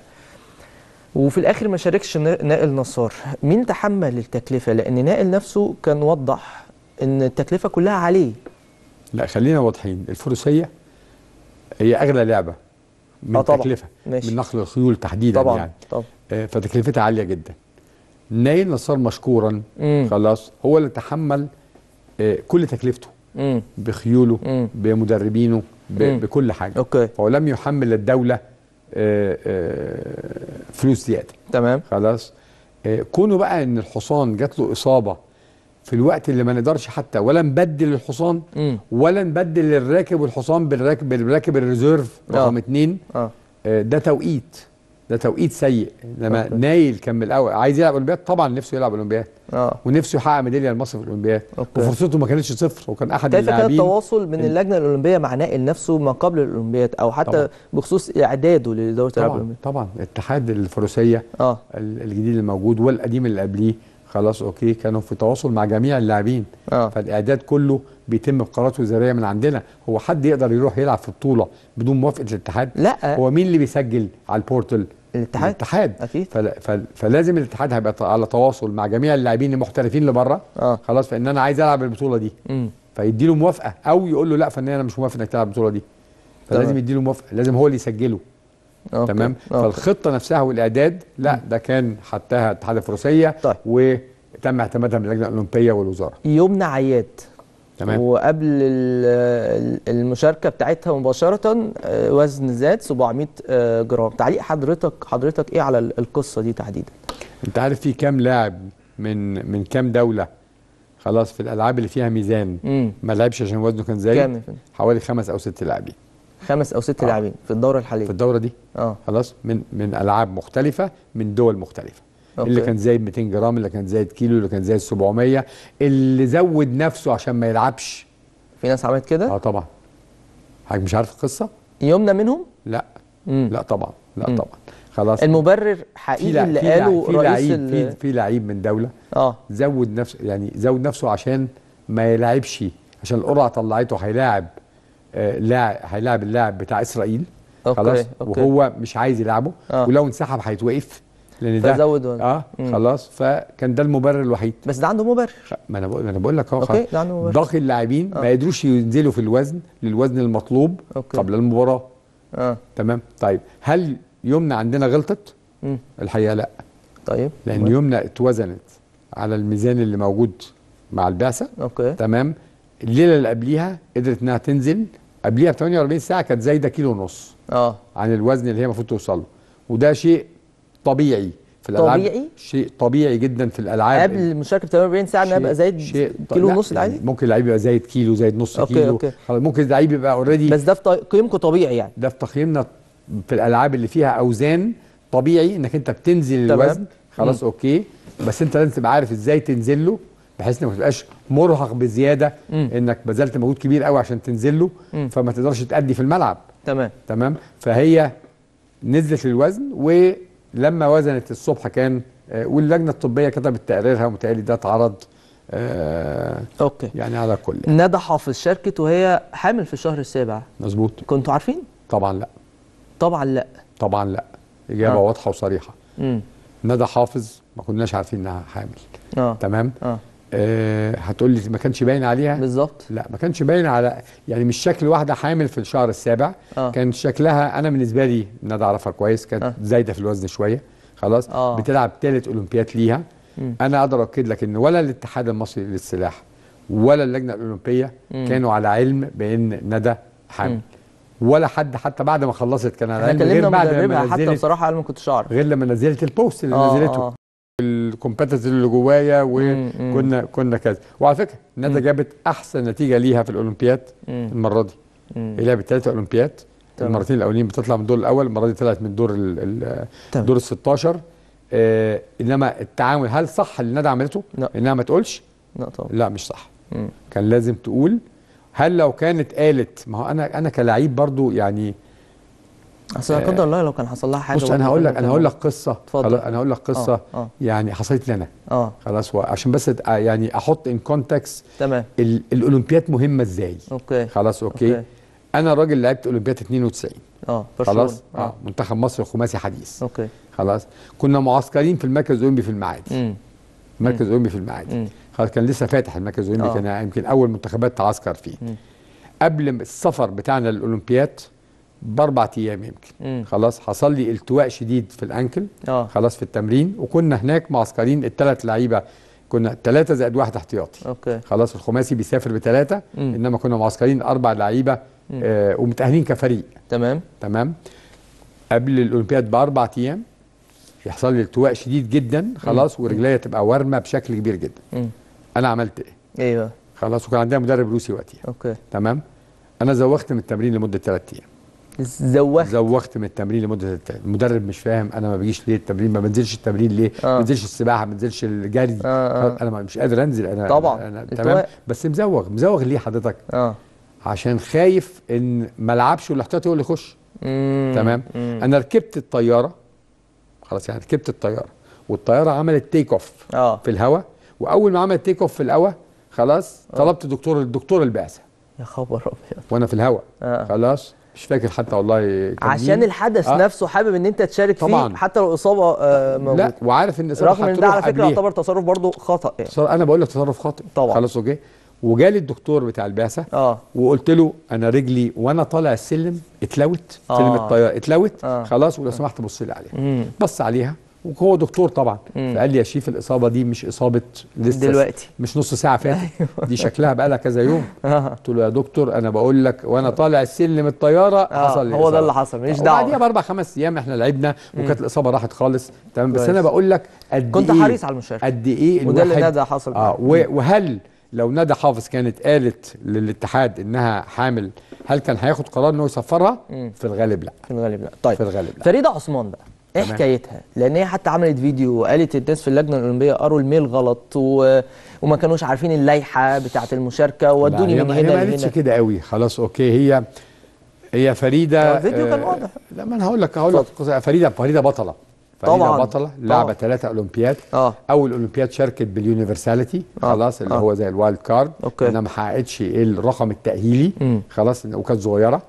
وفي الاخر ما شاركش نائل نصار مين تحمل التكلفه لان نائل نفسه كان وضح ان التكلفه كلها عليه لا خلينا واضحين الفروسيه هي اغلى لعبه من آه طبعًا. تكلفه ماشي. من نقل الخيول تحديدا طبعًا. يعني طبعًا. آه فتكلفتها عاليه جدا نايل نصار مشكورا مم. خلاص هو اللي تحمل آه كل تكلفته مم. بخيوله مم. بمدربينه ب... بكل حاجه أوكي. فهو لم يحمل الدوله آه آه فلوس زياده تمام خلاص آه كونه بقى ان الحصان جات له اصابه في الوقت اللي ما نقدرش حتى ولا نبدل الحصان م. ولا نبدل الراكب والحصان بالراكب بالراكب الريزيرف رقم اثنين آه. آه. آه ده توقيت ده توقيت سيء لما أوكي. نايل كان من الاول عايز يلعب اولمبياد طبعا نفسه يلعب اولمبياد آه. ونفسه يحقق ميداليه لمصر في الاولمبياد وفرصته ما كانتش صفر وكان احد اللاعبين كان التواصل من اللجنه الاولمبيه مع نائل نفسه ما قبل الاولمبياد او حتى طبعًا. بخصوص اعداده لدوره الالعاب طبعا طبعا الاتحاد الفروسيه آه. الجديد الموجود والقديم اللي قبليه خلاص اوكي كانوا في تواصل مع جميع اللاعبين آه. فالاعداد كله بيتم بقرارات وزاريه من عندنا هو حد يقدر يروح يلعب في بطوله بدون موافقه الاتحاد لا هو مين اللي بيسجل على البورتل الاتحاد الاتحاد اكيد فل... فل... فلازم الاتحاد هيبقى على تواصل مع جميع اللاعبين المحترفين اللي بره آه. خلاص فان انا عايز العب البطوله دي م. فيدي له موافقه او يقول له لا فنان انا مش موافق انك تلعب البطوله دي فلازم يدي له موافقه لازم هو اللي يسجله أوكي. تمام أوكي. فالخطه نفسها والاعداد لا ده كان حطها الاتحاد الفروسيه طيب. وتم اعتمادها من اللجنه الاولمبيه والوزاره يوم عياد تمام وقبل المشاركه بتاعتها مباشره آه، وزن زاد 700 آه، جرام تعليق حضرتك حضرتك ايه على القصه دي تحديدا انت عارف في كام لاعب من من كام دوله خلاص في الالعاب اللي فيها ميزان ما لعبش عشان وزنه كان زايد حوالي خمس او ست لاعبين خمس او ست آه. لاعبين في الدوره الحاليه في الدوره دي اه خلاص من من العاب مختلفه من دول مختلفه أوكي. اللي كان زايد 200 جرام اللي كان زايد كيلو اللي كان زايد 700 اللي زود نفسه عشان ما يلعبش في ناس عملت كده اه طبعا حضرتك مش عارف القصه يمنى منهم لا مم. لا طبعا لا مم. طبعا خلاص المبرر حقيقي اللي قاله في لعيب في في لعيب من دوله اه زود نفسه يعني زود نفسه عشان ما يلعبش عشان القرعه طلعته هيلاعب لاعب هيلاعب اللاعب بتاع اسرائيل أوكي. خلاص أوكي. وهو مش عايز يلعبه آه. ولو انسحب هيتوقف لان ده فزود اه مم. خلاص فكان ده المبرر الوحيد بس ده عنده مبرر ما انا بقول انا بقول لك اهو ضغط اللاعبين آه. ما قدروش ينزلوا في الوزن للوزن المطلوب أوكي. قبل المباراه آه. تمام طيب هل يمنى عندنا غلطت؟ مم. الحقيقه لا طيب لان يمنى اتوزنت على الميزان اللي موجود مع البعثه اوكي تمام الليله اللي قبليها قدرت انها تنزل قبليها ب 48 ساعه كانت زايده كيلو ونص اه عن الوزن اللي هي المفروض توصل له وده شيء طبيعي في الالعاب طبيعي شيء طبيعي جدا في الالعاب قبل المشاركه ب 48 ساعه انا ابقى زايد كيلو ونص العادي ممكن لعيب يبقى زايد كيلو زايد نص أوكي كيلو أوكي. ممكن لعيب يبقى اوريدي بس ده في تقييمكم طبيعي يعني ده في تقييمنا في الالعاب اللي فيها اوزان طبيعي انك انت بتنزل الوزن خلاص اوكي بس انت لازم تبقى عارف ازاي تنزل له بحيث انك ما تبقاش مرهق بزياده مم. انك بذلت مجهود كبير قوي عشان تنزل له فما تقدرش تأدي في الملعب تمام تمام فهي نزلت للوزن ولما وزنت الصبح كان آه، واللجنه الطبيه كتبت تقريرها ومتهيألي ده اتعرض آه اوكي يعني على كل يعني. ندى حافظ شاركت وهي حامل في الشهر السابع مظبوط كنتوا عارفين؟ طبعا لا طبعا لا طبعا لا اجابه آه. واضحه وصريحه امم ندى حافظ ما كناش عارفين انها حامل آه. تمام آه. أه هتقول لي ما كانش باين عليها بالظبط لا ما كانش باين على يعني مش شكل واحده حامل في الشهر السابع آه. كان شكلها انا بالنسبه لي ندى اعرفها كويس كانت آه. زايده في الوزن شويه خلاص آه. بتلعب ثالث اولمبياد ليها م. انا اقدر اؤكد لك ان ولا الاتحاد المصري للسلاح ولا اللجنه الاولمبيه م. كانوا على علم بان ندى حامل م. ولا حد حتى بعد ما خلصت كان على علم غير بعد ما نزلت حتى بصراحه انا ما كنتش اعرف غير لما نزلت البوست اللي آه نزلته آه. الكومبيتيتور اللي جوايا وكنا كنا كذا وعلى فكره النادي جابت احسن نتيجه ليها في الاولمبياد المره دي هي لعبت ثلاثه اولمبياد المرتين الاولين بتطلع من الدور الاول المره دي طلعت من الدور الدور ال 16 آه انما التعامل هل صح اللي النادي عملته؟ لا انها ما تقولش؟ لا طبعا لا مش صح مم. كان لازم تقول هل لو كانت قالت ما هو انا انا كلاعب برضو يعني اصل لا قدر الله لو كان حصل لها حاجه بص انا هقول لك انا هقول لك قصه اتفضل انا هقول لك قصه آه, آه. يعني حصلت لنا اه خلاص عشان بس آه، يعني احط ان كونتكست تمام الاولمبياد مهمه ازاي اوكي خلاص اوكي, أوكي. انا راجل لعبت اولمبياد 92 اه خلاص اه, آه. منتخب مصر الخماسي حديث اوكي خلاص كنا معسكرين في المركز الاولمبي في المعادي المركز الاولمبي في المعادي خلاص كان لسه فاتح المركز الاولمبي آه. كان يمكن اول منتخبات تعسكر فيه قبل السفر بتاعنا للاولمبياد باربع ايام يمكن مم. خلاص حصل لي التواء شديد في الانكل آه. خلاص في التمرين وكنا هناك معسكرين الثلاث لعيبه كنا ثلاثه زائد واحد احتياطي أوكي. خلاص الخماسي بيسافر بثلاثه انما كنا معسكرين اربع لعيبه آه ومتاهلين كفريق تمام تمام قبل الاولمبياد باربع ايام يحصل لي التواء شديد جدا خلاص ورجليا تبقى وارمه بشكل كبير جدا مم. انا عملت ايه؟ ايوه خلاص وكان عندنا مدرب روسي وقتها اوكي تمام انا زوخت من التمرين لمده ثلاث ايام زوخت زوخت من التمرين لمده المدرب مش فاهم انا ما بجيش ليه التمرين ما بنزلش التمرين ليه آه. ما بنزلش السباحه ما بنزلش الجري آه آه. انا مش قادر انزل انا طبعا أنا تمام بس مزوغ مزوغ ليه حضرتك آه. عشان خايف ان ما العبش والاحتياطي هو اللي يخش تمام مم. انا ركبت الطياره خلاص يعني ركبت الطياره والطياره عملت تيك اوف آه. في الهواء واول ما عملت تيك اوف في الهواء خلاص آه. طلبت دكتور الدكتور البعثه يا خبر ابيض وانا في الهواء آه. خلاص مش فاكر حتى والله عشان الحدث آه. نفسه حابب ان انت تشارك طبعاً. فيه حتى لو اصابه آه موجوده لا وعارف ان الاصابه رغم ان ده على فكره يعتبر تصرف برضه خطا يعني انا بقول لك تصرف خاطئ طبعا خلاص اوكي وجالي الدكتور بتاع البعثه آه. وقلت له انا رجلي وانا طالع السلم اتلوت آه. سلم الطياره اتلوت آه. خلاص ولو سمحت بص لي عليها بص عليها وهو دكتور طبعا مم. فقال لي يا شيف الاصابه دي مش اصابه لسه دلوقتي مش نص ساعه فاتت أيوه. دي شكلها بقى لها كذا يوم آه. قلت له يا دكتور انا بقول لك وانا طالع السلم الطياره آه حصل هو ده اللي حصل ماليش دعوه بعديها باربع خمس ايام احنا لعبنا وكانت الاصابه راحت خالص تمام بس انا بقول لك قد كنت إيه حريص على المشاركه قد ايه وده اللي ندى حصل اه وهل لو ندى حافظ كانت قالت للاتحاد انها حامل هل كان هياخد قرار انه يسفرها؟ في الغالب لا في الغالب لا طيب في الغالب لا فريده عثمان بقى ايه حكايتها؟ لان هي حتى عملت فيديو وقالت الناس في اللجنه الاولمبيه قروا الميل غلط و... وما كانوش عارفين اللائحه بتاعه المشاركه ودوني من هنا هي ما قالتش كده قوي خلاص اوكي هي هي فريده الفيديو كان آه، واضح لا ما انا هقول لك هقول لك فريده فريده بطله فريده طبعا بطله لعبه ثلاثه اولمبياد آه. اول اولمبياد شاركت باليونيفرساليتي آه. خلاص اللي آه. هو زي الوايلد كارد انها ما حققتش الرقم التاهيلي خلاص وكانت صغيره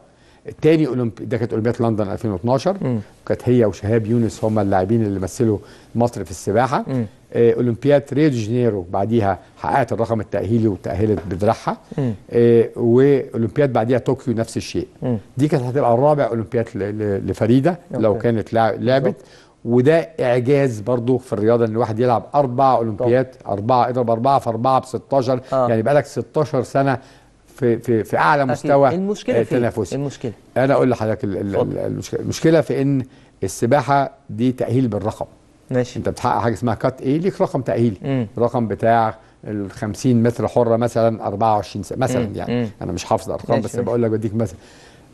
تاني اولمبي ده كانت اولمبياد لندن 2012 كانت هي وشهاب يونس هم اللاعبين اللي مثلوا مصر في السباحه آه اولمبياد ريو دي جانيرو بعديها حققت الرقم التاهيلي وتاهلت بدراعها آه واولمبياد بعديها طوكيو نفس الشيء م. دي كانت هتبقى الرابع اولمبياد لفريده لو كانت لعبت وده اعجاز برضه في الرياضه ان الواحد يلعب اربع اولمبياد اربعه اضرب اربعه في اربعه ب 16 آه. يعني بقالك 16 سنه في في في اعلى مستوى آه، المشكله تنافسي المشكله انا اقول لحضرتك المشكله المشكله في ان السباحه دي تاهيل بالرقم ماشي انت بتحقق حاجه اسمها كات ايه ليك رقم تاهيلي رقم بتاع ال 50 متر حره مثلا 24 سنه مثلا مم. يعني مم. انا مش حافظ ارقام بس بقول لك بديك مثلا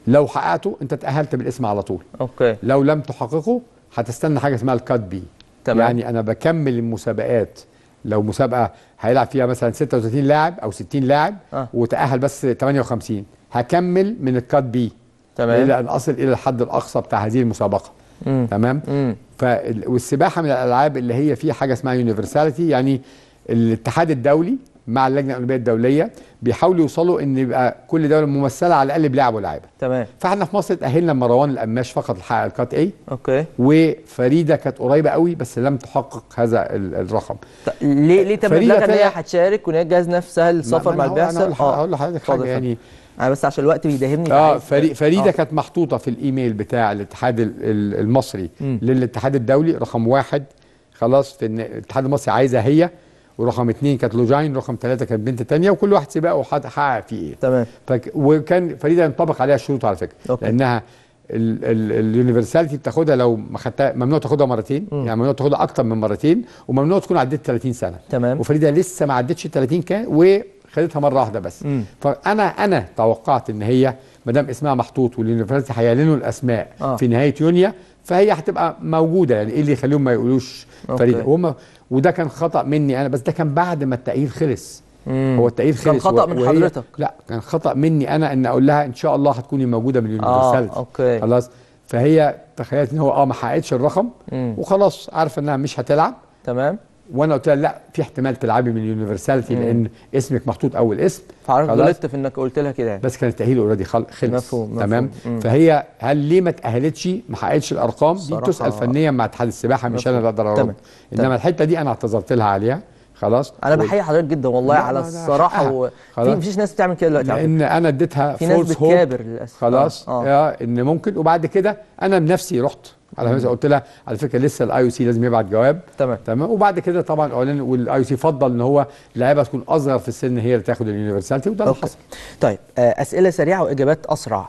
لو حققته انت تاهلت بالاسم على طول اوكي لو لم تحققه هتستنى حاجه اسمها الكات بي تمام يعني انا بكمل المسابقات لو مسابقه هيلعب فيها مثلا 36 لاعب او 60 لاعب آه. وتاهل بس 58 هكمل من الكات بي تمام الى ان اصل الى الحد الاقصى بتاع هذه المسابقه مم. تمام مم. ف والسباحه من الالعاب اللي هي في حاجه اسمها يونيفرساليتي يعني الاتحاد الدولي مع اللجنه الاولمبيه الدوليه بيحاولوا يوصلوا ان يبقى كل دوله ممثله على الاقل بلاعب ولاعيبه تمام فاحنا في مصر اتاهلنا مروان القماش فقط حقق الكات اي اوكي وفريده كانت قريبه قوي بس لم تحقق هذا الرقم ليه ليه تم ابلاغ ان هي هتشارك وان هي تجهز نفسها للسفر مع اللي بيحصل آه. هقول لحضرتك حاجه يعني انا بس عشان الوقت بيداهمني اه فري آه. فريده آه. كانت محطوطه في الايميل بتاع الاتحاد المصري م. للاتحاد الدولي رقم واحد خلاص في الاتحاد المصري عايزه هي ورقم اثنين كانت لوجاين رقم ثلاثه كانت بنت ثانيه وكل واحد سباقه وحقق فيه ايه تمام فك وكان فريده ينطبق عليها الشروط على فكره أوكي. لانها اليونيفرساليتي بتاخدها لو ما خدتها ممنوع تاخدها مرتين م. يعني ممنوع تاخدها اكتر من مرتين وممنوع تكون عدت 30 سنه تمام وفريده لسه ما عدتش 30 كان وخدتها مره واحده بس م. فانا انا توقعت ان هي ما دام اسمها محطوط واليونيفرساليتي هيعلنوا الاسماء آه. في نهايه يونيو فهي هتبقى موجوده يعني ايه اللي يخليهم ما يقولوش أوكي. فريده وهم وده كان خطا مني انا بس ده كان بعد ما التاهيل خلص مم. هو التاهيل خلص كان خطأ من حضرتك لا كان خطأ مني أنا إن أقول لها إن شاء الله هتكوني موجودة من اليونيفرسال آه، أوكي خلاص فهي تخيلت إن هو أه ما حققتش الرقم مم. وخلاص عارفة إنها مش هتلعب تمام وانا قلت لها لا في احتمال تلعبي من اليونيفرسالتي لان اسمك محطوط اول اسم فعرفت غلطت في انك قلت لها كده بس كان التاهيل اوريدي خلص مفهوم تمام مفهوم. فهي هل ليه ما تاهلتش ما حققتش الارقام دي بتسال فنيا مع اتحاد السباحه مش انا اللي اقدر ارد انما الحته دي انا اعتذرت لها عليها خلاص انا بحيي حضرتك جدا والله لا على لا الصراحه و... في مفيش ناس بتعمل كده دلوقتي لان انا اديتها في ناس للاسف خلاص آه. آه. ان ممكن وبعد كده انا بنفسي رحت على فكره قلت لها على فكره لسه الاي او سي لازم يبعت جواب تمام تمام وبعد كده طبعا اعلن والاي او سي فضل ان هو اللعيبه تكون اصغر في السن هي اللي تاخد اليونيفرسالتي وده اللي حصل طيب آه، اسئله سريعه واجابات اسرع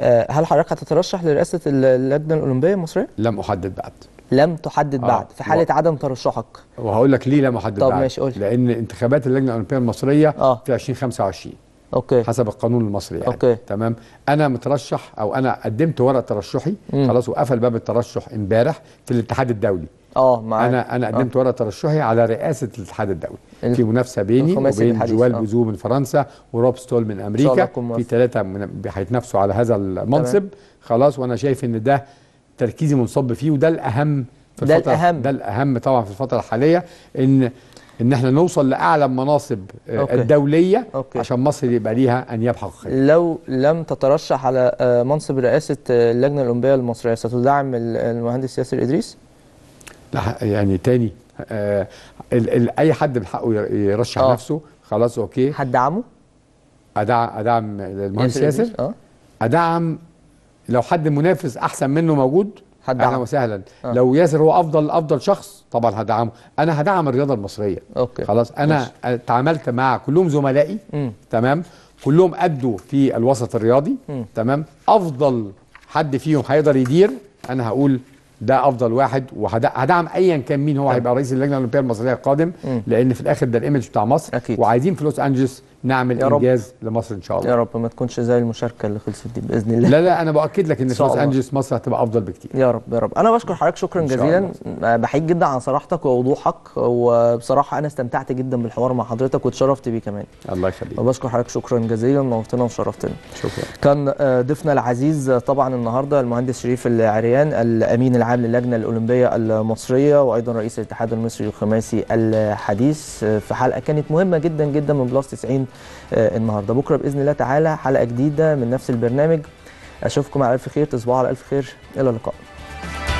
آه، هل حضرتك هتترشح لرئاسه اللجنه الاولمبيه المصريه؟ لم احدد بعد لم تحدد آه. بعد في حاله و... عدم ترشحك وهقول لك ليه لم احدد طب بعد طب ماشي قول لان انتخابات اللجنه الاولمبيه المصريه آه. في 2025 اوكي حسب القانون المصري يعني أوكي. تمام انا مترشح او انا قدمت ورق ترشحي مم. خلاص وقفل باب الترشح امبارح في الاتحاد الدولي اه معاك انا انا آه. قدمت ورقه ترشحي على رئاسه الاتحاد الدولي ال... في منافسه بيني وبين جوال آه. بوزو من فرنسا وروب ستول من امريكا في ثلاثه من... هيتنافسوا على هذا المنصب تمام. خلاص وانا شايف ان ده تركيزي منصب فيه وده الاهم في ده الفترة الاهم ده الاهم طبعا في الفتره الحاليه ان ان احنا نوصل لاعلى المناصب آه، أوكي. الدوليه أوكي. عشان مصر يبقى ليها انياب حقيقيه لو لم تترشح على آه، منصب رئاسه آه، اللجنه الاولمبيه المصريه ستدعم المهندس ياسر ادريس لا يعني تاني اي حد من حقه يرشح أوه. نفسه خلاص اوكي هتدعمه ادعم ادعم المهندس ياسر, ياسر. ادعم لو حد منافس احسن منه موجود هدعم اهلا وسهلا أه. لو ياسر هو افضل افضل شخص طبعا هدعمه انا هدعم الرياضه المصريه أوكي. خلاص انا تعاملت مع كلهم زملائي م. تمام كلهم ادوا في الوسط الرياضي م. تمام افضل حد فيهم هيقدر يدير انا هقول ده افضل واحد وهدعم ايا كان مين هو هيبقى رئيس اللجنه الاولمبيه المصريه القادم م. لان في الاخر ده الايمج بتاع مصر أكيد. وعايزين في لوس انجلوس نعمل يا انجاز رب. لمصر ان شاء الله يا رب ما تكونش زي المشاركه اللي خلصت دي باذن الله لا لا انا باكد لك ان لوس انجلوس مصر هتبقى افضل بكتير يا رب يا رب انا بشكر حضرتك شكرا جزيلا بحيك جدا عن صراحتك ووضوحك وبصراحه انا استمتعت جدا بالحوار مع حضرتك واتشرفت بيه كمان الله يخليك وبشكر حضرتك شكرا جزيلا نورتنا وشرفتنا شكرا كان آه، ضيفنا العزيز طبعا النهارده المهندس شريف العريان الامين العام للجنه الاولمبيه المصريه وايضا رئيس الاتحاد المصري الخماسي الحديث آه، في حلقه كانت مهمه جدا جدا من بلس 90 آه، النهارده بكره باذن الله تعالى حلقه جديده من نفس البرنامج اشوفكم على الف خير تصبحوا على الف خير الى اللقاء